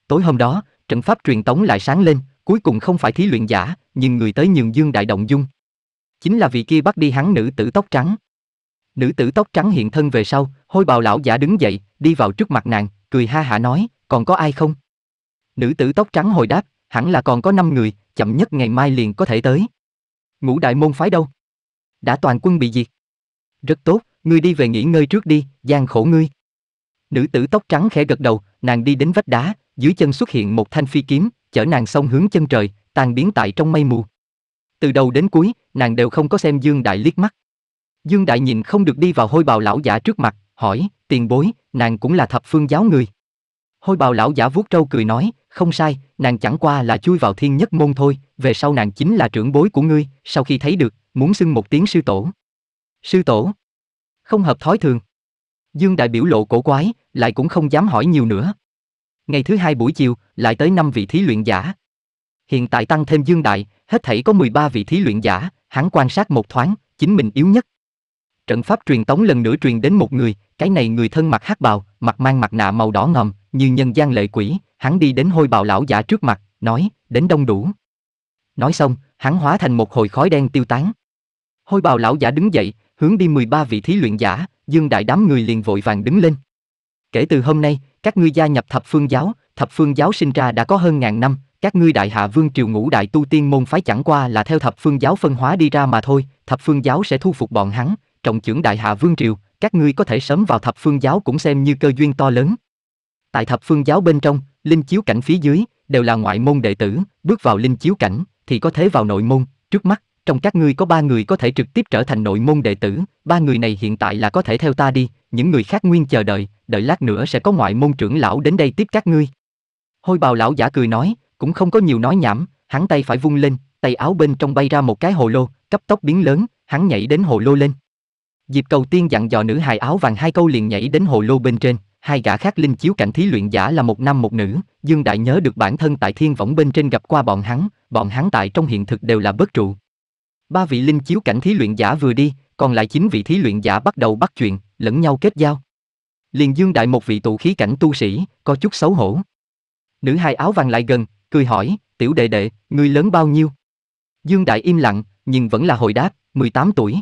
Tối hôm đó, trận pháp truyền tống lại sáng lên, cuối cùng không phải thí luyện giả, nhưng người tới nhường Dương Đại động dung. Chính là vị kia bắt đi hắn nữ tử tóc trắng. Nữ tử tóc trắng hiện thân về sau, hôi bào lão giả đứng dậy, đi vào trước mặt nàng, cười ha hả nói, còn có ai không? Nữ tử tóc trắng hồi đáp, hẳn là còn có 5 người, chậm nhất ngày mai liền có thể tới. Ngũ đại môn phái đâu? Đã toàn quân bị diệt. Rất tốt, ngươi đi về nghỉ ngơi trước đi, gian khổ ngươi. Nữ tử tóc trắng khẽ gật đầu, nàng đi đến vách đá, dưới chân xuất hiện một thanh phi kiếm, chở nàng song hướng chân trời, tan biến tại trong mây mù. Từ đầu đến cuối, nàng đều không có xem Dương Đại liếc mắt. Dương Đại nhìn không được đi vào hôi bào lão giả trước mặt, hỏi, tiền bối, nàng cũng là thập phương giáo người. Hôi bào lão giả vuốt trâu cười nói, không sai, nàng chẳng qua là chui vào thiên nhất môn thôi, về sau nàng chính là trưởng bối của ngươi, sau khi thấy được, muốn xưng một tiếng sư tổ. Sư tổ. Không hợp thói thường. Dương đại biểu lộ cổ quái, lại cũng không dám hỏi nhiều nữa. Ngày thứ hai buổi chiều, lại tới năm vị thí luyện giả. Hiện tại tăng thêm Dương đại, hết thảy có 13 vị thí luyện giả, hắn quan sát một thoáng, chính mình yếu nhất. Trận pháp truyền tống lần nữa truyền đến một người, cái này người thân mặc hắc bào, mặt mang mặt nạ màu đỏ ngầm như nhân gian lệ quỷ, hắn đi đến hôi bào lão giả trước mặt, nói, đến đông đủ. Nói xong, hắn hóa thành một hồi khói đen tiêu tán. Hôi bào lão giả đứng dậy, hướng đi 13 vị thí luyện giả, dương đại đám người liền vội vàng đứng lên. Kể từ hôm nay, các ngươi gia nhập thập phương giáo, thập phương giáo sinh ra đã có hơn ngàn năm, các ngươi đại hạ vương triều ngũ đại tu tiên môn phái chẳng qua là theo thập phương giáo phân hóa đi ra mà thôi, thập phương giáo sẽ thu phục bọn hắn, trọng trưởng đại hạ vương triều, các ngươi có thể sớm vào thập phương giáo cũng xem như cơ duyên to lớn. Tại thập phương giáo bên trong, linh chiếu cảnh phía dưới, đều là ngoại môn đệ tử, bước vào linh chiếu cảnh, thì có thể vào nội môn, trước mắt, trong các ngươi có ba người có thể trực tiếp trở thành nội môn đệ tử, ba người này hiện tại là có thể theo ta đi, những người khác nguyên chờ đợi, đợi lát nữa sẽ có ngoại môn trưởng lão đến đây tiếp các ngươi. Hôi bào lão giả cười nói, cũng không có nhiều nói nhảm, hắn tay phải vung lên, tay áo bên trong bay ra một cái hồ lô, cấp tốc biến lớn, hắn nhảy đến hồ lô lên. Diệp cầu tiên dặn dò nữ hài áo vàng hai câu liền nhảy đến hồ lô bên trên hai gã khác linh chiếu cảnh thí luyện giả là một nam một nữ, Dương Đại nhớ được bản thân tại thiên võng bên trên gặp qua bọn hắn, bọn hắn tại trong hiện thực đều là bất trụ. Ba vị linh chiếu cảnh thí luyện giả vừa đi, còn lại chín vị thí luyện giả bắt đầu bắt chuyện, lẫn nhau kết giao. Liền Dương Đại một vị tụ khí cảnh tu sĩ, có chút xấu hổ. Nữ hai áo vàng lại gần, cười hỏi, tiểu đệ đệ, ngươi lớn bao nhiêu? Dương Đại im lặng, nhưng vẫn là hồi đáp, 18 tuổi.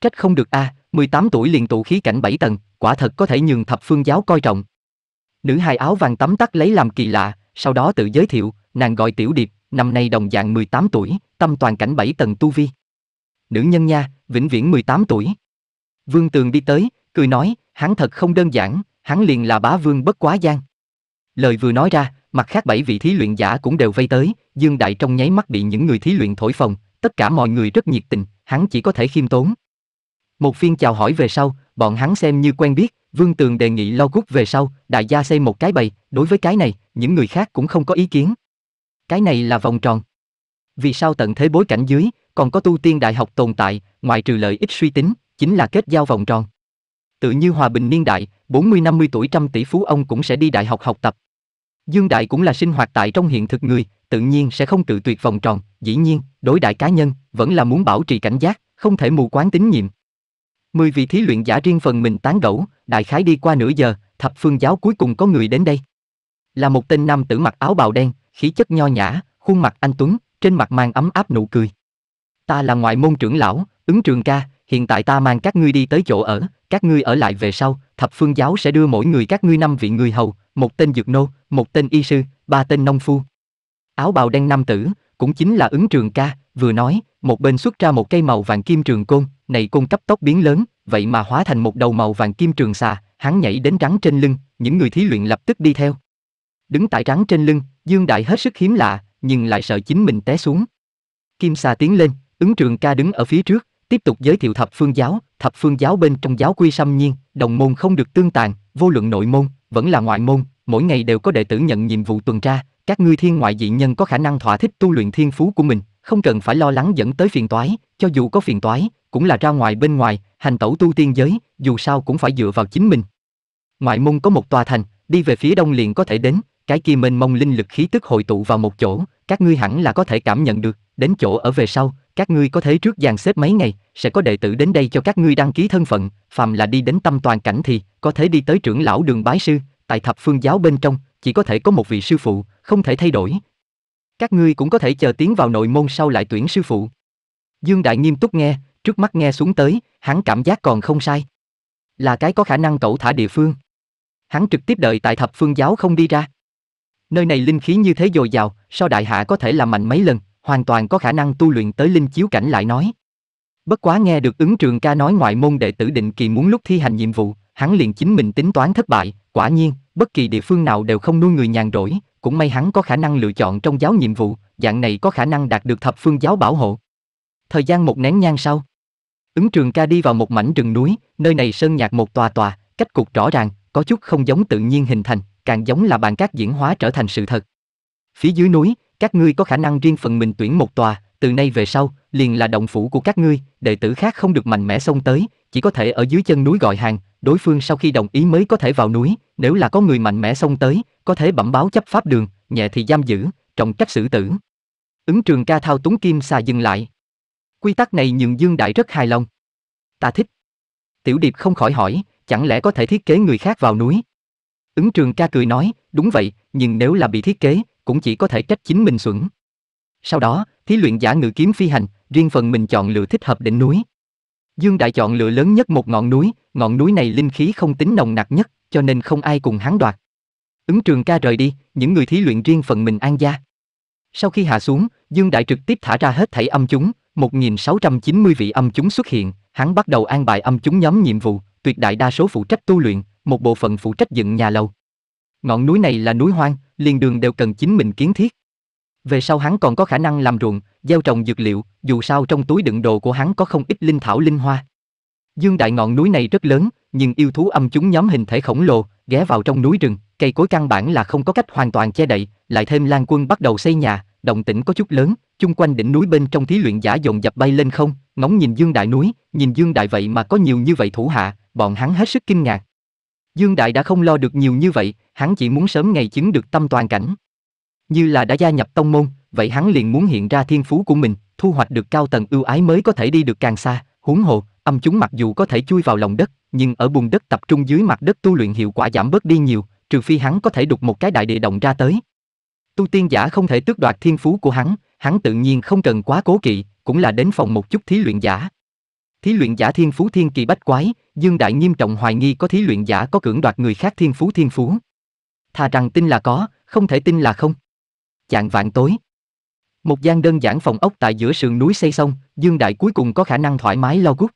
Trách không được a, à, 18 tuổi liền tụ khí cảnh 7 tầng, quả thật có thể nhường thập phương giáo coi trọng. Nữ hài áo vàng tắm tắt lấy làm kỳ lạ, sau đó tự giới thiệu, nàng gọi Tiểu Điệp, năm nay đồng dạng 18 tuổi, tâm toàn cảnh 7 tầng tu vi. Nữ nhân nha, vĩnh viễn 18 tuổi. Vương Tường đi tới, cười nói, hắn thật không đơn giản, hắn liền là bá vương bất quá gian. Lời vừa nói ra, mặt khác bảy vị thí luyện giả cũng đều vây tới, Dương Đại trong nháy mắt bị những người thí luyện thổi phồng, tất cả mọi người rất nhiệt tình, hắn chỉ có thể khiêm tốn. Một phiên chào hỏi về sau, bọn hắn xem như quen biết, Vương Tường đề nghị lo gút về sau, đại gia xây một cái bầy, đối với cái này, những người khác cũng không có ý kiến. Cái này là vòng tròn. Vì sao tận thế bối cảnh dưới, còn có tu tiên đại học tồn tại, ngoài trừ lợi ích suy tính, chính là kết giao vòng tròn. Tự như hòa bình niên đại, 40-50 tuổi trăm tỷ phú ông cũng sẽ đi đại học học tập. Dương đại cũng là sinh hoạt tại trong hiện thực người, tự nhiên sẽ không tự tuyệt vòng tròn, dĩ nhiên, đối đại cá nhân, vẫn là muốn bảo trì cảnh giác, không thể mù quáng tín nhiệm, Mười vị thí luyện giả riêng phần mình tán gẫu, đại khái đi qua nửa giờ, thập phương giáo cuối cùng có người đến đây. Là một tên nam tử mặc áo bào đen, khí chất nho nhã, khuôn mặt anh tuấn, trên mặt mang ấm áp nụ cười. Ta là ngoại môn trưởng lão, ứng trường ca, hiện tại ta mang các ngươi đi tới chỗ ở, các ngươi ở lại về sau, thập phương giáo sẽ đưa mỗi người các ngươi năm vị người hầu, một tên dược nô, một tên y sư, ba tên nông phu. Áo bào đen nam tử, cũng chính là ứng trường ca, vừa nói, một bên xuất ra một cây màu vàng kim trường côn, này côn cấp tốc biến lớn, vậy mà hóa thành một đầu màu vàng kim trường xà, hắn nhảy đến rắn trên lưng, những người thí luyện lập tức đi theo. Đứng tại rắn trên lưng, Dương Đại hết sức hiếm lạ, nhưng lại sợ chính mình té xuống. Kim xà tiến lên, ứng trường ca đứng ở phía trước, tiếp tục giới thiệu thập phương giáo, thập phương giáo bên trong giáo quy xâm nhiên, đồng môn không được tương tàn, vô luận nội môn, vẫn là ngoại môn, mỗi ngày đều có đệ tử nhận nhiệm vụ tuần tra, các ngươi thiên ngoại dị nhân có khả năng thỏa thích tu luyện thiên phú của mình, không cần phải lo lắng dẫn tới phiền toái, cho dù có phiền toái, cũng là ra ngoài bên ngoài, hành tẩu tu tiên giới, dù sao cũng phải dựa vào chính mình. Ngoại môn có một tòa thành, đi về phía đông liền có thể đến, cái kia mênh mông linh lực khí tức hội tụ vào một chỗ, các ngươi hẳn là có thể cảm nhận được, đến chỗ ở về sau, các ngươi có thể trước dàn xếp mấy ngày, sẽ có đệ tử đến đây cho các ngươi đăng ký thân phận, phàm là đi đến tâm toàn cảnh thì có thể đi tới trưởng lão đường bái sư, tại thập phương giáo bên trong, chỉ có thể có một vị sư phụ, không thể thay đổi, các ngươi cũng có thể chờ tiến vào nội môn sau lại tuyển sư phụ. Dương Đại nghiêm túc nghe, trước mắt nghe xuống tới, hắn cảm giác còn không sai. Là cái có khả năng cẩu thả địa phương. Hắn trực tiếp đợi tại thập phương giáo không đi ra. Nơi này linh khí như thế dồi dào, so đại hạ có thể làm mạnh mấy lần, hoàn toàn có khả năng tu luyện tới linh chiếu cảnh lại nói. Bất quá nghe được ứng trường ca nói ngoại môn đệ tử định kỳ muốn lúc thi hành nhiệm vụ, hắn liền chính mình tính toán thất bại, quả nhiên, bất kỳ địa phương nào đều không nuôi người nhàn rỗi, cũng may hắn có khả năng lựa chọn trong giáo nhiệm vụ, dạng này có khả năng đạt được thập phương giáo bảo hộ. Thời gian một nén nhang sau, ứng trường ca đi vào một mảnh rừng núi, nơi này sơn nhạc một tòa tòa, cách cục rõ ràng, có chút không giống tự nhiên hình thành, càng giống là bàn cát diễn hóa trở thành sự thật. Phía dưới núi, các ngươi có khả năng riêng phần mình tuyển một tòa, từ nay về sau, liền là động phủ của các ngươi, đệ tử khác không được mạnh mẽ xông tới, chỉ có thể ở dưới chân núi gọi hàng, đối phương sau khi đồng ý mới có thể vào núi, nếu là có người mạnh mẽ xông tới, có thể bẩm báo chấp pháp đường, nhẹ thì giam giữ, trọng trách xử tử. Ứng trường ca thao túng kim xà dừng lại. Quy tắc này nhường Dương Đại rất hài lòng. Ta thích. Tiểu Điệp không khỏi hỏi, chẳng lẽ có thể thiết kế người khác vào núi? Ứng trường ca cười nói, đúng vậy, nhưng nếu là bị thiết kế, cũng chỉ có thể trách chính mình xuẩn. Sau đó, thí luyện giả ngự kiếm phi hành, riêng phần mình chọn lựa thích hợp đỉnh núi, Dương Đại chọn lựa lớn nhất một ngọn núi, ngọn núi này linh khí không tính nồng nặc nhất, cho nên không ai cùng hắn đoạt. Ứng trường ca rời đi, những người thí luyện riêng phần mình an gia. Sau khi hạ xuống, Dương Đại trực tiếp thả ra hết thảy âm chúng, 1690 vị âm chúng xuất hiện, hắn bắt đầu an bài âm chúng nhóm nhiệm vụ, tuyệt đại đa số phụ trách tu luyện, một bộ phận phụ trách dựng nhà lầu. Ngọn núi này là núi hoang, liền đường đều cần chính mình kiến thiết. Về sau hắn còn có khả năng làm ruộng, gieo trồng dược liệu, dù sao trong túi đựng đồ của hắn có không ít linh thảo linh hoa. Dương đại ngọn núi này rất lớn, nhưng yêu thú âm chúng nhóm hình thể khổng lồ, ghé vào trong núi rừng, cây cối căn bản là không có cách hoàn toàn che đậy, lại thêm lang Quân bắt đầu xây nhà, động tĩnh có chút lớn, chung quanh đỉnh núi bên trong thí luyện giả dồn dập bay lên không, ngóng nhìn Dương đại núi, nhìn Dương đại vậy mà có nhiều như vậy thủ hạ, bọn hắn hết sức kinh ngạc. Dương đại đã không lo được nhiều như vậy, hắn chỉ muốn sớm ngày chứng được tâm toàn cảnh. Như là đã gia nhập tông môn, vậy hắn liền muốn hiện ra thiên phú của mình, thu hoạch được cao tầng ưu ái mới có thể đi được càng xa, huống hồ, âm chúng mặc dù có thể chui vào lòng đất, nhưng ở bùn đất tập trung dưới mặt đất tu luyện hiệu quả giảm bớt đi nhiều, trừ phi hắn có thể đục một cái đại địa động ra tới. Tu tiên giả không thể tước đoạt thiên phú của hắn, hắn tự nhiên không cần quá cố kỵ, cũng là đến phòng một chút thí luyện giả. Thí luyện giả thiên phú thiên kỳ bách quái, Dương Đại nghiêm trọng hoài nghi có thí luyện giả có cưỡng đoạt người khác thiên phú thiên phú. Thà rằng tin là có, không thể tin là không chạng vạn tối. Một gian đơn giản phòng ốc tại giữa sườn núi xây xong, Dương Đại cuối cùng có khả năng thoải mái lo gút.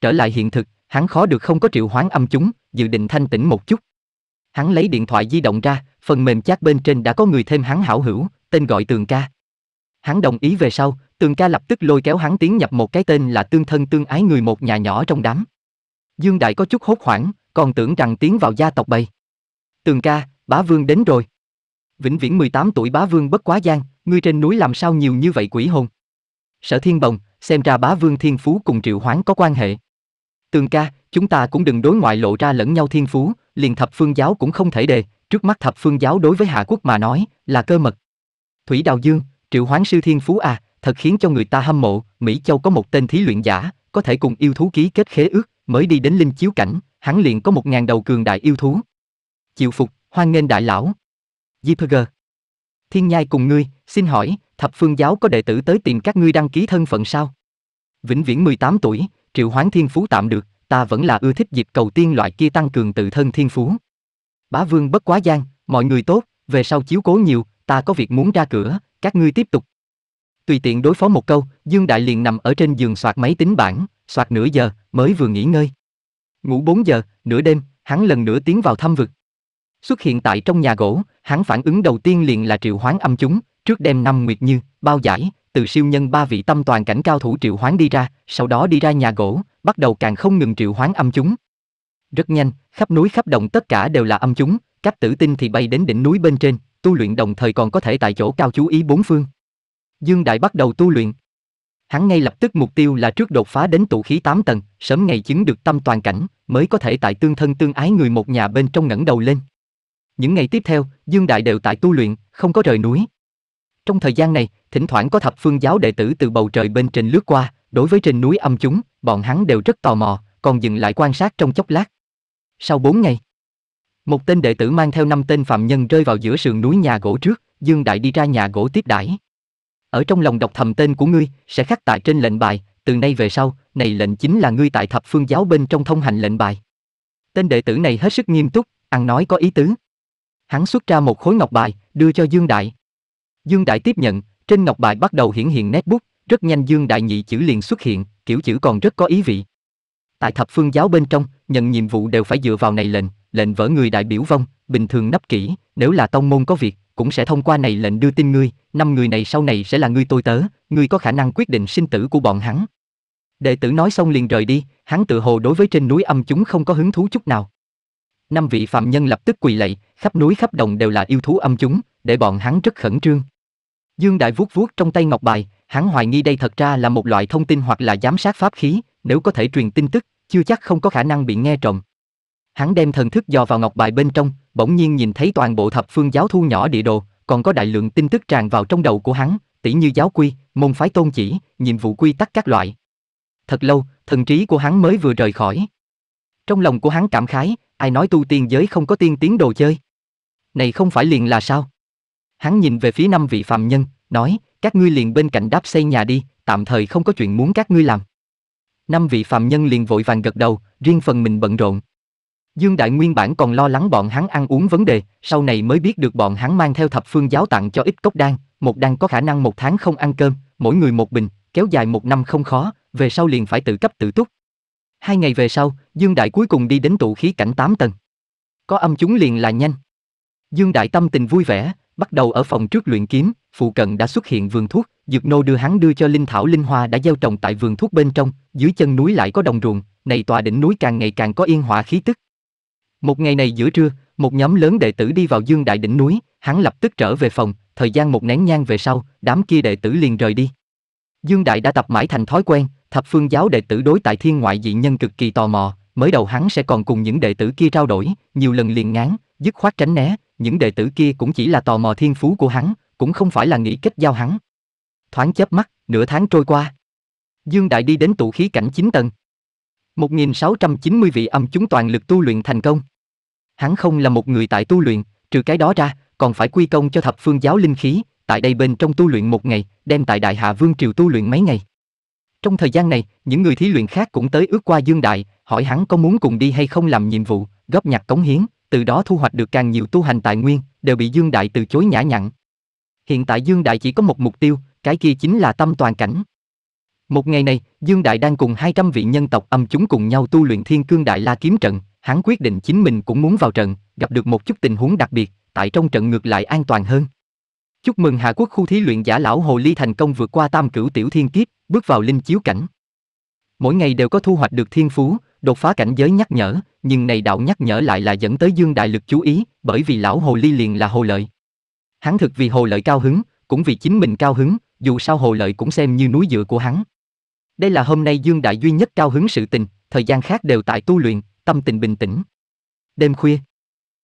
Trở lại hiện thực, hắn khó được không có triệu hoán âm chúng, dự định thanh tĩnh một chút. Hắn lấy điện thoại di động ra, phần mềm chat bên trên đã có người thêm hắn hảo hữu, tên gọi Tường Ca. Hắn đồng ý về sau, Tường Ca lập tức lôi kéo hắn tiến nhập một cái tên là tương thân tương ái người một nhà nhỏ trong đám. Dương Đại có chút hốt hoảng, còn tưởng rằng tiến vào gia tộc bầy. Tường Ca, bá vương đến rồi. Vĩnh viễn 18 tuổi bá vương bất quá gian, ngươi trên núi làm sao nhiều như vậy quỷ hồn. Sở Thiên Bồng, xem ra bá vương thiên phú cùng triệu hoán có quan hệ. Tường ca, chúng ta cũng đừng đối ngoại lộ ra lẫn nhau thiên phú, liền thập phương giáo cũng không thể đề, trước mắt thập phương giáo đối với Hạ Quốc mà nói, là cơ mật. Thủy Đào Dương, triệu hoán sư thiên phú à, thật khiến cho người ta hâm mộ, Mỹ Châu có một tên thí luyện giả, có thể cùng yêu thú ký kết khế ước, mới đi đến linh chiếu cảnh, hắn liền có một ngàn đầu cường đại yêu thú. Chịu phục, hoan nghênh đại lão. Jipperger. Thiên nhai cùng ngươi, xin hỏi, thập phương giáo có đệ tử tới tìm các ngươi đăng ký thân phận sao? Vĩnh viễn 18 tuổi, triệu hoán thiên phú tạm được, ta vẫn là ưa thích dịp cầu tiên loại kia tăng cường tự thân thiên phú. Bá vương bất quá gian, mọi người tốt, về sau chiếu cố nhiều, ta có việc muốn ra cửa, các ngươi tiếp tục. Tùy tiện đối phó một câu, Dương Đại liền nằm ở trên giường soạt máy tính bảng, soạt nửa giờ, mới vừa nghỉ ngơi. Ngủ 4 giờ, nửa đêm, hắn lần nữa tiến vào thăm vực. Xuất hiện tại trong nhà gỗ, hắn phản ứng đầu tiên liền là triệu hoán âm chúng, trước đem năm nguyệt như, bao giải, từ siêu nhân ba vị tâm toàn cảnh cao thủ triệu hoán đi ra, sau đó đi ra nhà gỗ, bắt đầu càng không ngừng triệu hoán âm chúng. Rất nhanh, khắp núi khắp động tất cả đều là âm chúng, cách tử tinh thì bay đến đỉnh núi bên trên, tu luyện đồng thời còn có thể tại chỗ cao chú ý bốn phương. Dương Đại bắt đầu tu luyện. Hắn ngay lập tức mục tiêu là trước đột phá đến tụ khí 8 tầng, sớm ngày chứng được tâm toàn cảnh, mới có thể tại tương thân tương ái người một nhà bên trong ngẩng đầu lên. Những ngày tiếp theo, Dương Đại đều tại tu luyện, không có rời núi. Trong thời gian này, thỉnh thoảng có thập phương giáo đệ tử từ bầu trời bên trên lướt qua, đối với trên núi âm chúng, bọn hắn đều rất tò mò, còn dừng lại quan sát trong chốc lát. Sau 4 ngày, một tên đệ tử mang theo năm tên phạm nhân rơi vào giữa sườn núi nhà gỗ trước, Dương Đại đi ra nhà gỗ tiếp đãi. Ở trong lòng đọc thầm tên của ngươi, sẽ khắc tại trên lệnh bài, từ nay về sau, này lệnh chính là ngươi tại thập phương giáo bên trong thông hành lệnh bài. Tên đệ tử này hết sức nghiêm túc, ăn nói có ý tứ. Hắn xuất ra một khối ngọc bài, đưa cho Dương Đại. Dương Đại tiếp nhận, trên ngọc bài bắt đầu hiển hiện nét bút, rất nhanh Dương Đại nhị chữ liền xuất hiện, kiểu chữ còn rất có ý vị. Tại thập phương giáo bên trong, nhận nhiệm vụ đều phải dựa vào này lệnh, lệnh vỡ người đại biểu vong, bình thường nấp kỹ, nếu là tông môn có việc, cũng sẽ thông qua này lệnh đưa tin ngươi, năm người này sau này sẽ là ngươi tôi tớ, ngươi có khả năng quyết định sinh tử của bọn hắn. Đệ tử nói xong liền rời đi, hắn tự hồ đối với trên núi âm chúng không có hứng thú chút nào năm vị phạm nhân lập tức quỳ lạy, khắp núi khắp đồng đều là yêu thú âm chúng, để bọn hắn rất khẩn trương. Dương Đại vuốt vuốt trong tay ngọc bài, hắn hoài nghi đây thật ra là một loại thông tin hoặc là giám sát pháp khí, nếu có thể truyền tin tức, chưa chắc không có khả năng bị nghe trộm. Hắn đem thần thức dò vào ngọc bài bên trong, bỗng nhiên nhìn thấy toàn bộ thập phương giáo thu nhỏ địa đồ, còn có đại lượng tin tức tràn vào trong đầu của hắn, tỉ như giáo quy, môn phái tôn chỉ, nhiệm vụ quy tắc các loại. Thật lâu, thần trí của hắn mới vừa rời khỏi. Trong lòng của hắn cảm khái, ai nói tu tiên giới không có tiên tiến đồ chơi? Này không phải liền là sao? Hắn nhìn về phía năm vị phàm nhân, nói, các ngươi liền bên cạnh đáp xây nhà đi, tạm thời không có chuyện muốn các ngươi làm. Năm vị phàm nhân liền vội vàng gật đầu, riêng phần mình bận rộn. Dương Đại Nguyên bản còn lo lắng bọn hắn ăn uống vấn đề, sau này mới biết được bọn hắn mang theo thập phương giáo tặng cho ít cốc đan, một đan có khả năng một tháng không ăn cơm, mỗi người một bình, kéo dài một năm không khó, về sau liền phải tự cấp tự túc. Hai ngày về sau, Dương Đại cuối cùng đi đến tụ khí cảnh 8 tầng. Có âm chúng liền là nhanh. Dương Đại tâm tình vui vẻ, bắt đầu ở phòng trước luyện kiếm, phụ cận đã xuất hiện vườn thuốc, Dược Nô đưa hắn đưa cho linh thảo linh hoa đã gieo trồng tại vườn thuốc bên trong, dưới chân núi lại có đồng ruộng, này tòa đỉnh núi càng ngày càng có yên hòa khí tức. Một ngày này giữa trưa, một nhóm lớn đệ tử đi vào Dương Đại đỉnh núi, hắn lập tức trở về phòng, thời gian một nén nhang về sau, đám kia đệ tử liền rời đi. Dương Đại đã tập mãi thành thói quen, Thập phương giáo đệ tử đối tại thiên ngoại dị nhân cực kỳ tò mò, mới đầu hắn sẽ còn cùng những đệ tử kia trao đổi, nhiều lần liền ngán, dứt khoát tránh né, những đệ tử kia cũng chỉ là tò mò thiên phú của hắn, cũng không phải là nghĩ cách giao hắn. Thoáng chớp mắt, nửa tháng trôi qua. Dương Đại đi đến tụ khí cảnh chín tầng. 1690 vị âm chúng toàn lực tu luyện thành công. Hắn không là một người tại tu luyện, trừ cái đó ra, còn phải quy công cho thập phương giáo linh khí, tại đây bên trong tu luyện một ngày, đem tại Đại Hạ Vương Triều tu luyện mấy ngày. Trong thời gian này, những người thí luyện khác cũng tới ước qua Dương Đại, hỏi hắn có muốn cùng đi hay không làm nhiệm vụ, góp nhặt cống hiến, từ đó thu hoạch được càng nhiều tu hành tài nguyên, đều bị Dương Đại từ chối nhã nhặn. Hiện tại Dương Đại chỉ có một mục tiêu, cái kia chính là tâm toàn cảnh. Một ngày này, Dương Đại đang cùng 200 vị nhân tộc âm chúng cùng nhau tu luyện Thiên Cương Đại La kiếm trận, hắn quyết định chính mình cũng muốn vào trận, gặp được một chút tình huống đặc biệt, tại trong trận ngược lại an toàn hơn. Chúc mừng Hạ Quốc khu thí luyện giả lão Hồ Ly thành công vượt qua tam cửu tiểu thiên kiếp, bước vào linh chiếu cảnh. Mỗi ngày đều có thu hoạch được thiên phú, đột phá cảnh giới nhắc nhở, nhưng này đạo nhắc nhở lại là dẫn tới Dương Đại Lực chú ý, bởi vì lão Hồ Ly liền là Hồ Lợi. Hắn thực vì Hồ Lợi cao hứng, cũng vì chính mình cao hứng, dù sao Hồ Lợi cũng xem như núi dựa của hắn. Đây là hôm nay Dương Đại duy nhất cao hứng sự tình, thời gian khác đều tại tu luyện, tâm tình bình tĩnh. Đêm khuya,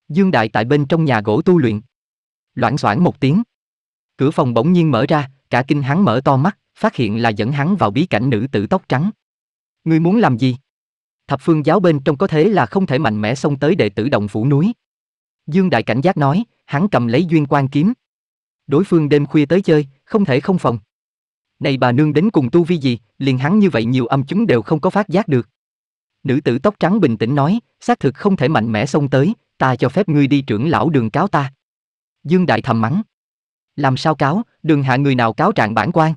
Dương Đại tại bên trong nhà gỗ tu luyện. Loãng xoảng một tiếng, Cửa phòng bỗng nhiên mở ra, cả kinh hắn mở to mắt, phát hiện là dẫn hắn vào bí cảnh nữ tử tóc trắng. Ngươi muốn làm gì? Thập phương giáo bên trong có thế là không thể mạnh mẽ xông tới đệ tử động phủ núi. Dương Đại cảnh giác nói, hắn cầm lấy duyên quan kiếm. Đối phương đêm khuya tới chơi, không thể không phòng. Này bà nương đến cùng tu vi gì, liền hắn như vậy nhiều âm chúng đều không có phát giác được. Nữ tử tóc trắng bình tĩnh nói, xác thực không thể mạnh mẽ xông tới, ta cho phép ngươi đi trưởng lão đường cáo ta. Dương Đại thầm mắng. Làm sao cáo, đừng hạ người nào cáo trạng bản quan.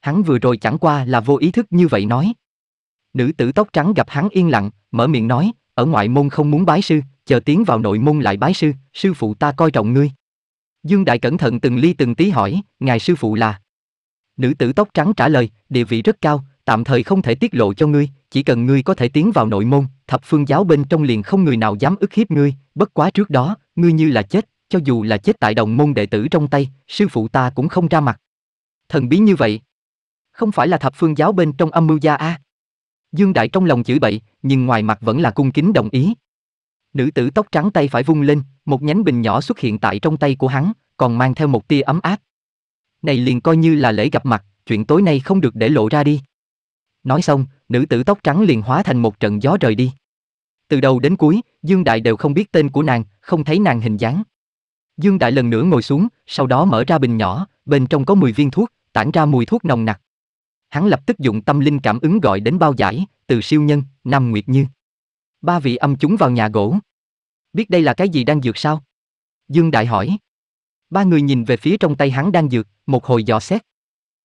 Hắn vừa rồi chẳng qua là vô ý thức như vậy nói. Nữ tử tóc trắng gặp hắn yên lặng, mở miệng nói, ở ngoại môn không muốn bái sư, chờ tiến vào nội môn lại bái sư, sư phụ ta coi trọng ngươi. Dương Đại cẩn thận từng ly từng tí hỏi, ngài sư phụ là? Nữ tử tóc trắng trả lời, địa vị rất cao, tạm thời không thể tiết lộ cho ngươi, chỉ cần ngươi có thể tiến vào nội môn, thập phương giáo bên trong liền không người nào dám ức hiếp ngươi, bất quá trước đó, ngươi như là chết, cho dù là chết tại đồng môn đệ tử trong tay, sư phụ ta cũng không ra mặt. Thần bí như vậy. Không phải là thập phương giáo bên trong âm mưu gia a Dương Đại trong lòng chửi bậy, nhưng ngoài mặt vẫn là cung kính đồng ý. Nữ tử tóc trắng tay phải vung lên, một nhánh bình nhỏ xuất hiện tại trong tay của hắn, còn mang theo một tia ấm áp. Này liền coi như là lễ gặp mặt, chuyện tối nay không được để lộ ra đi. Nói xong, nữ tử tóc trắng liền hóa thành một trận gió rời đi. Từ đầu đến cuối, Dương Đại đều không biết tên của nàng, không thấy nàng hình dáng. Dương Đại lần nữa ngồi xuống, sau đó mở ra bình nhỏ, bên trong có 10 viên thuốc, tản ra mùi thuốc nồng nặc. Hắn lập tức dụng tâm linh cảm ứng gọi đến bao giải, từ siêu nhân, Nam Nguyệt Như. Ba vị âm chúng vào nhà gỗ. Biết đây là cái gì đang dược sao? Dương Đại hỏi. Ba người nhìn về phía trong tay hắn đang dược, một hồi dò xét.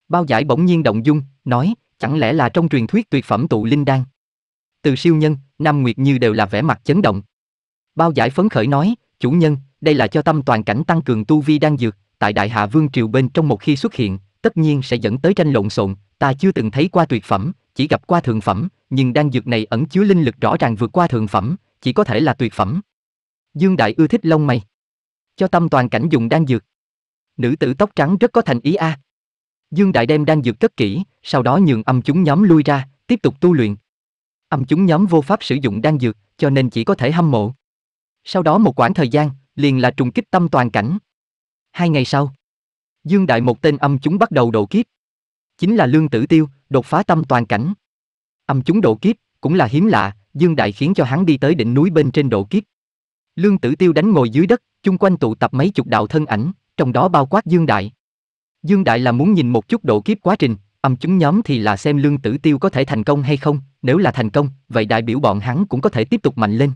Bao giải bỗng nhiên động dung, nói, chẳng lẽ là trong truyền thuyết tuyệt phẩm tụ linh đan. Từ siêu nhân, Nam Nguyệt Như đều là vẻ mặt chấn động. Bao giải phấn khởi nói, chủ nhân, đây là cho tâm toàn cảnh tăng cường tu vi đang dược, tại Đại Hạ Vương Triều bên trong một khi xuất hiện, tất nhiên sẽ dẫn tới tranh lộn xộn, ta chưa từng thấy qua tuyệt phẩm, chỉ gặp qua thượng phẩm, nhưng đang dược này ẩn chứa linh lực rõ ràng vượt qua thượng phẩm, chỉ có thể là tuyệt phẩm. Dương Đại ưa thích lông mày. Cho tâm toàn cảnh dùng đang dược. Nữ tử tóc trắng rất có thành ý a. Dương Đại đem đang dược cất kỹ, sau đó nhường âm chúng nhóm lui ra, tiếp tục tu luyện. Âm chúng nhóm vô pháp sử dụng đang dược, cho nên chỉ có thể hâm mộ. Sau đó một khoảng thời gian, liền là trùng kích tâm toàn cảnh. Hai ngày sau, Dương Đại một tên âm chúng bắt đầu độ kiếp. Chính là Lương Tử Tiêu, đột phá tâm toàn cảnh. Âm chúng độ kiếp, cũng là hiếm lạ, Dương Đại khiến cho hắn đi tới đỉnh núi bên trên độ kiếp. Lương Tử Tiêu đánh ngồi dưới đất, chung quanh tụ tập mấy chục đạo thân ảnh, trong đó bao quát Dương Đại. Dương Đại là muốn nhìn một chút độ kiếp quá trình, âm chúng nhóm thì là xem Lương Tử Tiêu có thể thành công hay không, nếu là thành công, vậy đại biểu bọn hắn cũng có thể tiếp tục mạnh lên.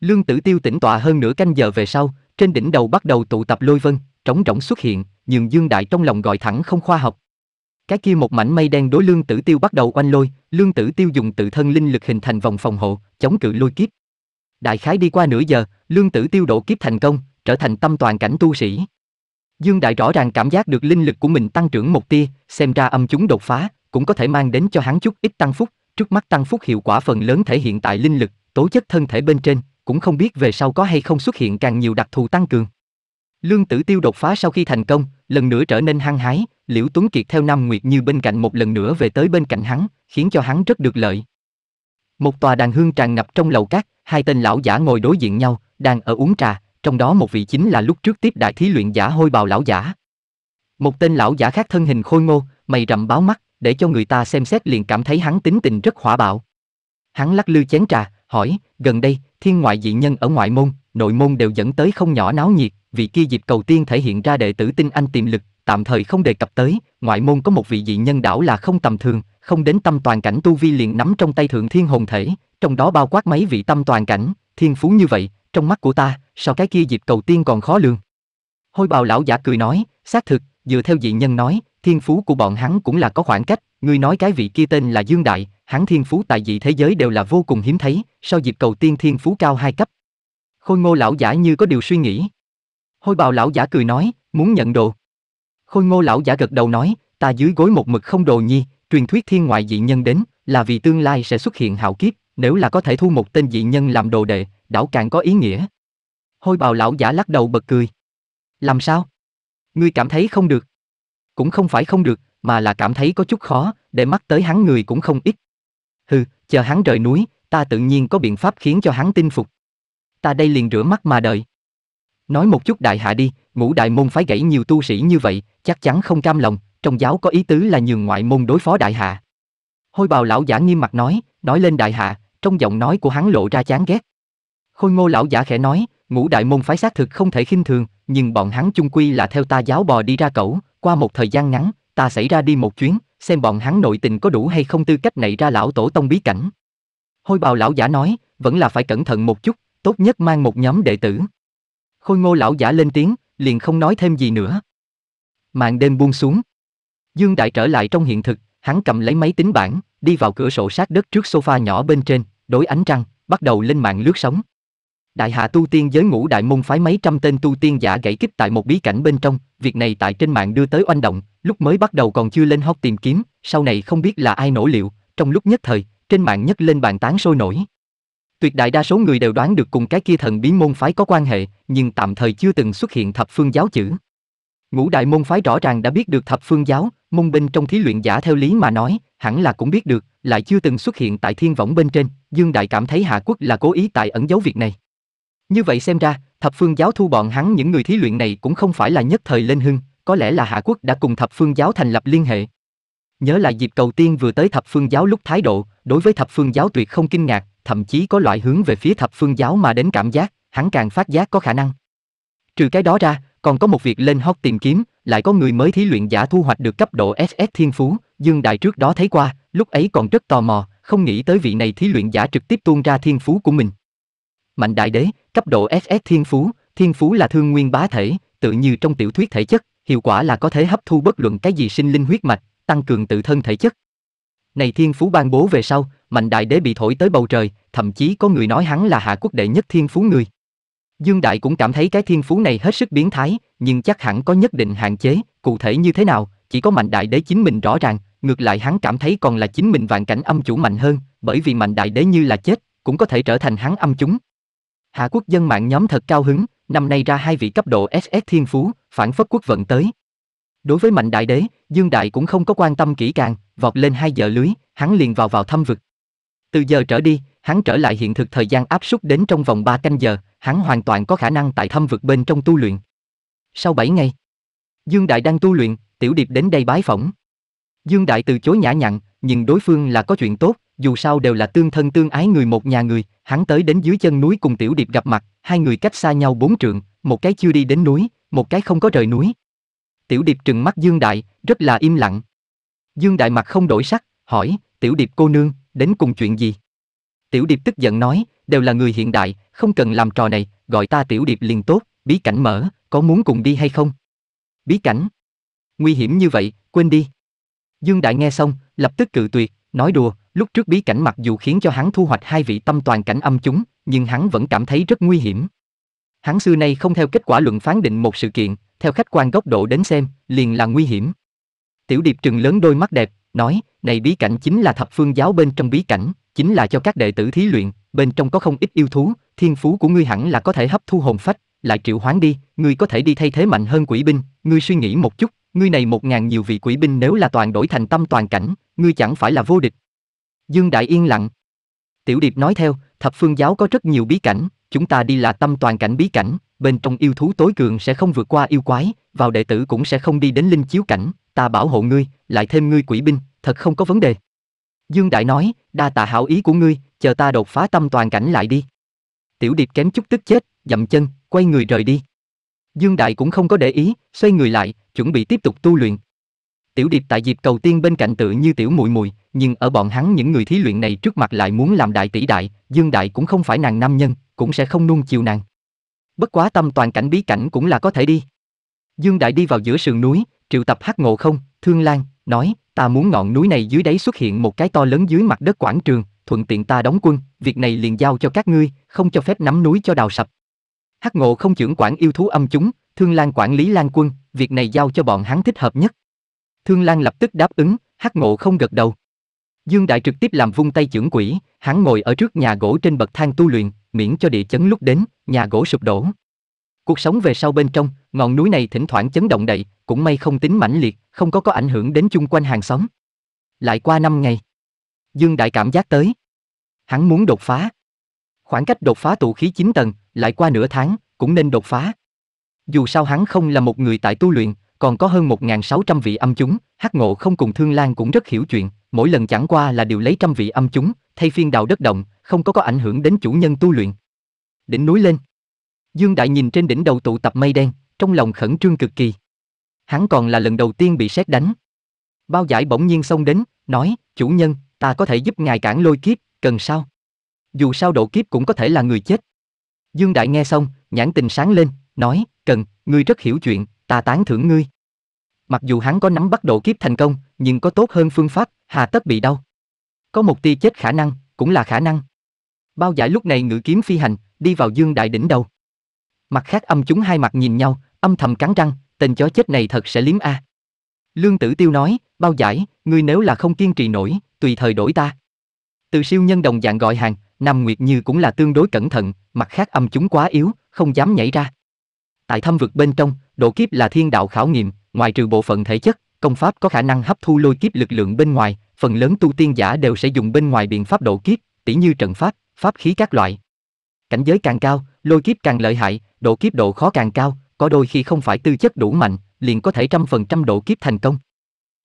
Lương Tử Tiêu tỉnh tọa hơn nửa canh giờ về sau, trên đỉnh đầu bắt đầu tụ tập lôi vân, trống rỗng xuất hiện, nhường Dương Đại trong lòng gọi thẳng không khoa học. Cái kia một mảnh mây đen đối Lương Tử Tiêu bắt đầu oanh lôi, Lương Tử Tiêu dùng tự thân linh lực hình thành vòng phòng hộ, chống cự lôi kiếp. Đại khái đi qua nửa giờ, Lương Tử Tiêu độ kiếp thành công, trở thành tâm toàn cảnh tu sĩ. Dương Đại rõ ràng cảm giác được linh lực của mình tăng trưởng một tia, xem ra âm chúng đột phá, cũng có thể mang đến cho hắn chút ít tăng phúc, trước mắt tăng phúc hiệu quả phần lớn thể hiện tại linh lực, tố chất thân thể bên trên, cũng không biết về sau có hay không xuất hiện càng nhiều đặc thù tăng cường. Lương Tử Tiêu đột phá sau khi thành công, lần nữa trở nên hăng hái, Liễu Tuấn Kiệt theo Nam Nguyệt Như bên cạnh một lần nữa về tới bên cạnh hắn, khiến cho hắn rất được lợi. Một tòa đàn hương tràn ngập trong lầu cát, hai tên lão giả ngồi đối diện nhau, đang ở uống trà, trong đó một vị chính là lúc trước tiếp đại thí luyện giả hôi bào lão giả. Một tên lão giả khác thân hình khôi ngô, mày rậm báo mắt, để cho người ta xem xét liền cảm thấy hắn tính tình rất hỏa bạo. Hắn lắc lư chén trà, hỏi, gần đây, thiên ngoại dị nhân ở ngoại môn, nội môn đều dẫn tới không nhỏ náo nhiệt, vị kia dịp cầu tiên thể hiện ra đệ tử tinh anh tiềm lực, tạm thời không đề cập tới, ngoại môn có một vị dị nhân đảo là không tầm thường, không đến tâm toàn cảnh tu vi liền nắm trong tay thượng thiên hồn thể, trong đó bao quát mấy vị tâm toàn cảnh, thiên phú như vậy, trong mắt của ta, sao cái kia dịp cầu tiên còn khó lường. Hôi bào lão giả cười nói, xác thực, dựa theo dị nhân nói, thiên phú của bọn hắn cũng là có khoảng cách, ngươi nói cái vị kia tên là Dương Đại, hắn thiên phú tại dị thế giới đều là vô cùng hiếm thấy, sau dịp cầu tiên thiên phú cao hai cấp. Khôi ngô lão giả như có điều suy nghĩ. Hôi bào lão giả cười nói, muốn nhận đồ. Khôi ngô lão giả gật đầu nói, ta dưới gối một mực không đồ nhi, truyền thuyết thiên ngoại dị nhân đến, là vì tương lai sẽ xuất hiện hạo kiếp, nếu là có thể thu một tên dị nhân làm đồ đệ, đảo càng có ý nghĩa. Hôi bào lão giả lắc đầu bật cười. Làm sao? Ngươi cảm thấy không được cũng không phải không được, mà là cảm thấy có chút khó, để mắt tới hắn người cũng không ít. Hừ, chờ hắn rời núi, ta tự nhiên có biện pháp khiến cho hắn tin phục. Ta đây liền rửa mắt mà đợi. Nói một chút đại hạ đi, ngũ đại môn phái gãy nhiều tu sĩ như vậy, chắc chắn không cam lòng, trong giáo có ý tứ là nhường ngoại môn đối phó đại hạ. Hôi bào lão giả nghiêm mặt nói, nói lên đại hạ, trong giọng nói của hắn lộ ra chán ghét. Khôi ngô lão giả khẽ nói, ngũ đại môn phái xác thực không thể khinh thường, nhưng bọn hắn chung quy là theo ta giáo bò đi ra cẩu, qua một thời gian ngắn, ta xảy ra đi một chuyến, xem bọn hắn nội tình có đủ hay không tư cách nảy ra lão tổ tông bí cảnh. Hôi bào lão giả nói, vẫn là phải cẩn thận một chút, tốt nhất mang một nhóm đệ tử. Khôi ngô lão giả lên tiếng, liền không nói thêm gì nữa. Màn đêm buông xuống. Dương Đại trở lại trong hiện thực, hắn cầm lấy máy tính bảng, đi vào cửa sổ sát đất trước sofa nhỏ bên trên, đối ánh trăng, bắt đầu lên mạng lướt sóng. Đại hạ tu tiên giới ngũ đại môn phái mấy trăm tên tu tiên giả gãy kích tại một bí cảnh bên trong, việc này tại trên mạng đưa tới oanh động, lúc mới bắt đầu còn chưa lên hot tìm kiếm, sau này không biết là ai nổ liệu, trong lúc nhất thời, trên mạng nhất lên bàn tán sôi nổi. Tuyệt đại đa số người đều đoán được cùng cái kia thần bí môn phái có quan hệ, nhưng tạm thời chưa từng xuất hiện thập phương giáo chữ. Ngũ đại môn phái rõ ràng đã biết được thập phương giáo, môn binh trong thí luyện giả theo lý mà nói, hẳn là cũng biết được, lại chưa từng xuất hiện tại thiên võng bên trên, Dương Đại cảm thấy Hạ Quốc là cố ý tại ẩn giấu việc này. Như vậy xem ra, thập phương giáo thu bọn hắn những người thí luyện này cũng không phải là nhất thời lên hưng, có lẽ là Hạ Quốc đã cùng thập phương giáo thành lập liên hệ. Nhớ lại dịp cầu tiên vừa tới thập phương giáo lúc thái độ, đối với thập phương giáo tuyệt không kinh ngạc, thậm chí có loại hướng về phía thập phương giáo mà đến cảm giác, hắn càng phát giác có khả năng. Trừ cái đó ra, còn có một việc lên hot tìm kiếm, lại có người mới thí luyện giả thu hoạch được cấp độ SS thiên phú, Dương Đại trước đó thấy qua, lúc ấy còn rất tò mò, không nghĩ tới vị này thí luyện giả trực tiếp tuôn ra thiên phú của mình mạnh đại đế, cấp độ SS thiên phú, thiên phú là thương nguyên bá thể, tự như trong tiểu thuyết thể chất, hiệu quả là có thể hấp thu bất luận cái gì sinh linh huyết mạch, tăng cường tự thân thể chất. Này thiên phú ban bố về sau, mạnh đại đế bị thổi tới bầu trời, thậm chí có người nói hắn là hạ quốc đệ nhất thiên phú người. Dương Đại cũng cảm thấy cái thiên phú này hết sức biến thái, nhưng chắc hẳn có nhất định hạn chế, cụ thể như thế nào, chỉ có mạnh đại đế chính mình rõ ràng, ngược lại hắn cảm thấy còn là chính mình vạn cảnh âm chủ mạnh hơn, bởi vì mạnh đại đế như là chết, cũng có thể trở thành hắn âm chúng. Hạ quốc dân mạng nhóm thật cao hứng, năm nay ra hai vị cấp độ SS thiên phú, phản phất quốc vận tới. Đối với mạnh đại đế, Dương Đại cũng không có quan tâm kỹ càng, vọt lên hai giờ lưới, hắn liền vào vào thâm vực. Từ giờ trở đi, hắn trở lại hiện thực thời gian áp suất đến trong vòng 3 canh giờ, hắn hoàn toàn có khả năng tại thâm vực bên trong tu luyện. Sau 7 ngày, Dương Đại đang tu luyện, Tiểu Điệp đến đây bái phỏng. Dương Đại từ chối nhã nhặn, nhưng đối phương là có chuyện tốt, dù sao đều là tương thân tương ái người một nhà người, hắn tới đến dưới chân núi cùng Tiểu Điệp gặp mặt, hai người cách xa nhau bốn trượng, một cái chưa đi đến núi, một cái không có rời núi. Tiểu Điệp trừng mắt Dương Đại, rất là im lặng. Dương Đại mặt không đổi sắc, hỏi, Tiểu Điệp cô nương, đến cùng chuyện gì? Tiểu Điệp tức giận nói, đều là người hiện đại, không cần làm trò này, gọi ta Tiểu Điệp liền tốt, bí cảnh mở, có muốn cùng đi hay không? Bí cảnh? Nguy hiểm như vậy, quên đi. Dương Đại nghe xong, lập tức cự tuyệt, nói đùa, Lúc trước bí cảnh mặc dù khiến cho hắn thu hoạch hai vị tâm toàn cảnh âm chúng, nhưng hắn vẫn cảm thấy rất nguy hiểm. Hắn xưa nay không theo kết quả luận phán định một sự kiện, theo khách quan góc độ đến xem, liền là nguy hiểm. Tiểu điệp trừng lớn đôi mắt đẹp, nói, này bí cảnh chính là thập phương giáo bên trong bí cảnh, chính là cho các đệ tử thí luyện, bên trong có không ít yêu thú, thiên phú của ngươi hẳn là có thể hấp thu hồn phách, lại triệu hoán đi, ngươi có thể đi thay thế mạnh hơn quỷ binh, ngươi suy nghĩ một chút, ngươi này một ngàn nhiều vị quỷ binh nếu là toàn đổi thành tâm toàn cảnh, ngươi chẳng phải là vô địch, Dương Đại yên lặng. Tiểu Điệp nói theo, thập phương giáo có rất nhiều bí cảnh, chúng ta đi là tâm toàn cảnh bí cảnh, bên trong yêu thú tối cường sẽ không vượt qua yêu quái, vào đệ tử cũng sẽ không đi đến linh chiếu cảnh, ta bảo hộ ngươi, lại thêm ngươi quỷ binh, thật không có vấn đề. Dương Đại nói, đa tạ hảo ý của ngươi, chờ ta đột phá tâm toàn cảnh lại đi. Tiểu Điệp kém chút tức chết, dậm chân, quay người rời đi. Dương Đại cũng không có để ý, xoay người lại, chuẩn bị tiếp tục tu luyện. Tiểu Điệp tại dịp cầu tiên bên cạnh tự như tiểu mùi mùi, nhưng ở bọn hắn những người thí luyện này trước mặt lại muốn làm đại tỷ đại, Dương đại cũng không phải nàng nam nhân, cũng sẽ không nuông chiều nàng. Bất quá tâm toàn cảnh bí cảnh cũng là có thể đi. Dương đại đi vào giữa sườn núi, triệu tập Hắc Ngộ Không, Thương Lan, nói, ta muốn ngọn núi này dưới đáy xuất hiện một cái to lớn dưới mặt đất quảng trường, thuận tiện ta đóng quân, việc này liền giao cho các ngươi, không cho phép nắm núi cho đào sập. Hắc Ngộ Không trưởng quản yêu thú âm chúng, Thương Lan quản lý Lan quân, việc này giao cho bọn hắn thích hợp nhất. Thương Lan lập tức đáp ứng, Hắc Ngộ không gật đầu. Dương Đại trực tiếp làm vung tay chưởng quỷ, hắn ngồi ở trước nhà gỗ trên bậc thang tu luyện, miễn cho địa chấn lúc đến, nhà gỗ sụp đổ. Cuộc sống về sau bên trong, ngọn núi này thỉnh thoảng chấn động đậy, cũng may không tính mãnh liệt, không có có ảnh hưởng đến chung quanh hàng xóm. Lại qua năm ngày, Dương Đại cảm giác tới. Hắn muốn đột phá. Khoảng cách đột phá tụ khí 9 tầng, lại qua nửa tháng, cũng nên đột phá. Dù sao hắn không là một người tại tu luyện, còn có hơn 1.600 vị âm chúng, hát ngộ không cùng Thương Lan cũng rất hiểu chuyện, mỗi lần chẳng qua là điều lấy trăm vị âm chúng, thay phiên đào đất động, không có có ảnh hưởng đến chủ nhân tu luyện. Đỉnh núi lên. Dương Đại nhìn trên đỉnh đầu tụ tập mây đen, trong lòng khẩn trương cực kỳ. Hắn còn là lần đầu tiên bị xét đánh. Bao giải bỗng nhiên xông đến, nói, chủ nhân, ta có thể giúp ngài cản lôi kiếp, cần sao? Dù sao độ kiếp cũng có thể là người chết. Dương Đại nghe xong, nhãn tình sáng lên, nói, cần, người rất hiểu chuyện, ta tán thưởng ngươi. Mặc dù hắn có nắm bắt độ kiếp thành công, nhưng có tốt hơn phương pháp, hà tất bị đau. Có một tia chết khả năng, cũng là khả năng. Bao giải lúc này ngự kiếm phi hành, đi vào dương đại đỉnh đầu. Mặt khác âm chúng hai mặt nhìn nhau, âm thầm cắn răng, tên chó chết này thật sẽ liếm a. Lương Tử Tiêu nói, bao giải, ngươi nếu là không kiên trì nổi, tùy thời đổi ta. Từ siêu nhân đồng dạng gọi hàng, Nam Nguyệt Như cũng là tương đối cẩn thận, mặt khác âm chúng quá yếu, không dám nhảy ra. Tại thâm vực bên trong, độ kiếp là thiên đạo khảo nghiệm, ngoài trừ bộ phận thể chất, công pháp có khả năng hấp thu lôi kiếp lực lượng bên ngoài, phần lớn tu tiên giả đều sẽ dùng bên ngoài biện pháp độ kiếp, tỉ như trận pháp, pháp khí các loại. Cảnh giới càng cao, lôi kiếp càng lợi hại, độ kiếp độ khó càng cao, có đôi khi không phải tư chất đủ mạnh, liền có thể trăm phần trăm độ kiếp thành công.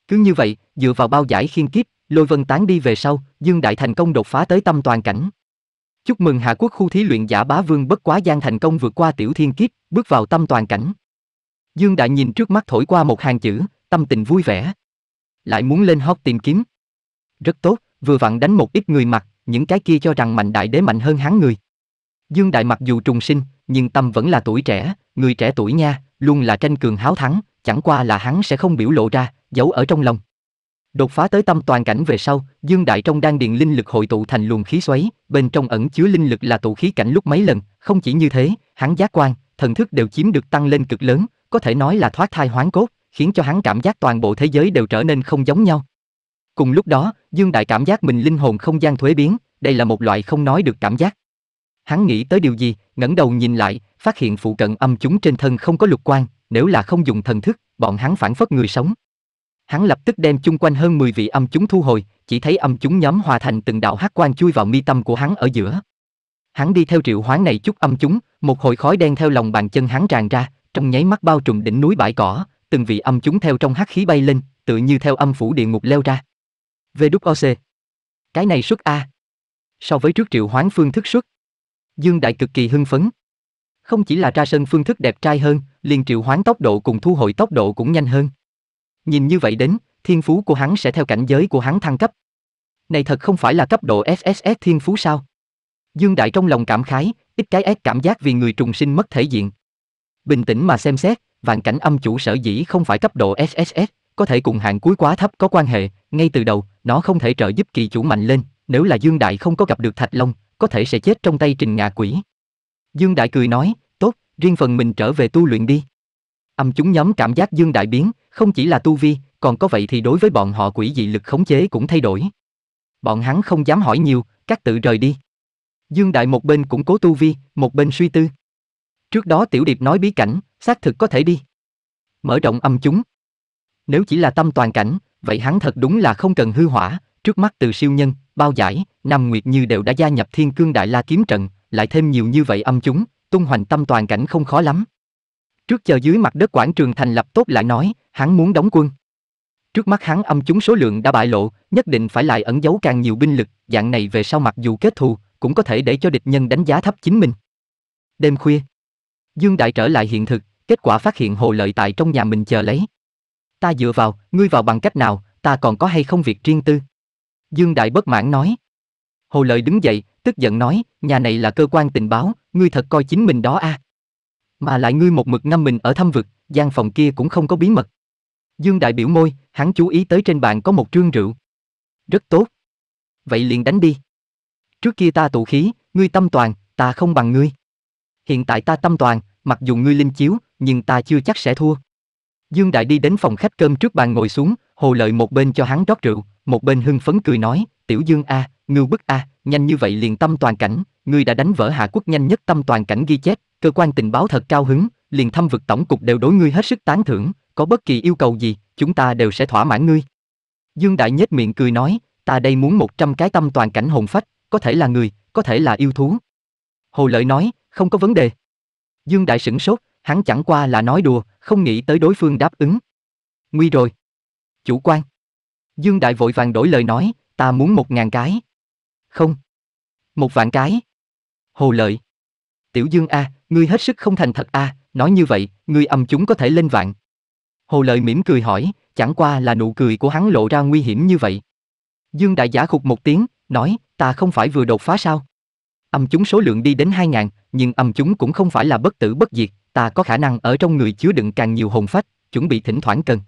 Cứ như vậy, dựa vào bao giải khiên kiếp, lôi vân tán đi về sau, Dương Đại thành công đột phá tới tâm toàn cảnh. Chúc mừng Hạ Quốc khu thí luyện giả bá vương bất quá gian thành công vượt qua tiểu thiên kiếp, bước vào tâm toàn cảnh. Dương Đại nhìn trước mắt thổi qua một hàng chữ, tâm tình vui vẻ. Lại muốn lên hót tìm kiếm. Rất tốt, vừa vặn đánh một ít người mặt, những cái kia cho rằng mạnh đại đế mạnh hơn hắn người. Dương Đại mặc dù trùng sinh, nhưng tâm vẫn là tuổi trẻ, người trẻ tuổi nha, luôn là tranh cường háo thắng, chẳng qua là hắn sẽ không biểu lộ ra, giấu ở trong lòng. Đột phá tới tâm toàn cảnh về sau, Dương Đại trong đang điện linh lực hội tụ thành luồng khí xoáy, bên trong ẩn chứa linh lực là tụ khí cảnh lúc mấy lần, không chỉ như thế, hắn giác quan, thần thức đều chiếm được tăng lên cực lớn, có thể nói là thoát thai hoán cốt, khiến cho hắn cảm giác toàn bộ thế giới đều trở nên không giống nhau. Cùng lúc đó, Dương Đại cảm giác mình linh hồn không gian thuế biến, đây là một loại không nói được cảm giác. Hắn nghĩ tới điều gì, ngẩng đầu nhìn lại, phát hiện phụ cận âm chúng trên thân không có lục quan, nếu là không dùng thần thức, bọn hắn phản phất người sống. Hắn lập tức đem chung quanh hơn 10 vị âm chúng thu hồi, chỉ thấy âm chúng nhóm hòa thành từng đạo hắc quang chui vào mi tâm của hắn ở giữa. Hắn đi theo triệu hoán này chút âm chúng, một hồi khói đen theo lòng bàn chân hắn tràn ra, trong nháy mắt bao trùm đỉnh núi bãi cỏ, từng vị âm chúng theo trong hắc khí bay lên, tự như theo âm phủ địa ngục leo ra. VWOC. Cái này xuất A. So với trước triệu hoán phương thức xuất. Dương Đại cực kỳ hưng phấn. Không chỉ là ra sân phương thức đẹp trai hơn, liền triệu hoán tốc độ cùng thu hồi tốc độ cũng nhanh hơn. Nhìn như vậy đến, thiên phú của hắn sẽ theo cảnh giới của hắn thăng cấp. Này thật không phải là cấp độ SSS thiên phú sao? Dương Đại trong lòng cảm khái, ít cái ép cảm giác vì người trùng sinh mất thể diện. Bình tĩnh mà xem xét, vạn cảnh âm chủ sở dĩ không phải cấp độ SSS, có thể cùng hạng cuối quá thấp có quan hệ, ngay từ đầu, nó không thể trợ giúp kỳ chủ mạnh lên, nếu là Dương Đại không có gặp được Thạch Long, có thể sẽ chết trong tay trình ngạ quỷ. Dương Đại cười nói, tốt, riêng phần mình trở về tu luyện đi. Âm chúng nhóm cảm giác dương đại biến, không chỉ là tu vi, còn có vậy thì đối với bọn họ quỷ dị lực khống chế cũng thay đổi. Bọn hắn không dám hỏi nhiều, các tự rời đi. Dương đại một bên cũng cố tu vi, một bên suy tư. Trước đó tiểu điệp nói bí cảnh, xác thực có thể đi. Mở rộng âm chúng. Nếu chỉ là tâm toàn cảnh, vậy hắn thật đúng là không cần hư hỏa, trước mắt từ siêu nhân, bao giải, Nam Nguyệt Như đều đã gia nhập thiên cương đại la kiếm trận, lại thêm nhiều như vậy âm chúng, tung hoành tâm toàn cảnh không khó lắm. Trước giờ dưới mặt đất quảng trường thành lập tốt lại nói, hắn muốn đóng quân. Trước mắt hắn âm chúng số lượng đã bại lộ, nhất định phải lại ẩn giấu càng nhiều binh lực, dạng này về sau mặc dù kết thù, cũng có thể để cho địch nhân đánh giá thấp chính mình. Đêm khuya, Dương Đại trở lại hiện thực, kết quả phát hiện hồ lợi tại trong nhà mình chờ lấy. Ta dựa vào, ngươi vào bằng cách nào, ta còn có hay không việc riêng tư? Dương Đại bất mãn nói. Hồ lợi đứng dậy, tức giận nói, nhà này là cơ quan tình báo, ngươi thật coi chính mình đó a. À. Mà lại ngươi một mực ngâm mình ở thâm vực, gian phòng kia cũng không có bí mật. Dương Đại biểu môi, hắn chú ý tới trên bàn có một trương rượu. Rất tốt. Vậy liền đánh đi. Trước kia ta tụ khí, ngươi tâm toàn, ta không bằng ngươi. Hiện tại ta tâm toàn, mặc dù ngươi linh chiếu, nhưng ta chưa chắc sẽ thua. Dương Đại đi đến phòng khách cơm trước bàn ngồi xuống, hồ lợi một bên cho hắn rót rượu, một bên hưng phấn cười nói, tiểu Dương A, ngưu bức A, nhanh như vậy liền tâm toàn cảnh, ngươi đã đánh vỡ Hạ Quốc nhanh nhất tâm toàn cảnh ghi chép, cơ quan tình báo thật cao hứng, liền thăm vực tổng cục đều đối ngươi hết sức tán thưởng, có bất kỳ yêu cầu gì, chúng ta đều sẽ thỏa mãn ngươi. Dương Đại nhếch miệng cười nói, ta đây muốn 100 cái tâm toàn cảnh hồn phách, có thể là người, có thể là yêu thú. Hồ Lợi nói, không có vấn đề. Dương Đại sửng sốt, hắn chẳng qua là nói đùa, không nghĩ tới đối phương đáp ứng. Nguy rồi. Chủ quan. Dương Đại vội vàng đổi lời nói, ta muốn một ngàn cái. Không. Một vạn cái. Hồ Lợi. Tiểu Dương A, ngươi hết sức không thành thật A, nói như vậy, ngươi âm chúng có thể lên vạn. Hồ Lợi mỉm cười hỏi, chẳng qua là nụ cười của hắn lộ ra nguy hiểm như vậy. Dương Đại Giả khục một tiếng, nói, ta không phải vừa đột phá sao? Âm chúng số lượng đi đến 2.000, nhưng âm chúng cũng không phải là bất tử bất diệt, ta có khả năng ở trong người chứa đựng càng nhiều hồn phách, chuẩn bị thỉnh thoảng cần.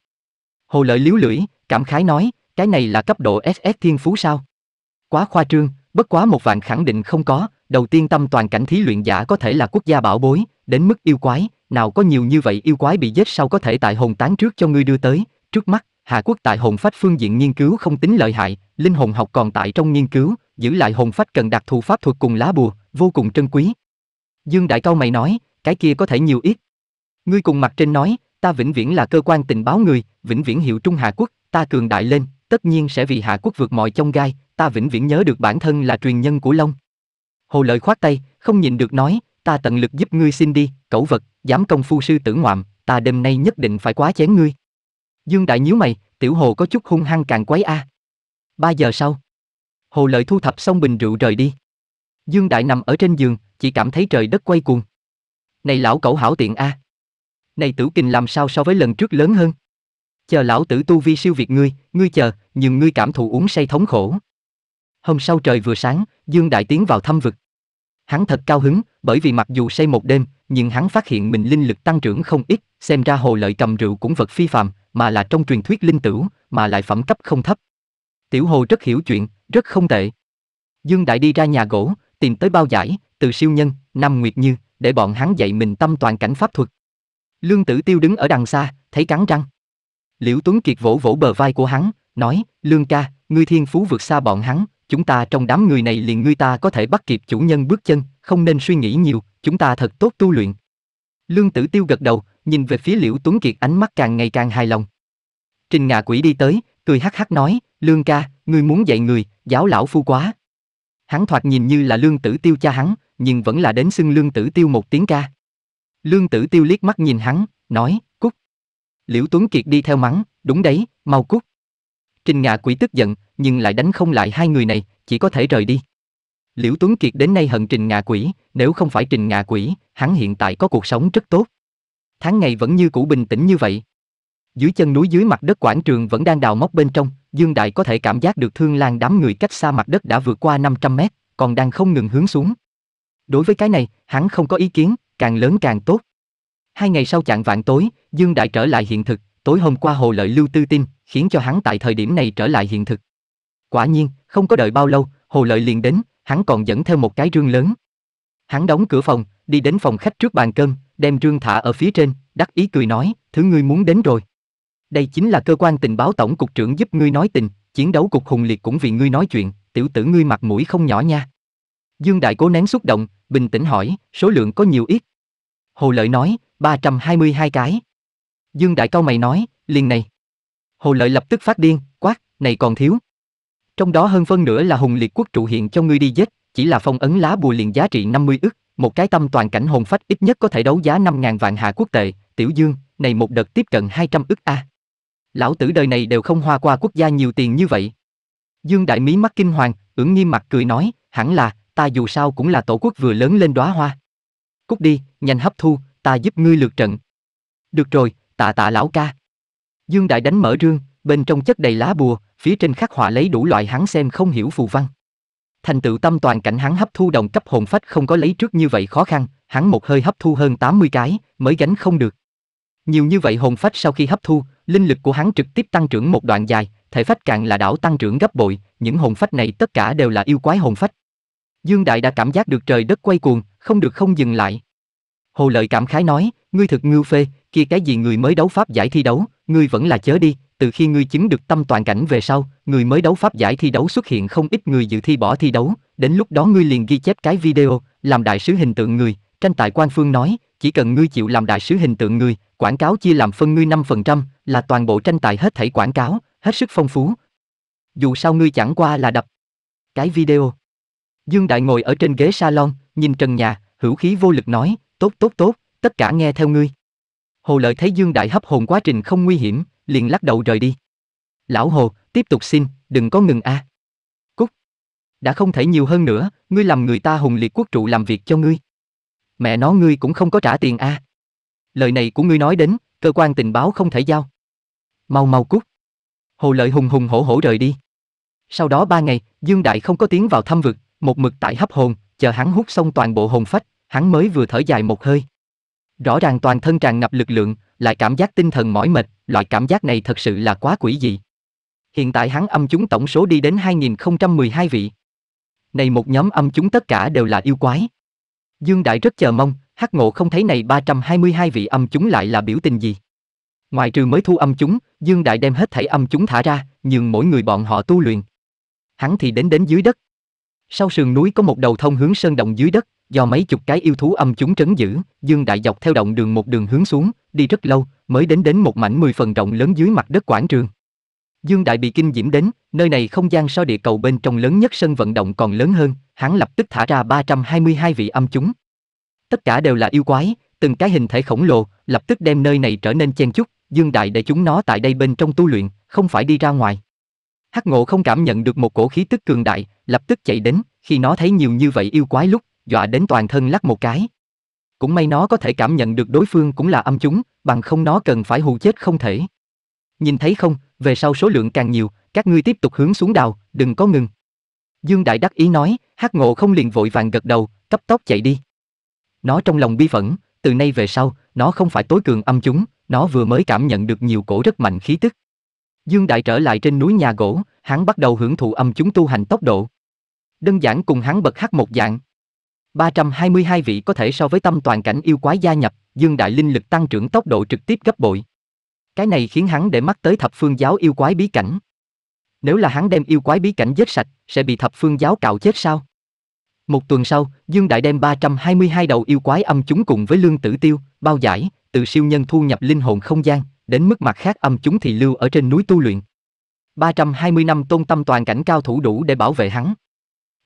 Hồ Lợi liếu lưỡi, cảm khái nói, cái này là cấp độ SS thiên phú sao? Quá khoa trương, bất quá một vạn khẳng định không có, đầu tiên tâm toàn cảnh thí luyện giả có thể là quốc gia bảo bối, đến mức yêu quái, nào có nhiều như vậy yêu quái bị giết sau có thể tại hồn tán trước cho ngươi đưa tới, trước mắt, Hạ Quốc tại hồn phách phương diện nghiên cứu không tính lợi hại, linh hồn học còn tại trong nghiên cứu, giữ lại hồn phách cần đặc thù pháp thuật cùng lá bùa, vô cùng trân quý. Dương Đại Cao mày nói, cái kia có thể nhiều ít. Ngươi cùng mặt trên nói, ta vĩnh viễn là cơ quan tình báo người, vĩnh viễn hiệu trung Hạ Quốc, ta cường đại lên, tất nhiên sẽ vì Hạ Quốc vượt mọi chông gai, ta vĩnh viễn nhớ được bản thân là truyền nhân của Long. Hồ Lợi khoát tay, không nhìn được nói, ta tận lực giúp ngươi xin đi, cẩu vật, dám công phu sư tử ngoạm, ta đêm nay nhất định phải quá chén ngươi. Dương Đại nhíu mày, tiểu hồ có chút hung hăng càng quấy a. Ba giờ sau, Hồ Lợi thu thập xong bình rượu rời đi. Dương Đại nằm ở trên giường, chỉ cảm thấy trời đất quay cuồng. Này lão cẩu hảo tiện a. Này tử kình làm sao so với lần trước lớn hơn. Chờ lão tử tu vi siêu việt ngươi, ngươi chờ, nhưng ngươi cảm thụ uống say thống khổ. Hôm sau trời vừa sáng, Dương Đại tiến vào thâm vực. Hắn thật cao hứng, bởi vì mặc dù say một đêm, nhưng hắn phát hiện mình linh lực tăng trưởng không ít, xem ra hồ lợi cầm rượu cũng vật phi phàm, mà là trong truyền thuyết linh tửu, mà lại phẩm cấp không thấp. Tiểu hồ rất hiểu chuyện, rất không tệ. Dương Đại đi ra nhà gỗ, tìm tới bao giải, từ siêu nhân, năm nguyệt như, để bọn hắn dạy mình tâm toàn cảnh pháp thuật. Lương tử tiêu đứng ở đằng xa, thấy cắn răng. Liễu Tuấn Kiệt vỗ vỗ bờ vai của hắn, nói, Lương ca, ngươi thiên phú vượt xa bọn hắn, chúng ta trong đám người này liền ngươi ta có thể bắt kịp chủ nhân bước chân, không nên suy nghĩ nhiều, chúng ta thật tốt tu luyện. Lương Tử Tiêu gật đầu, nhìn về phía Liễu Tuấn Kiệt ánh mắt càng ngày càng hài lòng. Trình Ngạ Quỷ đi tới, cười hắc hắc nói, Lương ca, ngươi muốn dạy người, giáo lão phu quá. Hắn thoạt nhìn như là Lương Tử Tiêu cha hắn, nhưng vẫn là đến xưng Lương Tử Tiêu một tiếng ca. Lương Tử Tiêu liếc mắt nhìn hắn, nói, cút. Liễu Tuấn Kiệt đi theo mắng, đúng đấy, mau cút. Kinh ngạ quỷ tức giận, nhưng lại đánh không lại hai người này, chỉ có thể rời đi. Liễu Tuấn Kiệt đến nay hận Trình Ngạ Quỷ, nếu không phải Trình Ngạ Quỷ, hắn hiện tại có cuộc sống rất tốt. Tháng ngày vẫn như cũ bình tĩnh như vậy. Dưới chân núi dưới mặt đất quảng trường vẫn đang đào móc bên trong, Dương Đại có thể cảm giác được thương lan đám người cách xa mặt đất đã vượt qua 500 mét, còn đang không ngừng hướng xuống. Đối với cái này, hắn không có ý kiến, càng lớn càng tốt. Hai ngày sau chạng vạn tối, Dương Đại trở lại hiện thực, tối hôm qua Hồ Lợi Lưu Tư tin, khiến cho hắn tại thời điểm này trở lại hiện thực. Quả nhiên, không có đợi bao lâu, Hồ Lợi liền đến, hắn còn dẫn theo một cái rương lớn. Hắn đóng cửa phòng, đi đến phòng khách trước bàn cơm, đem rương thả ở phía trên, đắc ý cười nói, thứ ngươi muốn đến rồi. Đây chính là cơ quan tình báo tổng cục trưởng giúp ngươi nói tình, chiến đấu cục hùng liệt cũng vì ngươi nói chuyện, tiểu tử ngươi mặt mũi không nhỏ nha. Dương Đại cố nén xúc động, bình tĩnh hỏi, số lượng có nhiều ít. Hồ Lợi nói, 322 cái. Dương Đại cao mày nói, liền này. Hồ Lợi lập tức phát điên, quát, này còn thiếu. Trong đó hơn phân nửa là hùng liệt quốc trụ hiện cho ngươi đi giết, chỉ là phong ấn lá bùa liền giá trị 50 ức, một cái tâm toàn cảnh hồn phách ít nhất có thể đấu giá 5.000 vạn hạ quốc tệ, tiểu dương, này một đợt tiếp cận 200 ức a. Lão tử đời này đều không hoa qua quốc gia nhiều tiền như vậy. Dương Đại Mí mắt kinh hoàng, ưỡng nghiêm mặt cười nói, hẳn là, ta dù sao cũng là tổ quốc vừa lớn lên đóa hoa. Cút đi, nhanh hấp thu, ta giúp ngươi lượt trận. Được rồi, tạ tạ lão ca. Dương Đại đánh mở rương, bên trong chất đầy lá bùa, phía trên khắc họa lấy đủ loại hắn xem không hiểu phù văn. Thành tựu tâm toàn cảnh hắn hấp thu đồng cấp hồn phách không có lấy trước như vậy khó khăn, hắn một hơi hấp thu hơn 80 cái, mới gánh không được. Nhiều như vậy hồn phách sau khi hấp thu, linh lực của hắn trực tiếp tăng trưởng một đoạn dài, thể phách càng là đảo tăng trưởng gấp bội, những hồn phách này tất cả đều là yêu quái hồn phách. Dương Đại đã cảm giác được trời đất quay cuồng, không được không dừng lại. Hồ Lợi cảm khái nói, ngươi thực ngưu phê, kia cái gì người mới đấu pháp giải thi đấu, ngươi vẫn là chớ đi, từ khi ngươi chứng được tâm toàn cảnh về sau, người mới đấu pháp giải thi đấu xuất hiện không ít người dự thi bỏ thi đấu, đến lúc đó ngươi liền ghi chép cái video, làm đại sứ hình tượng người, tranh tài quan phương nói, chỉ cần ngươi chịu làm đại sứ hình tượng người, quảng cáo chia làm phân ngươi 5%, là toàn bộ tranh tài hết thảy quảng cáo, hết sức phong phú. Dù sao ngươi chẳng qua là đập cái video. Dương Đại ngồi ở trên ghế salon, nhìn trần nhà, hữu khí vô lực nói, tốt tốt tốt, tất cả nghe theo ngươi. Hồ Lợi thấy Dương Đại hấp hồn quá trình không nguy hiểm, liền lắc đầu rời đi. Lão Hồ, tiếp tục xin, đừng có ngừng a. À. Cúc, đã không thể nhiều hơn nữa, ngươi làm người ta hùng liệt quốc trụ làm việc cho ngươi. Mẹ nó ngươi cũng không có trả tiền a. À. Lời này của ngươi nói đến, cơ quan tình báo không thể giao. Mau mau cút. Hồ Lợi hùng hùng hổ hổ rời đi. Sau đó ba ngày, Dương Đại không có tiếng vào thăm vực, một mực tại hấp hồn, chờ hắn hút xong toàn bộ hồn phách, hắn mới vừa thở dài một hơi. Rõ ràng toàn thân tràn ngập lực lượng, lại cảm giác tinh thần mỏi mệt, loại cảm giác này thật sự là quá quỷ dị. Hiện tại hắn âm chúng tổng số đi đến 2012 vị. Này một nhóm âm chúng tất cả đều là yêu quái. Dương Đại rất chờ mong, hắc ngộ không thấy này 322 vị âm chúng lại là biểu tình gì. Ngoài trừ mới thu âm chúng, Dương Đại đem hết thảy âm chúng thả ra, nhưng mỗi người bọn họ tu luyện. Hắn thì đến đến dưới đất. Sau sườn núi có một đầu thông hướng sơn động dưới đất, do mấy chục cái yêu thú âm chúng trấn giữ, Dương Đại dọc theo động đường một đường hướng xuống, đi rất lâu, mới đến đến một mảnh mười phần rộng lớn dưới mặt đất quảng trường. Dương Đại bị kinh diễm đến, nơi này không gian so địa cầu bên trong lớn nhất sân vận động còn lớn hơn, hắn lập tức thả ra 322 vị âm chúng. Tất cả đều là yêu quái, từng cái hình thể khổng lồ, lập tức đem nơi này trở nên chen chúc, Dương Đại để chúng nó tại đây bên trong tu luyện, không phải đi ra ngoài. Hắc Ngộ không cảm nhận được một cổ khí tức cường đại, lập tức chạy đến, khi nó thấy nhiều như vậy yêu quái lúc, dọa đến toàn thân lắc một cái. Cũng may nó có thể cảm nhận được đối phương cũng là âm chúng, bằng không nó cần phải hù chết không thể. Nhìn thấy không, về sau số lượng càng nhiều, các ngươi tiếp tục hướng xuống đào, đừng có ngừng. Dương Đại đắc ý nói, hát ngộ không liền vội vàng gật đầu, cấp tốc chạy đi. Nó trong lòng bi phẫn, từ nay về sau, nó không phải tối cường âm chúng, nó vừa mới cảm nhận được nhiều cổ rất mạnh khí tức. Dương Đại trở lại trên núi nhà gỗ, hắn bắt đầu hưởng thụ âm chúng tu hành tốc độ. Đơn giản cùng hắn bật hát một dạng. 322 vị có thể so với tâm toàn cảnh yêu quái gia nhập, dương đại linh lực tăng trưởng tốc độ trực tiếp gấp bội. Cái này khiến hắn để mắt tới thập phương giáo yêu quái bí cảnh. Nếu là hắn đem yêu quái bí cảnh giết sạch, sẽ bị thập phương giáo cạo chết sao? Một tuần sau, Dương Đại đem 322 đầu yêu quái âm chúng cùng với lương tử tiêu, bao giải, từ siêu nhân thu nhập linh hồn không gian, đến mức mặt khác âm chúng thì lưu ở trên núi tu luyện. 320 năm tôn tâm toàn cảnh cao thủ đủ để bảo vệ hắn.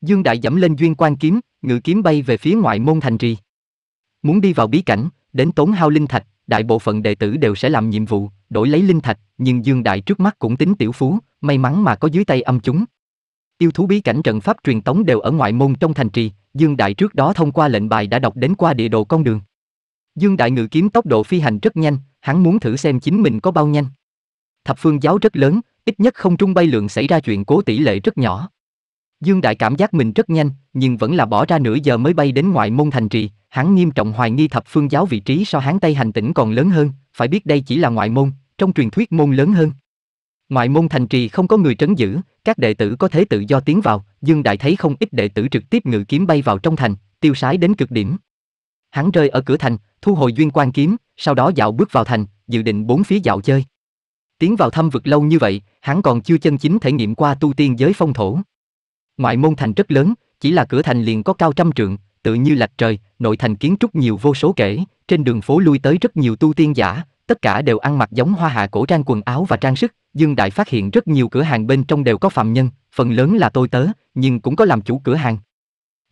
Dương Đại dẫm lên duyên quan kiếm, ngự kiếm bay về phía ngoại môn thành trì. Muốn đi vào bí cảnh, đến tốn hao linh thạch, đại bộ phận đệ tử đều sẽ làm nhiệm vụ, đổi lấy linh thạch, nhưng Dương Đại trước mắt cũng tính tiểu phú, may mắn mà có dưới tay âm chúng. Yêu thú bí cảnh trận pháp truyền tống đều ở ngoại môn trong thành trì, Dương Đại trước đó thông qua lệnh bài đã đọc đến qua địa đồ con đường. Dương Đại ngự kiếm tốc độ phi hành rất nhanh, hắn muốn thử xem chính mình có bao nhanh. Thập phương giáo rất lớn, ít nhất không trung bay lượng xảy ra chuyện cố tỷ lệ rất nhỏ. Dương Đại cảm giác mình rất nhanh, nhưng vẫn là bỏ ra nửa giờ mới bay đến ngoại môn thành trì, hắn nghiêm trọng hoài nghi thập phương giáo vị trí so hắn Tây hành tỉnh còn lớn hơn, phải biết đây chỉ là ngoại môn, trong truyền thuyết môn lớn hơn. Ngoại môn thành trì không có người trấn giữ, các đệ tử có thể tự do tiến vào, Dương Đại thấy không ít đệ tử trực tiếp ngự kiếm bay vào trong thành, tiêu sái đến cực điểm. Hắn rơi ở cửa thành, thu hồi duyên quan kiếm, sau đó dạo bước vào thành, dự định bốn phía dạo chơi. Tiến vào thăm vực lâu như vậy, hắn còn chưa chân chính thể nghiệm qua tu tiên giới phong thổ. Ngoại môn thành rất lớn, chỉ là cửa thành liền có cao trăm trượng, tự như lạch trời, nội thành kiến trúc nhiều vô số kể, trên đường phố lui tới rất nhiều tu tiên giả, tất cả đều ăn mặc giống hoa hạ cổ trang quần áo và trang sức, Dương Đại phát hiện rất nhiều cửa hàng bên trong đều có phạm nhân, phần lớn là tôi tớ, nhưng cũng có làm chủ cửa hàng.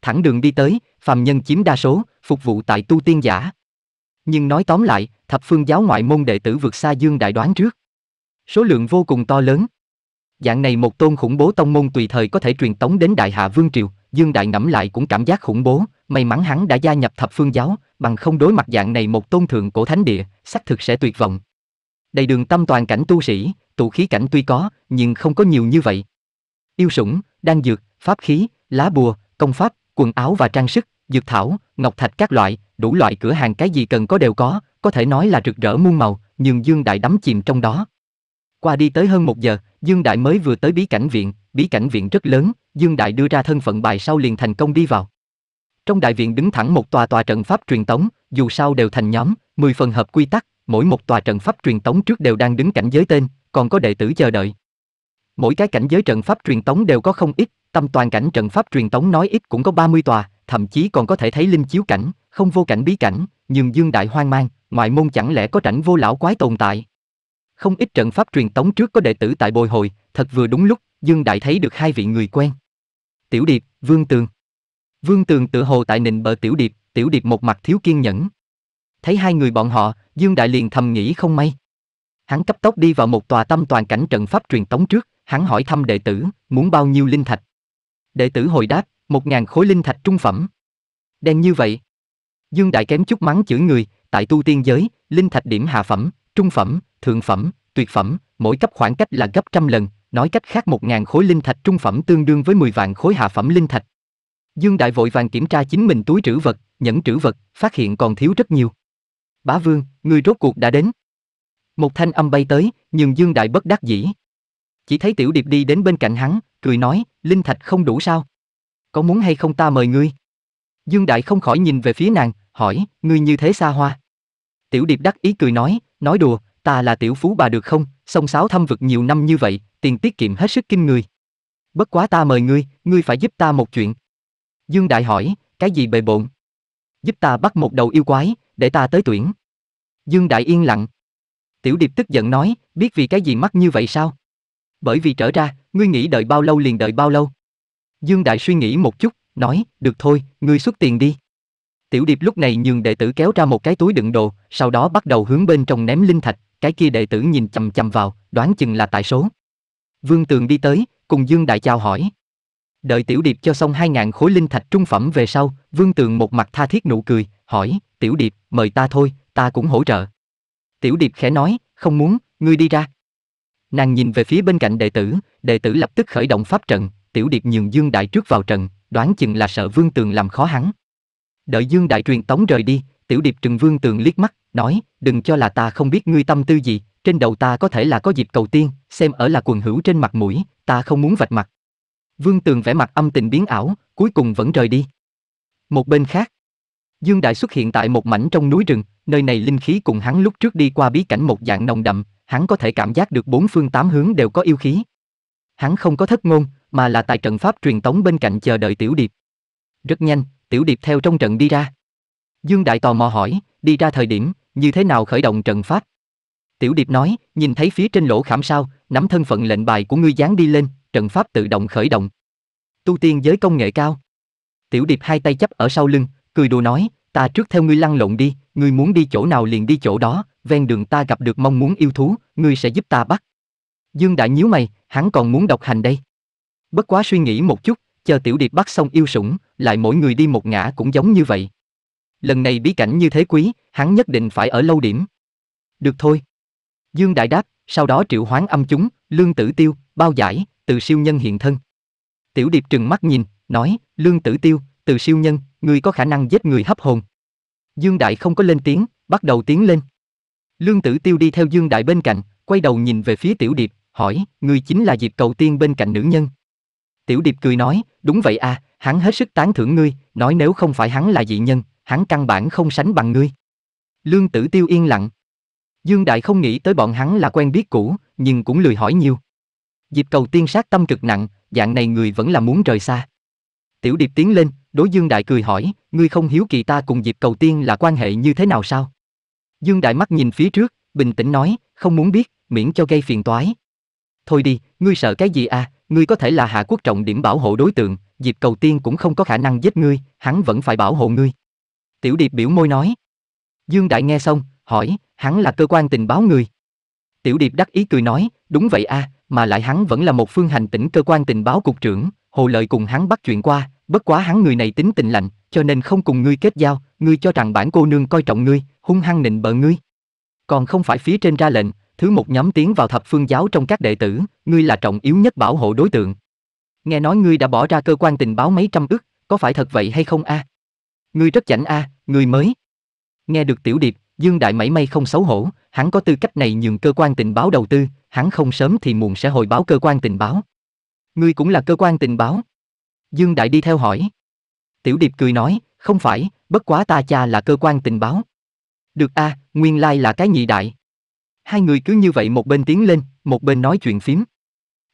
Thẳng đường đi tới, phạm nhân chiếm đa số, phục vụ tại tu tiên giả. Nhưng nói tóm lại, thập phương giáo ngoại môn đệ tử vượt xa Dương Đại đoán trước. Số lượng vô cùng to lớn. Dạng này một tôn khủng bố tông môn tùy thời có thể truyền tống đến Đại Hạ Vương Triều, Dương Đại ngẫm lại cũng cảm giác khủng bố, may mắn hắn đã gia nhập thập phương giáo, bằng không đối mặt dạng này một tôn thượng cổ thánh địa, xác thực sẽ tuyệt vọng. Đầy đường tâm toàn cảnh tu sĩ, tụ khí cảnh tuy có, nhưng không có nhiều như vậy. Yêu sủng, đan dược, pháp khí, lá bùa, công pháp, quần áo và trang sức, dược thảo, ngọc thạch các loại, đủ loại cửa hàng cái gì cần có đều có, có thể nói là rực rỡ muôn màu, nhưng Dương Đại đắm chìm trong đó. Qua đi tới hơn một giờ, Dương Đại mới vừa tới bí cảnh viện, bí cảnh viện rất lớn, Dương Đại đưa ra thân phận bài sau liền thành công đi vào. Trong đại viện đứng thẳng một tòa tòa trận pháp truyền tống, dù sao đều thành nhóm, 10 phần hợp quy tắc, mỗi một tòa trận pháp truyền tống trước đều đang đứng cảnh giới tên, còn có đệ tử chờ đợi. Mỗi cái cảnh giới trận pháp truyền tống đều có không ít, tâm toàn cảnh trận pháp truyền tống nói ít cũng có 30 tòa, thậm chí còn có thể thấy linh chiếu cảnh, không vô cảnh bí cảnh, nhưng Dương Đại hoang mang, ngoại môn chẳng lẽ có rảnh vô lão quái tồn tại. Không ít trận pháp truyền tống trước có đệ tử tại bồi hồi, thật vừa đúng lúc, Dương Đại thấy được hai vị người quen. Tiểu Điệp, Vương Tường. Vương Tường tự hồ tại nịnh bờ Tiểu Điệp, Tiểu Điệp một mặt thiếu kiên nhẫn. Thấy hai người bọn họ, Dương Đại liền thầm nghĩ không may. Hắn cấp tốc đi vào một tòa tâm toàn cảnh trận pháp truyền tống trước, hắn hỏi thăm đệ tử, muốn bao nhiêu linh thạch. Đệ tử hồi đáp, một ngàn khối linh thạch trung phẩm. Đen như vậy. Dương Đại kém chút mắng chửi người, tại tu tiên giới, linh thạch điểm hạ phẩm, trung phẩm, thượng phẩm, tuyệt phẩm, mỗi cấp khoảng cách là gấp trăm lần, nói cách khác một ngàn khối linh thạch trung phẩm tương đương với 10 vạn khối hạ phẩm linh thạch. Dương Đại vội vàng kiểm tra chính mình túi trữ vật, nhẫn trữ vật, phát hiện còn thiếu rất nhiều. Bá Vương, người rốt cuộc đã đến. Một thanh âm bay tới, nhưng Dương Đại bất đắc dĩ. Chỉ thấy Tiểu Điệp đi đến bên cạnh hắn, cười nói, linh thạch không đủ sao? Có muốn hay không ta mời ngươi? Dương Đại không khỏi nhìn về phía nàng, hỏi, ngươi như thế xa hoa. Tiểu Điệp đắc ý cười nói, nói đùa, ta là tiểu phú bà được không, sông sáo thăm vực nhiều năm như vậy, tiền tiết kiệm hết sức kinh người. Bất quá ta mời ngươi, ngươi phải giúp ta một chuyện. Dương Đại hỏi, cái gì bề bộn? Giúp ta bắt một đầu yêu quái, để ta tới tuyển. Dương Đại yên lặng. Tiểu Điệp tức giận nói, biết vì cái gì mắc như vậy sao? Bởi vì trở ra, ngươi nghĩ đợi bao lâu liền đợi bao lâu? Dương Đại suy nghĩ một chút, nói, được thôi, ngươi xuất tiền đi. Tiểu điệp lúc này nhường đệ tử kéo ra một cái túi đựng đồ, sau đó bắt đầu hướng bên trong ném linh thạch, cái kia đệ tử nhìn chầm chầm vào, đoán chừng là tại số. Vương Tường đi tới, cùng Dương Đại chào hỏi. Đợi Tiểu Điệp cho xong 2.000 khối linh thạch trung phẩm về sau, Vương Tường một mặt tha thiết nụ cười, hỏi, Tiểu Điệp, mời ta thôi, ta cũng hỗ trợ. Tiểu Điệp khẽ nói, không muốn, ngươi đi ra. Nàng nhìn về phía bên cạnh đệ tử, đệ tử lập tức khởi động pháp trận, Tiểu Điệp nhường Dương Đại trước vào trận, đoán chừng là sợ Vương Tường làm khó hắn, Đợi Dương Đại truyền tống rời đi, Tiểu Điệp Trừng Vương Tường liếc mắt, nói, đừng cho là ta không biết ngươi tâm tư gì, trên đầu ta có thể là có dịp cầu tiên, xem ở là quần hữu trên mặt mũi, ta không muốn vạch mặt. Vương Tường vẽ mặt âm tình biến ảo, cuối cùng vẫn rời đi. Một bên khác, Dương Đại xuất hiện tại một mảnh trong núi rừng, nơi này linh khí cùng hắn lúc trước đi qua bí cảnh một dạng nồng đậm, hắn có thể cảm giác được bốn phương tám hướng đều có yêu khí. Hắn không có thất ngôn, mà là tại trận pháp truyền tống bên cạnh chờ đợi tiểu điệp. Rất nhanh, Tiểu Điệp theo trong trận đi ra. Dương Đại tò mò hỏi, đi ra thời điểm, như thế nào khởi động trận pháp? Tiểu Điệp nói, nhìn thấy phía trên lỗ khảm sao, nắm thân phận lệnh bài của ngươi dán đi lên, trận pháp tự động khởi động. Tu tiên giới công nghệ cao. Tiểu Điệp hai tay chấp ở sau lưng, cười đùa nói, ta trước theo ngươi lăn lộn đi, ngươi muốn đi chỗ nào liền đi chỗ đó, ven đường ta gặp được mong muốn yêu thú, ngươi sẽ giúp ta bắt. Dương Đại nhíu mày, hắn còn muốn độc hành đây. Bất quá suy nghĩ một chút, chờ Tiểu Điệp bắt xong yêu sủng, lại mỗi người đi một ngã cũng giống như vậy. Lần này bí cảnh như thế quý, hắn nhất định phải ở lâu điểm. Được thôi. Dương Đại đáp, sau đó triệu hoán âm chúng, lương tử tiêu, bao giải, từ siêu nhân hiện thân. Tiểu điệp trừng mắt nhìn, nói, lương tử tiêu, từ siêu nhân, người có khả năng giết người hấp hồn. Dương Đại không có lên tiếng, bắt đầu tiến lên. Lương tử tiêu đi theo Dương Đại bên cạnh, quay đầu nhìn về phía tiểu điệp, hỏi, người chính là dịp cầu tiên bên cạnh nữ nhân. Tiểu Điệp cười nói, đúng vậy à, hắn hết sức tán thưởng ngươi, nói nếu không phải hắn là dị nhân, hắn căn bản không sánh bằng ngươi. Lương Tử Tiêu yên lặng. Dương Đại không nghĩ tới bọn hắn là quen biết cũ, nhưng cũng lười hỏi nhiều. Diệp cầu tiên sát tâm cực nặng, dạng này người vẫn là muốn rời xa. Tiểu Điệp tiến lên, đối Dương Đại cười hỏi, ngươi không hiếu kỳ ta cùng Diệp cầu tiên là quan hệ như thế nào sao? Dương Đại mắt nhìn phía trước, bình tĩnh nói, không muốn biết, miễn cho gây phiền toái. Thôi đi, ngươi sợ cái gì à, Ngươi có thể là hạ quốc trọng điểm bảo hộ đối tượng, Diệp Cầu Tiên cũng không có khả năng giết ngươi, hắn vẫn phải bảo hộ ngươi. Tiểu Điệp biểu môi nói. Dương Đại nghe xong, hỏi, hắn là cơ quan tình báo người. Tiểu Điệp đắc ý cười nói, đúng vậy a, à, mà lại hắn vẫn là một phương hành tỉnh cơ quan tình báo cục trưởng, hồ lợi cùng hắn bắt chuyện qua, bất quá hắn người này tính tình lạnh, cho nên không cùng ngươi kết giao, ngươi cho rằng bản cô nương coi trọng ngươi, hung hăng nịnh bợ ngươi. Còn không phải phía trên ra lệnh, thứ một nhóm tiến vào thập phương giáo trong các đệ tử, ngươi là trọng yếu nhất bảo hộ đối tượng. Nghe nói ngươi đã bỏ ra cơ quan tình báo mấy trăm ức, có phải thật vậy hay không a? À? Ngươi rất chảnh a, à, ngươi mới. Nghe được tiểu điệp, Dương Đại mảy may không xấu hổ, hắn có tư cách này nhường cơ quan tình báo đầu tư, hắn không sớm thì muộn sẽ hồi báo cơ quan tình báo. Ngươi cũng là cơ quan tình báo. Dương Đại đi theo hỏi. Tiểu điệp cười nói, không phải, bất quá ta cha là cơ quan tình báo. Được a, à, nguyên lai là cái nhị đại. Hai người cứ như vậy một bên tiến lên, một bên nói chuyện phím.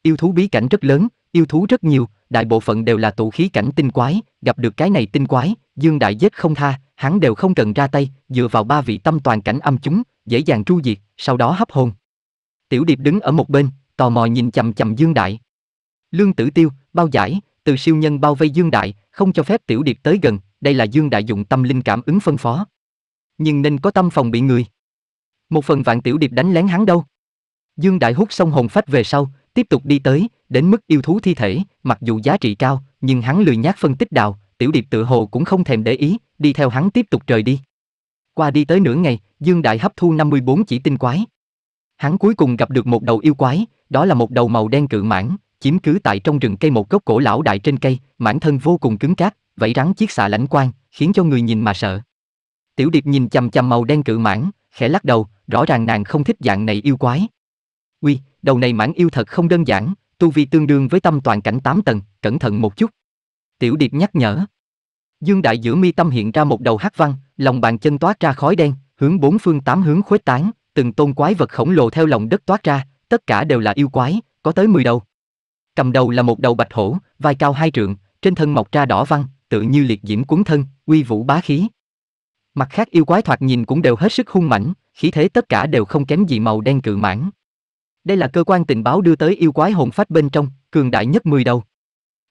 Yêu thú bí cảnh rất lớn, yêu thú rất nhiều, đại bộ phận đều là tụ khí cảnh tinh quái, gặp được cái này tinh quái, Dương Đại giết không tha, hắn đều không cần ra tay, dựa vào ba vị tâm toàn cảnh âm chúng, dễ dàng tru diệt, sau đó hấp hồn. Tiểu Điệp đứng ở một bên, tò mò nhìn chầm chầm Dương Đại. Lương Tử Tiêu, bao giải, từ siêu nhân bao vây Dương Đại, không cho phép Tiểu Điệp tới gần, đây là Dương Đại dùng tâm linh cảm ứng phân phó. Nhưng nên có tâm phòng bị người một phần vạn tiểu điệp đánh lén hắn đâu. Dương Đại hút xong hồn phách về sau, tiếp tục đi tới, đến mức yêu thú thi thể, mặc dù giá trị cao, nhưng hắn lười nhát phân tích đào, tiểu điệp tự hồ cũng không thèm để ý, đi theo hắn tiếp tục trời đi. Qua đi tới nửa ngày, Dương Đại hấp thu 54 chỉ tinh quái. Hắn cuối cùng gặp được một đầu yêu quái, đó là một đầu màu đen cự mãn, chiếm cứ tại trong rừng cây một gốc cổ lão đại trên cây, mãn thân vô cùng cứng cáp, vẫy rắn chiếc xà lãnh quan khiến cho người nhìn mà sợ. Tiểu Điệp nhìn chằm chằm màu đen cự mãn, khẽ lắc đầu, rõ ràng nàng không thích dạng này yêu quái. Uy, đầu này mãn yêu thật không đơn giản, tu vi tương đương với tâm toàn cảnh 8 tầng, cẩn thận một chút. Tiểu điệp nhắc nhở. Dương đại giữa mi tâm hiện ra một đầu hắc văn, lòng bàn chân toát ra khói đen, hướng bốn phương tám hướng khuếch tán, từng tôn quái vật khổng lồ theo lòng đất toát ra, tất cả đều là yêu quái, có tới 10 đầu. Cầm đầu là một đầu bạch hổ, vai cao hai trượng, trên thân mọc ra đỏ văn, tự như liệt diễm cuốn thân, uy vũ bá khí. Mặt khác yêu quái thoạt nhìn cũng đều hết sức hung mãnh, khí thế tất cả đều không kém gì màu đen cự mãn. Đây là cơ quan tình báo đưa tới yêu quái hồn phách bên trong, cường đại nhất mười đầu.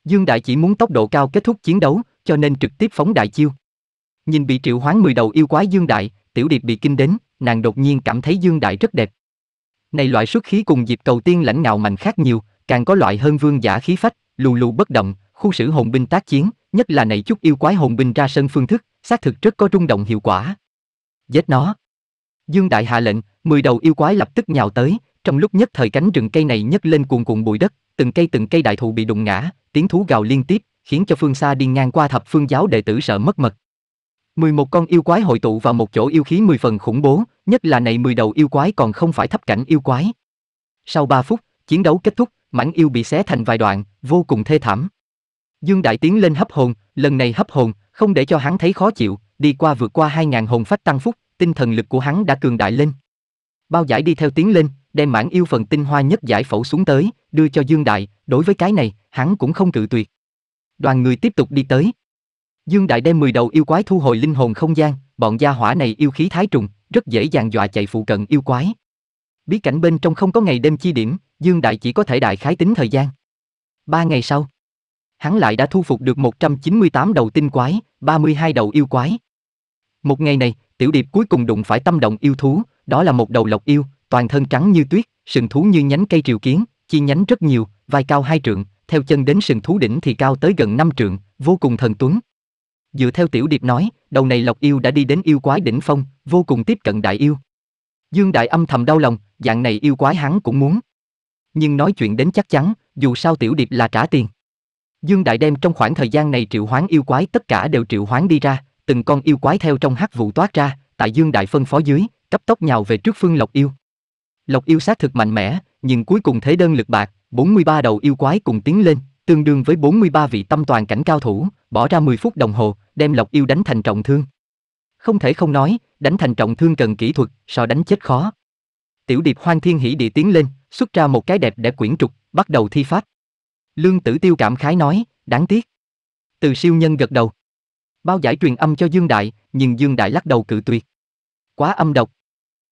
Dương Đại chỉ muốn tốc độ cao kết thúc chiến đấu, cho nên trực tiếp phóng đại chiêu. Nhìn bị triệu hoán mười đầu yêu quái Dương Đại, Tiểu Điệp bị kinh đến, nàng đột nhiên cảm thấy Dương Đại rất đẹp. Này loại xuất khí cùng dịp cầu tiên lãnh ngạo mạnh khác nhiều, càng có loại hơn vương giả khí phách, lù lù bất động, khu sử hồn binh tác chiến, nhất là này chút yêu quái hồn binh ra sân phương thức, xác thực rất có rung động hiệu quả. Giết nó. Dương Đại hạ lệnh, mười đầu yêu quái lập tức nhào tới, trong lúc nhất thời cánh rừng cây này nhấc lên cuồn cuộn bụi đất, từng cây từng cây đại thụ bị đụng ngã, tiếng thú gào liên tiếp, khiến cho phương xa đi ngang qua thập phương giáo đệ tử sợ mất mật. 11 con yêu quái hội tụ vào một chỗ yêu khí 10 phần khủng bố, nhất là này 10 đầu yêu quái còn không phải thấp cảnh yêu quái. Sau 3 phút, chiến đấu kết thúc, mảnh yêu bị xé thành vài đoạn, vô cùng thê thảm. Dương Đại tiến lên hấp hồn, lần này hấp hồn, không để cho hắn thấy khó chịu, đi qua vượt qua 2.000 hồn phách tăng phúc, tinh thần lực của hắn đã cường đại lên. Bao giải đi theo tiến lên, đem mãn yêu phần tinh hoa nhất giải phẫu xuống tới, đưa cho Dương Đại, đối với cái này, hắn cũng không cự tuyệt. Đoàn người tiếp tục đi tới. Dương Đại đem 10 đầu yêu quái thu hồi linh hồn không gian, bọn gia hỏa này yêu khí thái trùng, rất dễ dàng dọa chạy phụ cận yêu quái. Bí cảnh bên trong không có ngày đêm chi điểm, Dương Đại chỉ có thể đại khái tính thời gian. Ba ngày sau, hắn lại đã thu phục được 198 đầu tinh quái, 32 đầu yêu quái. Một ngày này, tiểu điệp cuối cùng đụng phải tâm động yêu thú, đó là một đầu lộc yêu, toàn thân trắng như tuyết, sừng thú như nhánh cây triều kiến, chi nhánh rất nhiều, vai cao hai trượng, theo chân đến sừng thú đỉnh thì cao tới gần năm trượng, vô cùng thần tuấn. Dựa theo tiểu điệp nói, đầu này lộc yêu đã đi đến yêu quái đỉnh phong, vô cùng tiếp cận đại yêu. Dương Đại âm thầm đau lòng, dạng này yêu quái hắn cũng muốn. Nhưng nói chuyện đến chắc chắn, dù sao tiểu điệp là trả tiền. Dương Đại đem trong khoảng thời gian này triệu hoán yêu quái tất cả đều triệu hoán đi ra, từng con yêu quái theo trong hắc vụ toát ra, tại Dương Đại phân phó dưới, cấp tốc nhào về trước phương Lộc Yêu. Lộc Yêu sát thực mạnh mẽ, nhưng cuối cùng thế đơn lực bạc, 43 đầu yêu quái cùng tiến lên, tương đương với 43 vị tâm toàn cảnh cao thủ, bỏ ra 10 phút đồng hồ, đem Lộc Yêu đánh thành trọng thương. Không thể không nói, đánh thành trọng thương cần kỹ thuật, so đánh chết khó. Tiểu điệp hoang thiên Hỉ địa tiến lên, xuất ra một cái đẹp để quyển trục, bắt đầu thi pháp. Lương Tử Tiêu cảm khái nói, đáng tiếc. Từ siêu nhân gật đầu. Bao giải truyền âm cho Dương Đại, nhưng Dương Đại lắc đầu cự tuyệt. Quá âm độc.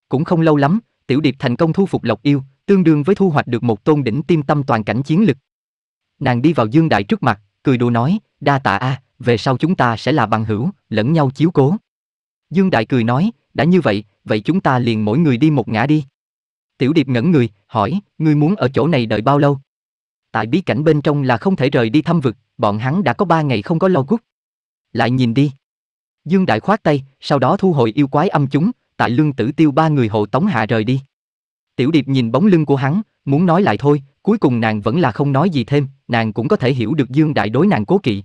Cũng không lâu lắm, Tiểu Điệp thành công thu phục Lộc Yêu, tương đương với thu hoạch được một tôn đỉnh tiêm tâm toàn cảnh chiến lực. Nàng đi vào Dương Đại trước mặt, cười đùa nói, đa tạ a, về sau chúng ta sẽ là bằng hữu, lẫn nhau chiếu cố. Dương Đại cười nói, đã như vậy, vậy chúng ta liền mỗi người đi một ngã đi. Tiểu Điệp ngẩn người, hỏi, ngươi muốn ở chỗ này đợi bao lâu? Tại bí cảnh bên trong là không thể rời đi thăm vực, bọn hắn đã có ba ngày không có lo gút. Lại nhìn đi. Dương Đại khoát tay, sau đó thu hồi yêu quái âm chúng, tại lương tử tiêu ba người hộ tống hạ rời đi. Tiểu điệp nhìn bóng lưng của hắn, muốn nói lại thôi, cuối cùng nàng vẫn là không nói gì thêm, nàng cũng có thể hiểu được Dương Đại đối nàng cố kỵ.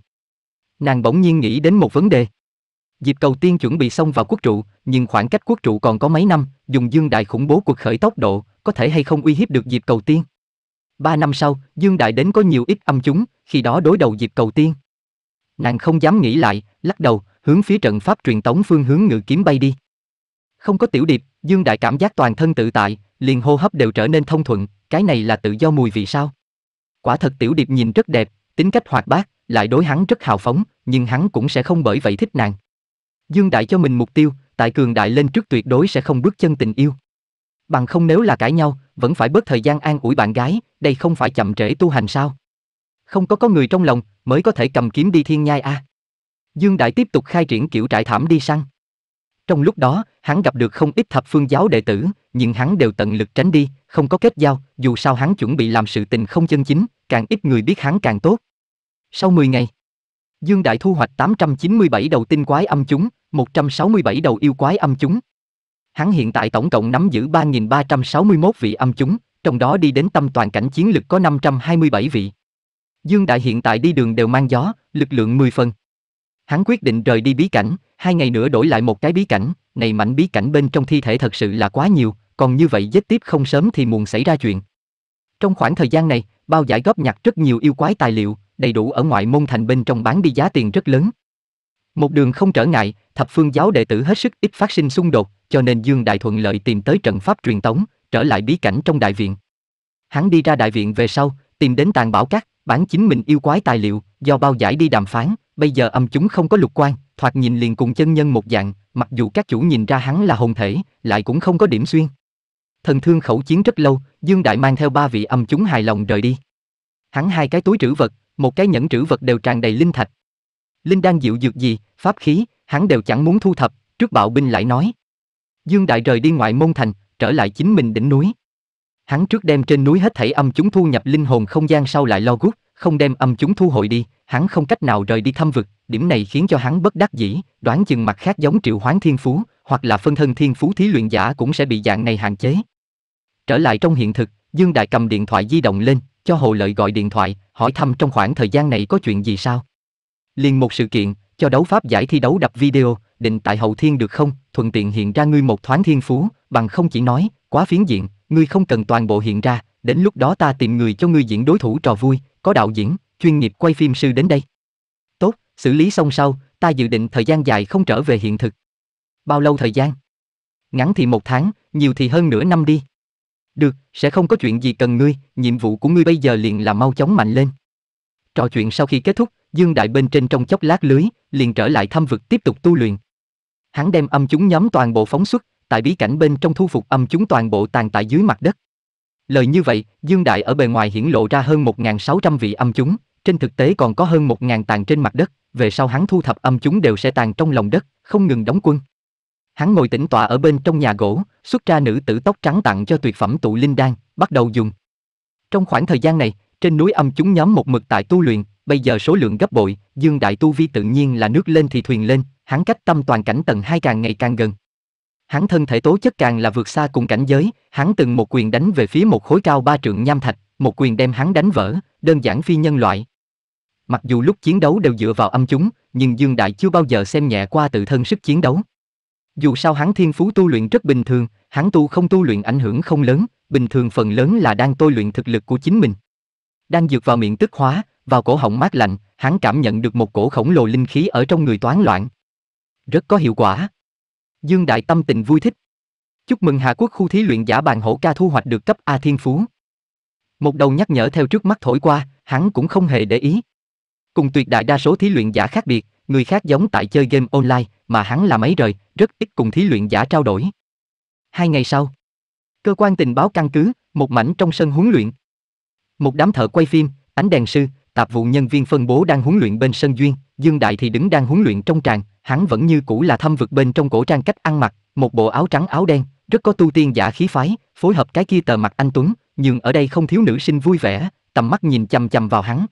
Nàng bỗng nhiên nghĩ đến một vấn đề. Dịp cầu tiên chuẩn bị xong vào quốc trụ, nhưng khoảng cách quốc trụ còn có mấy năm, dùng Dương Đại khủng bố cuộc khởi tốc độ, có thể hay không uy hiếp được dịp cầu tiên? Ba năm sau, Dương Đại đến có nhiều ít âm chúng, khi đó đối đầu Diệp Cầu Tiên. Nàng không dám nghĩ lại, lắc đầu, hướng phía trận pháp truyền tống phương hướng ngự kiếm bay đi. Không có tiểu điệp, Dương Đại cảm giác toàn thân tự tại, liền hô hấp đều trở nên thông thuận, cái này là tự do mùi vị sao? Quả thật tiểu điệp nhìn rất đẹp, tính cách hoạt bát, lại đối hắn rất hào phóng, nhưng hắn cũng sẽ không bởi vậy thích nàng. Dương Đại cho mình mục tiêu, tại cường đại lên trước tuyệt đối sẽ không bước chân tình yêu. Bằng không nếu là cãi nhau, vẫn phải bớt thời gian an ủi bạn gái, đây không phải chậm trễ tu hành sao? Không có có người trong lòng, mới có thể cầm kiếm đi thiên nhai a. À. Dương Đại tiếp tục khai triển kiểu trại thảm đi săn. Trong lúc đó, hắn gặp được không ít thập phương giáo đệ tử, nhưng hắn đều tận lực tránh đi, không có kết giao, dù sao hắn chuẩn bị làm sự tình không chân chính, càng ít người biết hắn càng tốt. Sau 10 ngày, Dương Đại thu hoạch 897 đầu tinh quái âm chúng, 167 đầu yêu quái âm chúng. Hắn hiện tại tổng cộng nắm giữ 3.361 vị âm chúng, trong đó đi đến tâm toàn cảnh chiến lực có 527 vị. Dương Đại hiện tại đi đường đều mang gió, lực lượng 10 phần. Hắn quyết định rời đi bí cảnh, hai ngày nữa đổi lại một cái bí cảnh, này mảnh bí cảnh bên trong thi thể thật sự là quá nhiều, còn như vậy giết tiếp không sớm thì muộn xảy ra chuyện. Trong khoảng thời gian này, bao giải góp nhặt rất nhiều yêu quái tài liệu, đầy đủ ở ngoại môn thành bên trong bán đi giá tiền rất lớn, một đường không trở ngại, thập phương giáo đệ tử hết sức ít phát sinh xung đột, cho nên Dương Đại thuận lợi tìm tới trận pháp truyền tống, trở lại bí cảnh trong đại viện. Hắn đi ra đại viện về sau, tìm đến tàn bảo các, bán chính mình yêu quái tài liệu, do bao giải đi đàm phán, bây giờ âm chúng không có lục quan, thoạt nhìn liền cùng chân nhân một dạng, mặc dù các chủ nhìn ra hắn là hồn thể, lại cũng không có điểm xuyên. Thần thương khẩu chiến rất lâu, Dương Đại mang theo ba vị âm chúng hài lòng rời đi. Hắn hai cái túi trữ vật, một cái nhẫn trữ vật đều tràn đầy linh thạch, Linh đang dịu dược gì, pháp khí, hắn đều chẳng muốn thu thập, trước bạo binh lại nói. Dương Đại rời đi ngoại môn thành, trở lại chính mình đỉnh núi. Hắn trước đem trên núi hết thảy âm chúng thu nhập linh hồn không gian sau lại lo gút, không đem âm chúng thu hồi đi, hắn không cách nào rời đi thăm vực, điểm này khiến cho hắn bất đắc dĩ, đoán chừng mặt khác giống triệu hoán thiên phú, hoặc là phân thân thiên phú thí luyện giả cũng sẽ bị dạng này hạn chế. Trở lại trong hiện thực, Dương Đại cầm điện thoại di động lên, cho Hồ Lợi gọi điện thoại, hỏi thăm trong khoảng thời gian này có chuyện gì sao liền một sự kiện, cho đấu pháp giải thi đấu đập video, định tại hậu thiên được không, thuận tiện hiện ra ngươi một thoáng thiên phú, bằng không chỉ nói, quá phiến diện, ngươi không cần toàn bộ hiện ra, đến lúc đó ta tìm người cho ngươi diễn đối thủ trò vui, có đạo diễn, chuyên nghiệp quay phim sư đến đây. Tốt, xử lý xong sau, ta dự định thời gian dài không trở về hiện thực. Bao lâu thời gian? Ngắn thì một tháng, nhiều thì hơn nửa năm đi. Được, sẽ không có chuyện gì cần ngươi, nhiệm vụ của ngươi bây giờ liền là mau chóng mạnh lên. Trò chuyện sau khi kết thúc, Dương Đại bên trên trong chốc lát lưới, liền trở lại thăm vực tiếp tục tu luyện. Hắn đem âm chúng nhóm toàn bộ phóng xuất, tại bí cảnh bên trong thu phục âm chúng toàn bộ tàn tại dưới mặt đất. Lời như vậy, Dương Đại ở bề ngoài hiển lộ ra hơn 1.600 vị âm chúng, trên thực tế còn có hơn 1.000 tàn trên mặt đất, về sau hắn thu thập âm chúng đều sẽ tàn trong lòng đất, không ngừng đóng quân. Hắn ngồi tĩnh tọa ở bên trong nhà gỗ, xuất ra nữ tử tóc trắng tặng cho tuyệt phẩm tụ linh đan, bắt đầu dùng. Trong khoảng thời gian này, trên núi âm chúng nhóm một mực tại tu luyện, bây giờ số lượng gấp bội, Dương Đại Tu Vi tự nhiên là nước lên thì thuyền lên, hắn cách tâm toàn cảnh tầng hai càng ngày càng gần. Hắn thân thể tố chất càng là vượt xa cùng cảnh giới, hắn từng một quyền đánh về phía một khối cao ba trượng nham thạch, một quyền đem hắn đánh vỡ, đơn giản phi nhân loại. Mặc dù lúc chiến đấu đều dựa vào âm chúng, nhưng Dương Đại chưa bao giờ xem nhẹ qua tự thân sức chiến đấu. Dù sao hắn thiên phú tu luyện rất bình thường, hắn tu không tu luyện ảnh hưởng không lớn, bình thường phần lớn là đang tôi luyện thực lực của chính mình. Đang dược vào miệng tức hóa, vào cổ họng mát lạnh, hắn cảm nhận được một cổ khổng lồ linh khí ở trong người toán loạn. Rất có hiệu quả. Dương Đại tâm tình vui thích. Chúc mừng Hà Quốc khu thí luyện giả bàn hổ ca thu hoạch được cấp A Thiên Phú. Một đầu nhắc nhở theo trước mắt thổi qua, hắn cũng không hề để ý. Cùng tuyệt đại đa số thí luyện giả khác biệt, người khác giống tại chơi game online, mà hắn là mấy rời, rất ít cùng thí luyện giả trao đổi. Hai ngày sau, cơ quan tình báo căn cứ, một mảnh trong sân huấn luyện. Một đám thợ quay phim, ánh đèn sư, tạp vụ nhân viên phân bố đang huấn luyện bên sân duyên, Dương Đại thì đứng đang huấn luyện trong tràng, hắn vẫn như cũ là thâm vực bên trong cổ trang cách ăn mặc, một bộ áo trắng áo đen, rất có tu tiên giả khí phái, phối hợp cái kia tờ mặt anh Tuấn, nhưng ở đây không thiếu nữ sinh vui vẻ, tầm mắt nhìn chằm chằm vào hắn.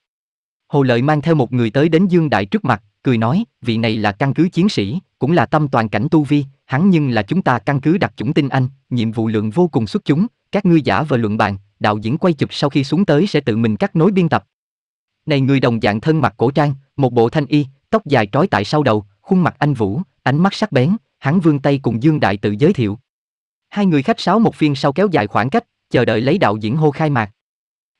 Hồ Lợi mang theo một người tới đến Dương Đại trước mặt, cười nói, vị này là căn cứ chiến sĩ, cũng là tâm toàn cảnh tu vi, hắn nhưng là chúng ta căn cứ đặc chủng tinh anh, nhiệm vụ lượng vô cùng xuất chúng, các ngươi giả vờ luận bàn, đạo diễn quay chụp sau khi xuống tới sẽ tự mình cắt nối biên tập. Này người đồng dạng thân mặc cổ trang, một bộ thanh y, tóc dài trói tại sau đầu, khuôn mặt anh vũ, ánh mắt sắc bén, hắn vương tay cùng Dương Đại tự giới thiệu. Hai người khách sáo một phiên sau kéo dài khoảng cách, chờ đợi lấy đạo diễn hô khai mạc.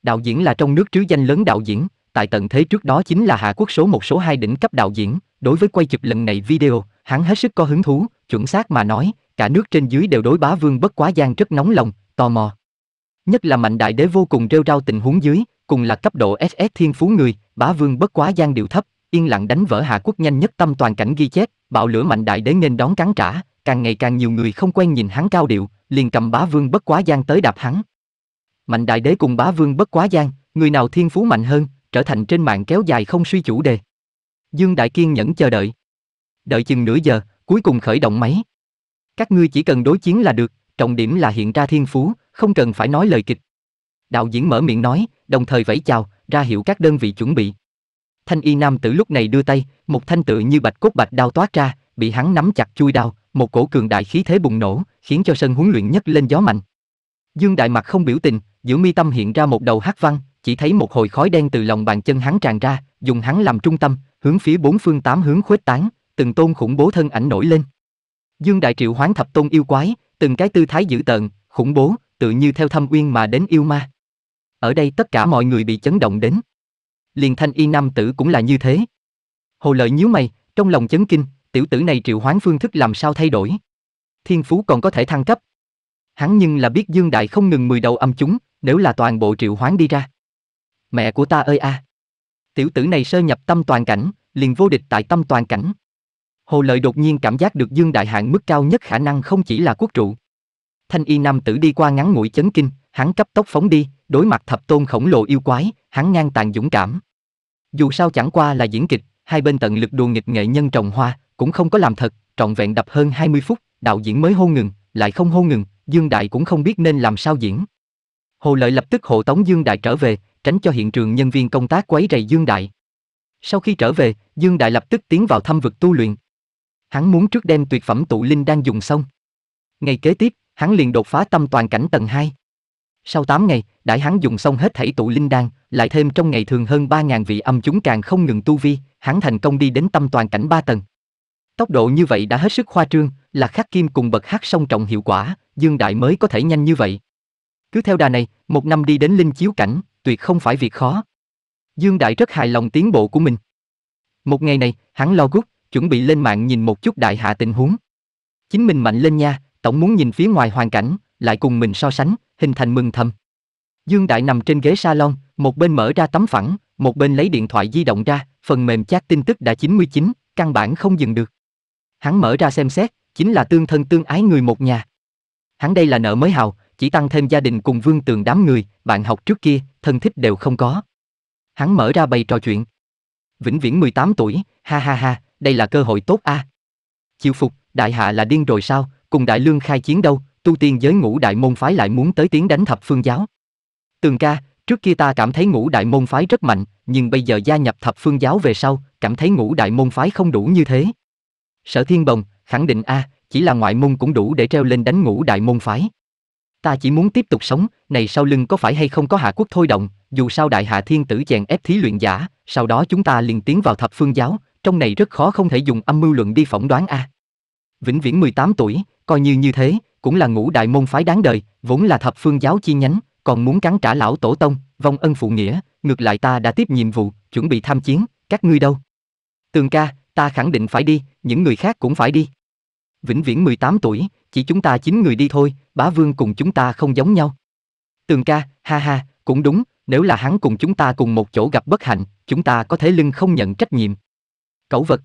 Đạo diễn là trong nước trứ danh lớn đạo diễn, tại tận thế trước đó chính là Hạ Quốc số một số hai đỉnh cấp đạo diễn, đối với quay chụp lần này video, hắn hết sức có hứng thú, chuẩn xác mà nói, cả nước trên dưới đều đối bá vương bất quá gian rất nóng lòng, tò mò. Nhất là mạnh đại đế vô cùng rêu rao tình huống dưới, cùng là cấp độ SS thiên phú người, bá vương bất quá gian điều thấp, yên lặng đánh vỡ hạ quốc nhanh nhất tâm toàn cảnh ghi chép, bạo lửa mạnh đại đế nên đón cắn trả, càng ngày càng nhiều người không quen nhìn hắn cao điệu, liền cầm bá vương bất quá gian tới đạp hắn. Mạnh đại đế cùng bá vương bất quá gian, người nào thiên phú mạnh hơn, trở thành trên mạng kéo dài không suy chủ đề. Dương Đại Kiên nhẫn chờ đợi. Đợi chừng nửa giờ, cuối cùng khởi động máy. Các ngươi chỉ cần đối chiến là được, trọng điểm là hiện ra thiên phú, không cần phải nói lời kịch. Đạo diễn mở miệng nói, đồng thời vẫy chào, ra hiệu các đơn vị chuẩn bị. Thanh y nam tử lúc này đưa tay, một thanh tự như bạch cốt bạch đao toát ra, bị hắn nắm chặt chui đao, một cổ cường đại khí thế bùng nổ, khiến cho sân huấn luyện nhất lên gió mạnh. Dương Đại mặt không biểu tình, giữa mi tâm hiện ra một đầu hắc văn, chỉ thấy một hồi khói đen từ lòng bàn chân hắn tràn ra, dùng hắn làm trung tâm, hướng phía bốn phương tám hướng khuếch tán, từng tôn khủng bố thân ảnh nổi lên. Dương Đại Triệu hoán thập tôn yêu quái, từng cái tư thái dữ tợn, khủng bố, tự như theo thâm uyên mà đến yêu ma. Ở đây tất cả mọi người bị chấn động đến. Liền thanh y nam tử cũng là như thế. Hồ lợi nhíu mày, trong lòng chấn kinh, tiểu tử này triệu hoán phương thức làm sao thay đổi. Thiên phú còn có thể thăng cấp. Hắn nhưng là biết Dương Đại không ngừng mười đầu âm chúng, nếu là toàn bộ triệu hoán đi ra. Mẹ của ta ơi a. À. Tiểu tử này sơ nhập tâm toàn cảnh, liền vô địch tại tâm toàn cảnh. Hồ Lợi đột nhiên cảm giác được Dương Đại hạng mức cao nhất khả năng không chỉ là quốc trụ. Thanh y nam tử đi qua ngắn ngủi chấn kinh, hắn cấp tốc phóng đi, đối mặt thập tôn khổng lồ yêu quái, hắn ngang tàn dũng cảm. Dù sao chẳng qua là diễn kịch, hai bên tận lực đùa nghịch nghệ nhân trồng hoa, cũng không có làm thật, trọn vẹn đập hơn 20 phút, đạo diễn mới hô ngừng, lại không hô ngừng, Dương Đại cũng không biết nên làm sao diễn. Hồ Lợi lập tức hộ tống Dương Đại trở về, tránh cho hiện trường nhân viên công tác quấy rầy Dương Đại. Sau khi trở về, Dương Đại lập tức tiến vào thăm vực tu luyện, Hắn muốn trước đem tuyệt phẩm tụ linh đang dùng xong. Ngày kế tiếp, hắn liền đột phá tâm toàn cảnh tầng 2. Sau 8 ngày, đại hắn dùng xong hết thảy tụ linh đan, lại thêm trong ngày thường hơn 3000 vị âm chúng càng không ngừng tu vi, hắn thành công đi đến tâm toàn cảnh 3 tầng. Tốc độ như vậy đã hết sức khoa trương, là khắc kim cùng bậc hát song trọng hiệu quả, Dương Đại mới có thể nhanh như vậy. Cứ theo đà này, một năm đi đến linh chiếu cảnh, tuyệt không phải việc khó. Dương Đại rất hài lòng tiến bộ của mình. Một ngày này, hắn lo gút, chuẩn bị lên mạng nhìn một chút đại hạ tình huống. Chính mình mạnh lên nha, tổng muốn nhìn phía ngoài hoàn cảnh, lại cùng mình so sánh, hình thành mừng thầm. Dương Đại nằm trên ghế salon, một bên mở ra tấm phẳng, một bên lấy điện thoại di động ra, phần mềm chat tin tức đã 99, căn bản không dừng được. Hắn mở ra xem xét, chính là tương thân tương ái người một nhà. Hắn đây là nợ mới hào, chỉ tăng thêm gia đình cùng vương tường đám người, bạn học trước kia, thân thích đều không có. Hắn mở ra bày trò chuyện. Vĩnh viễn 18 tuổi, ha ha ha, đây là cơ hội tốt a. À? Chịu phục, đại hạ là điên rồi sao, cùng đại lương khai chiến đâu, tu tiên giới ngũ đại môn phái lại muốn tới tiếng đánh thập phương giáo. Tường ca, trước kia ta cảm thấy ngũ đại môn phái rất mạnh, nhưng bây giờ gia nhập thập phương giáo về sau, cảm thấy ngũ đại môn phái không đủ như thế. Sở Thiên Bồng, khẳng định a, à, chỉ là ngoại môn cũng đủ để treo lên đánh ngũ đại môn phái. Ta chỉ muốn tiếp tục sống, này sau lưng có phải hay không có hạ quốc thôi động, dù sao đại hạ thiên tử chèn ép thí luyện giả, sau đó chúng ta liền tiến vào thập phương giáo, trong này rất khó không thể dùng âm mưu luận đi phỏng đoán a. À. Vĩnh Viễn 18 tuổi, coi như như thế, cũng là ngũ đại môn phái đáng đời, vốn là thập phương giáo chi nhánh, còn muốn cắn trả lão tổ tông, vong ân phụ nghĩa, ngược lại ta đã tiếp nhiệm vụ, chuẩn bị tham chiến, các ngươi đâu? Tường ca, ta khẳng định phải đi, những người khác cũng phải đi. Vĩnh Viễn 18 tuổi, chỉ chúng ta 9 người đi thôi, bá vương cùng chúng ta không giống nhau. Tường ca, ha ha, cũng đúng, nếu là hắn cùng chúng ta cùng một chỗ gặp bất hạnh, chúng ta có thể lưng không nhận trách nhiệm, Cẩu vật.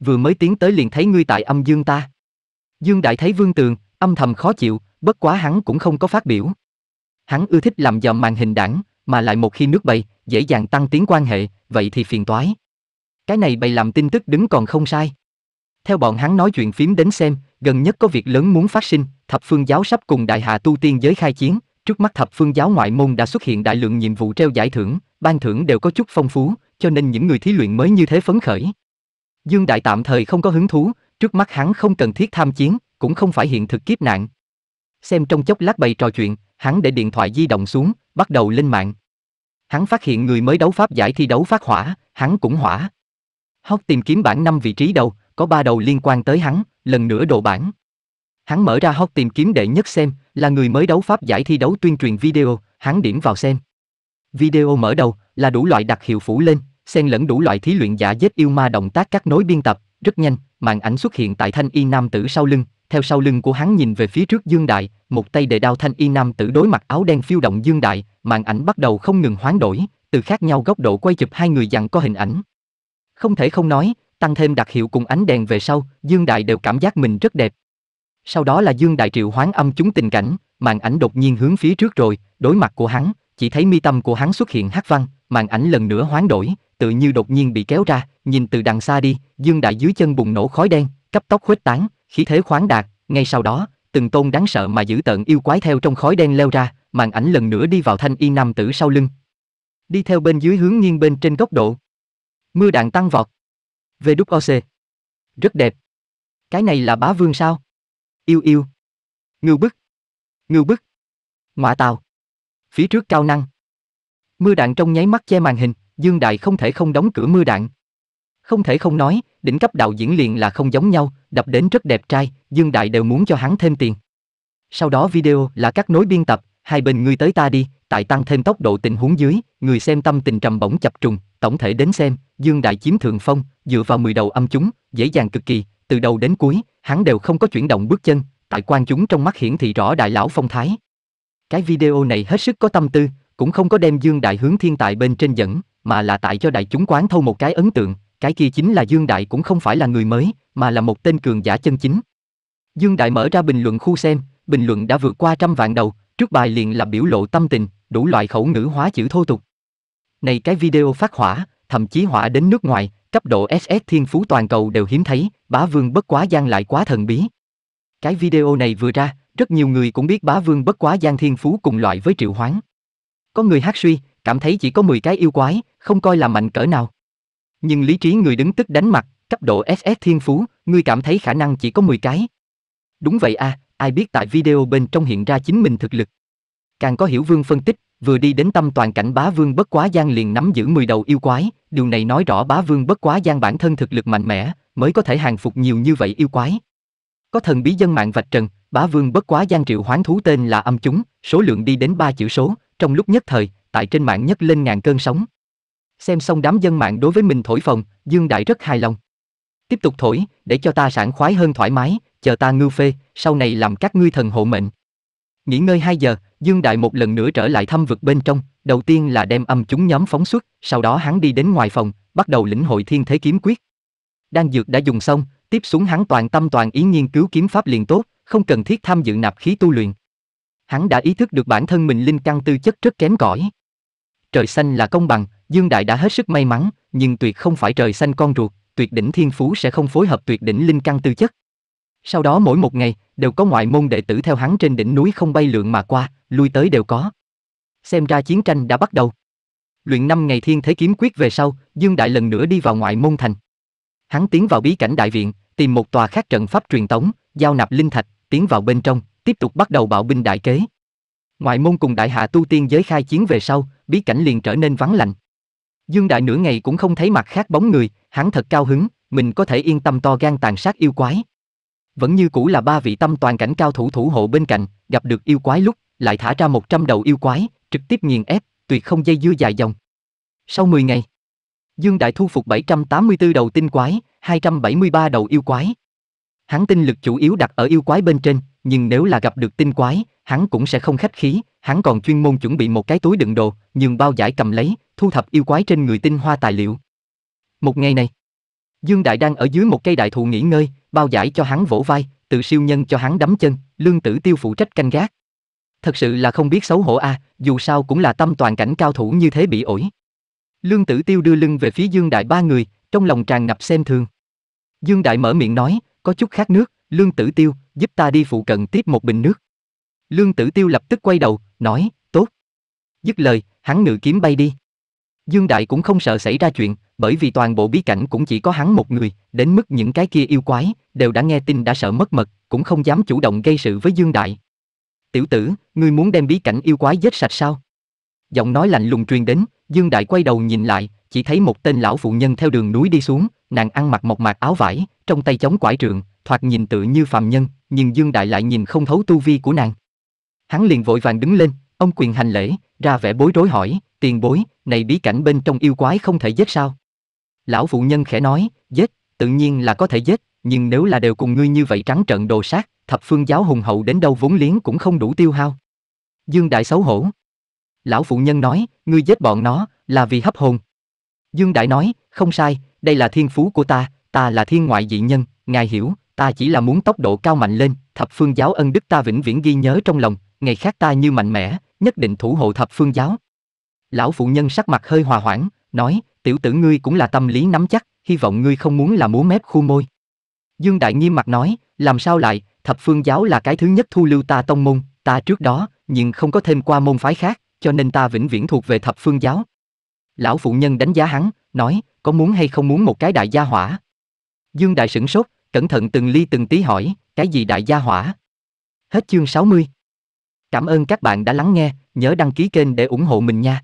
Vừa mới tiến tới liền thấy ngươi tại âm dương ta. Dương Đại thấy Vương Tường, âm thầm khó chịu, bất quá hắn cũng không có phát biểu. Hắn ưa thích làm dòm màn hình đảng, mà lại một khi nước bày, dễ dàng tăng tiến quan hệ, vậy thì phiền toái. Cái này bày làm tin tức đứng còn không sai. Theo bọn hắn nói chuyện phím đến xem, gần nhất có việc lớn muốn phát sinh, thập phương giáo sắp cùng đại hạ tu tiên giới khai chiến, trước mắt thập phương giáo ngoại môn đã xuất hiện đại lượng nhiệm vụ treo giải thưởng, ban thưởng đều có chút phong phú, cho nên những người thí luyện mới như thế phấn khởi. Dương Đại tạm thời không có hứng thú, trước mắt hắn không cần thiết tham chiến, cũng không phải hiện thực kiếp nạn. Xem trong chốc lát bày trò chuyện, hắn để điện thoại di động xuống, bắt đầu lên mạng. Hắn phát hiện người mới đấu pháp giải thi đấu phát hỏa, hắn cũng hỏa. Hóc tìm kiếm bảng năm vị trí đầu, có ba đầu liên quan tới hắn, lần nữa đồ bảng. Hắn mở ra hóc tìm kiếm đệ nhất xem, là người mới đấu pháp giải thi đấu tuyên truyền video, hắn điểm vào xem. Video mở đầu là đủ loại đặc hiệu phủ lên, xen lẫn đủ loại thí luyện giả giết yêu ma động tác các nối biên tập, rất nhanh, màn ảnh xuất hiện tại thanh y nam tử sau lưng, theo sau lưng của hắn nhìn về phía trước Dương Đại, một tay để đao thanh y nam tử đối mặt áo đen phiêu động Dương Đại, màn ảnh bắt đầu không ngừng hoán đổi, từ khác nhau góc độ quay chụp hai người dặn có hình ảnh. Không thể không nói, tăng thêm đặc hiệu cùng ánh đèn về sau, Dương Đại đều cảm giác mình rất đẹp. Sau đó là Dương Đại triệu hoán âm chúng tình cảnh, màn ảnh đột nhiên hướng phía trước rồi, đối mặt của hắn, chỉ thấy mi tâm của hắn xuất hiện hắc văn, màn ảnh lần nữa hoán đổi, tự như đột nhiên bị kéo ra, nhìn từ đằng xa đi, Dương Đại dưới chân bùng nổ khói đen, cấp tốc khuếch tán, khí thế khoáng đạt, ngay sau đó, từng tôn đáng sợ mà giữ tợn yêu quái theo trong khói đen leo ra, màn ảnh lần nữa đi vào thanh y nam tử sau lưng. Đi theo bên dưới hướng nghiêng bên trên góc độ. Mưa đạn tăng vọt. VWOC. Rất đẹp. Cái này là bá vương sao? Yêu yêu. Ngưu bức. Ngưu bức. Ngoạ tàu phía trước cao năng. Mưa đạn trong nháy mắt che màn hình, Dương Đại không thể không đóng cửa mưa đạn. Không thể không nói, đỉnh cấp đạo diễn liền là không giống nhau, đập đến rất đẹp trai, Dương Đại đều muốn cho hắn thêm tiền. Sau đó video là các nối biên tập, hai bên người tới ta đi, tại tăng thêm tốc độ tình huống dưới, người xem tâm tình trầm bổng chập trùng, tổng thể đến xem, Dương Đại chiếm thượng phong, dựa vào 10 đầu âm chúng, dễ dàng cực kỳ, từ đầu đến cuối, hắn đều không có chuyển động bước chân, tại quan chúng trong mắt hiển thị rõ đại lão phong thái. Cái video này hết sức có tâm tư, cũng không có đem Dương Đại hướng thiên tài bên trên dẫn, mà là tại cho đại chúng quán thâu một cái ấn tượng, cái kia chính là Dương Đại cũng không phải là người mới, mà là một tên cường giả chân chính. Dương Đại mở ra bình luận khu xem, bình luận đã vượt qua trăm vạn đầu, trước bài liền là biểu lộ tâm tình, đủ loại khẩu ngữ hóa chữ thô tục. Này cái video phát hỏa, thậm chí hỏa đến nước ngoài, cấp độ SS thiên phú toàn cầu đều hiếm thấy, bá vương bất quá gian lại quá thần bí. Cái video này vừa ra, rất nhiều người cũng biết bá vương bất quá gian thiên phú cùng loại với triệu hoán. Có người hát suy, cảm thấy chỉ có 10 cái yêu quái, không coi là mạnh cỡ nào. Nhưng lý trí người đứng tức đánh mặt, cấp độ SS thiên phú, ngươi cảm thấy khả năng chỉ có 10 cái. Đúng vậy à, ai biết tại video bên trong hiện ra chính mình thực lực. Càng có hiểu vương phân tích, vừa đi đến tâm toàn cảnh bá vương bất quá gian liền nắm giữ 10 đầu yêu quái, điều này nói rõ bá vương bất quá gian bản thân thực lực mạnh mẽ, mới có thể hàng phục nhiều như vậy yêu quái. Có thần bí dân mạng vạch trần, Bá Vương bất quá gian triệu hoán thú tên là âm chúng, số lượng đi đến ba chữ số, trong lúc nhất thời, tại trên mạng nhất lên ngàn cơn sóng. Xem xong đám dân mạng đối với mình thổi phồng, Dương Đại rất hài lòng. Tiếp tục thổi, để cho ta sảng khoái hơn thoải mái, chờ ta ngư phê, sau này làm các ngươi thần hộ mệnh. Nghỉ ngơi 2 giờ, Dương Đại một lần nữa trở lại thăm vực bên trong, đầu tiên là đem âm chúng nhóm phóng xuất, sau đó hắn đi đến ngoài phòng, bắt đầu lĩnh hội thiên thế kiếm quyết. Đan dược đã dùng xong, tiếp xuống hắn toàn tâm toàn ý nghiên cứu kiếm pháp liền tốt, không cần thiết tham dự nạp khí tu luyện. Hắn đã ý thức được bản thân mình linh căn tư chất rất kém cỏi. Trời xanh là công bằng, Dương Đại đã hết sức may mắn, nhưng tuyệt không phải trời xanh con ruột, tuyệt đỉnh thiên phú sẽ không phối hợp tuyệt đỉnh linh căn tư chất. Sau đó mỗi một ngày, đều có ngoại môn đệ tử theo hắn trên đỉnh núi không bay lượn mà qua, lui tới đều có. Xem ra chiến tranh đã bắt đầu. Luyện năm ngày thiên thế kiếm quyết về sau, Dương Đại lần nữa đi vào ngoại môn thành. Hắn tiến vào bí cảnh đại viện, tìm một tòa khác trận pháp truyền tống, giao nạp linh thạch, tiến vào bên trong, tiếp tục bắt đầu bạo binh đại kế. Ngoại môn cùng đại hạ tu tiên giới khai chiến về sau, bí cảnh liền trở nên vắng lạnh. Dương Đại nửa ngày cũng không thấy mặt khác bóng người, hắn thật cao hứng, mình có thể yên tâm to gan tàn sát yêu quái. Vẫn như cũ là ba vị tâm toàn cảnh cao thủ thủ hộ bên cạnh, gặp được yêu quái lúc, lại thả ra 100 đầu yêu quái, trực tiếp nghiền ép, tuyệt không dây dưa dài dòng. Sau 10 ngày, Dương Đại thu phục 784 đầu tinh quái, 273 đầu yêu quái. Hắn tinh lực chủ yếu đặt ở yêu quái bên trên, nhưng nếu là gặp được tinh quái, hắn cũng sẽ không khách khí, hắn còn chuyên môn chuẩn bị một cái túi đựng đồ, nhường bao giải cầm lấy, thu thập yêu quái trên người tinh hoa tài liệu. Một ngày này, Dương Đại đang ở dưới một cây đại thụ nghỉ ngơi, bao giải cho hắn vỗ vai, tự siêu nhân cho hắn đấm chân, lương tử tiêu phụ trách canh gác. Thật sự là không biết xấu hổ a, à, dù sao cũng là tâm toàn cảnh cao thủ như thế bị ổi. Lương tử tiêu đưa lưng về phía Dương Đại ba người, trong lòng tràn ngập xem thường. Dương Đại mở miệng nói, có chút khát nước, Lương Tử Tiêu, giúp ta đi phụ cận tiếp một bình nước. Lương Tử Tiêu lập tức quay đầu, nói, tốt. Dứt lời, hắn ngự kiếm bay đi. Dương Đại cũng không sợ xảy ra chuyện, bởi vì toàn bộ bí cảnh cũng chỉ có hắn một người, đến mức những cái kia yêu quái, đều đã nghe tin đã sợ mất mật, cũng không dám chủ động gây sự với Dương Đại. Tiểu tử, ngươi muốn đem bí cảnh yêu quái giết sạch sao? Giọng nói lạnh lùng truyền đến, Dương Đại quay đầu nhìn lại, chỉ thấy một tên lão phụ nhân theo đường núi đi xuống, nàng ăn mặc một mạc áo vải, trong tay chống quải trượng, thoạt nhìn tự như phàm nhân, nhưng Dương Đại lại nhìn không thấu tu vi của nàng. Hắn liền vội vàng đứng lên, ông quyền hành lễ, ra vẻ bối rối hỏi, tiền bối, này bí cảnh bên trong yêu quái không thể giết sao? Lão phụ nhân khẽ nói, giết, tự nhiên là có thể giết, nhưng nếu là đều cùng ngươi như vậy trắng trợn đồ sát, thập phương giáo hùng hậu đến đâu vốn liếng cũng không đủ tiêu hao. Dương Đại xấu hổ. Lão phụ nhân nói, ngươi giết bọn nó, là vì hấp hồn, Dương Đại nói, không sai, đây là thiên phú của ta, ta là thiên ngoại dị nhân, ngài hiểu, ta chỉ là muốn tốc độ cao mạnh lên, thập phương giáo ân đức ta vĩnh viễn ghi nhớ trong lòng, ngày khác ta như mạnh mẽ, nhất định thủ hộ thập phương giáo. Lão phụ nhân sắc mặt hơi hòa hoãn, nói, tiểu tử ngươi cũng là tâm lý nắm chắc, hy vọng ngươi không muốn là múa mép khu môi. Dương Đại nghiêm mặt nói, làm sao lại, thập phương giáo là cái thứ nhất thu lưu ta tông môn, ta trước đó, nhưng không có thêm qua môn phái khác, cho nên ta vĩnh viễn thuộc về thập phương giáo, Lão phụ nhân đánh giá hắn, nói, có muốn hay không muốn một cái đại gia hỏa? Dương Đại sửng sốt, cẩn thận từng ly từng tí hỏi, cái gì đại gia hỏa? Hết chương 60. Cảm ơn các bạn đã lắng nghe, nhớ đăng ký kênh để ủng hộ mình nha.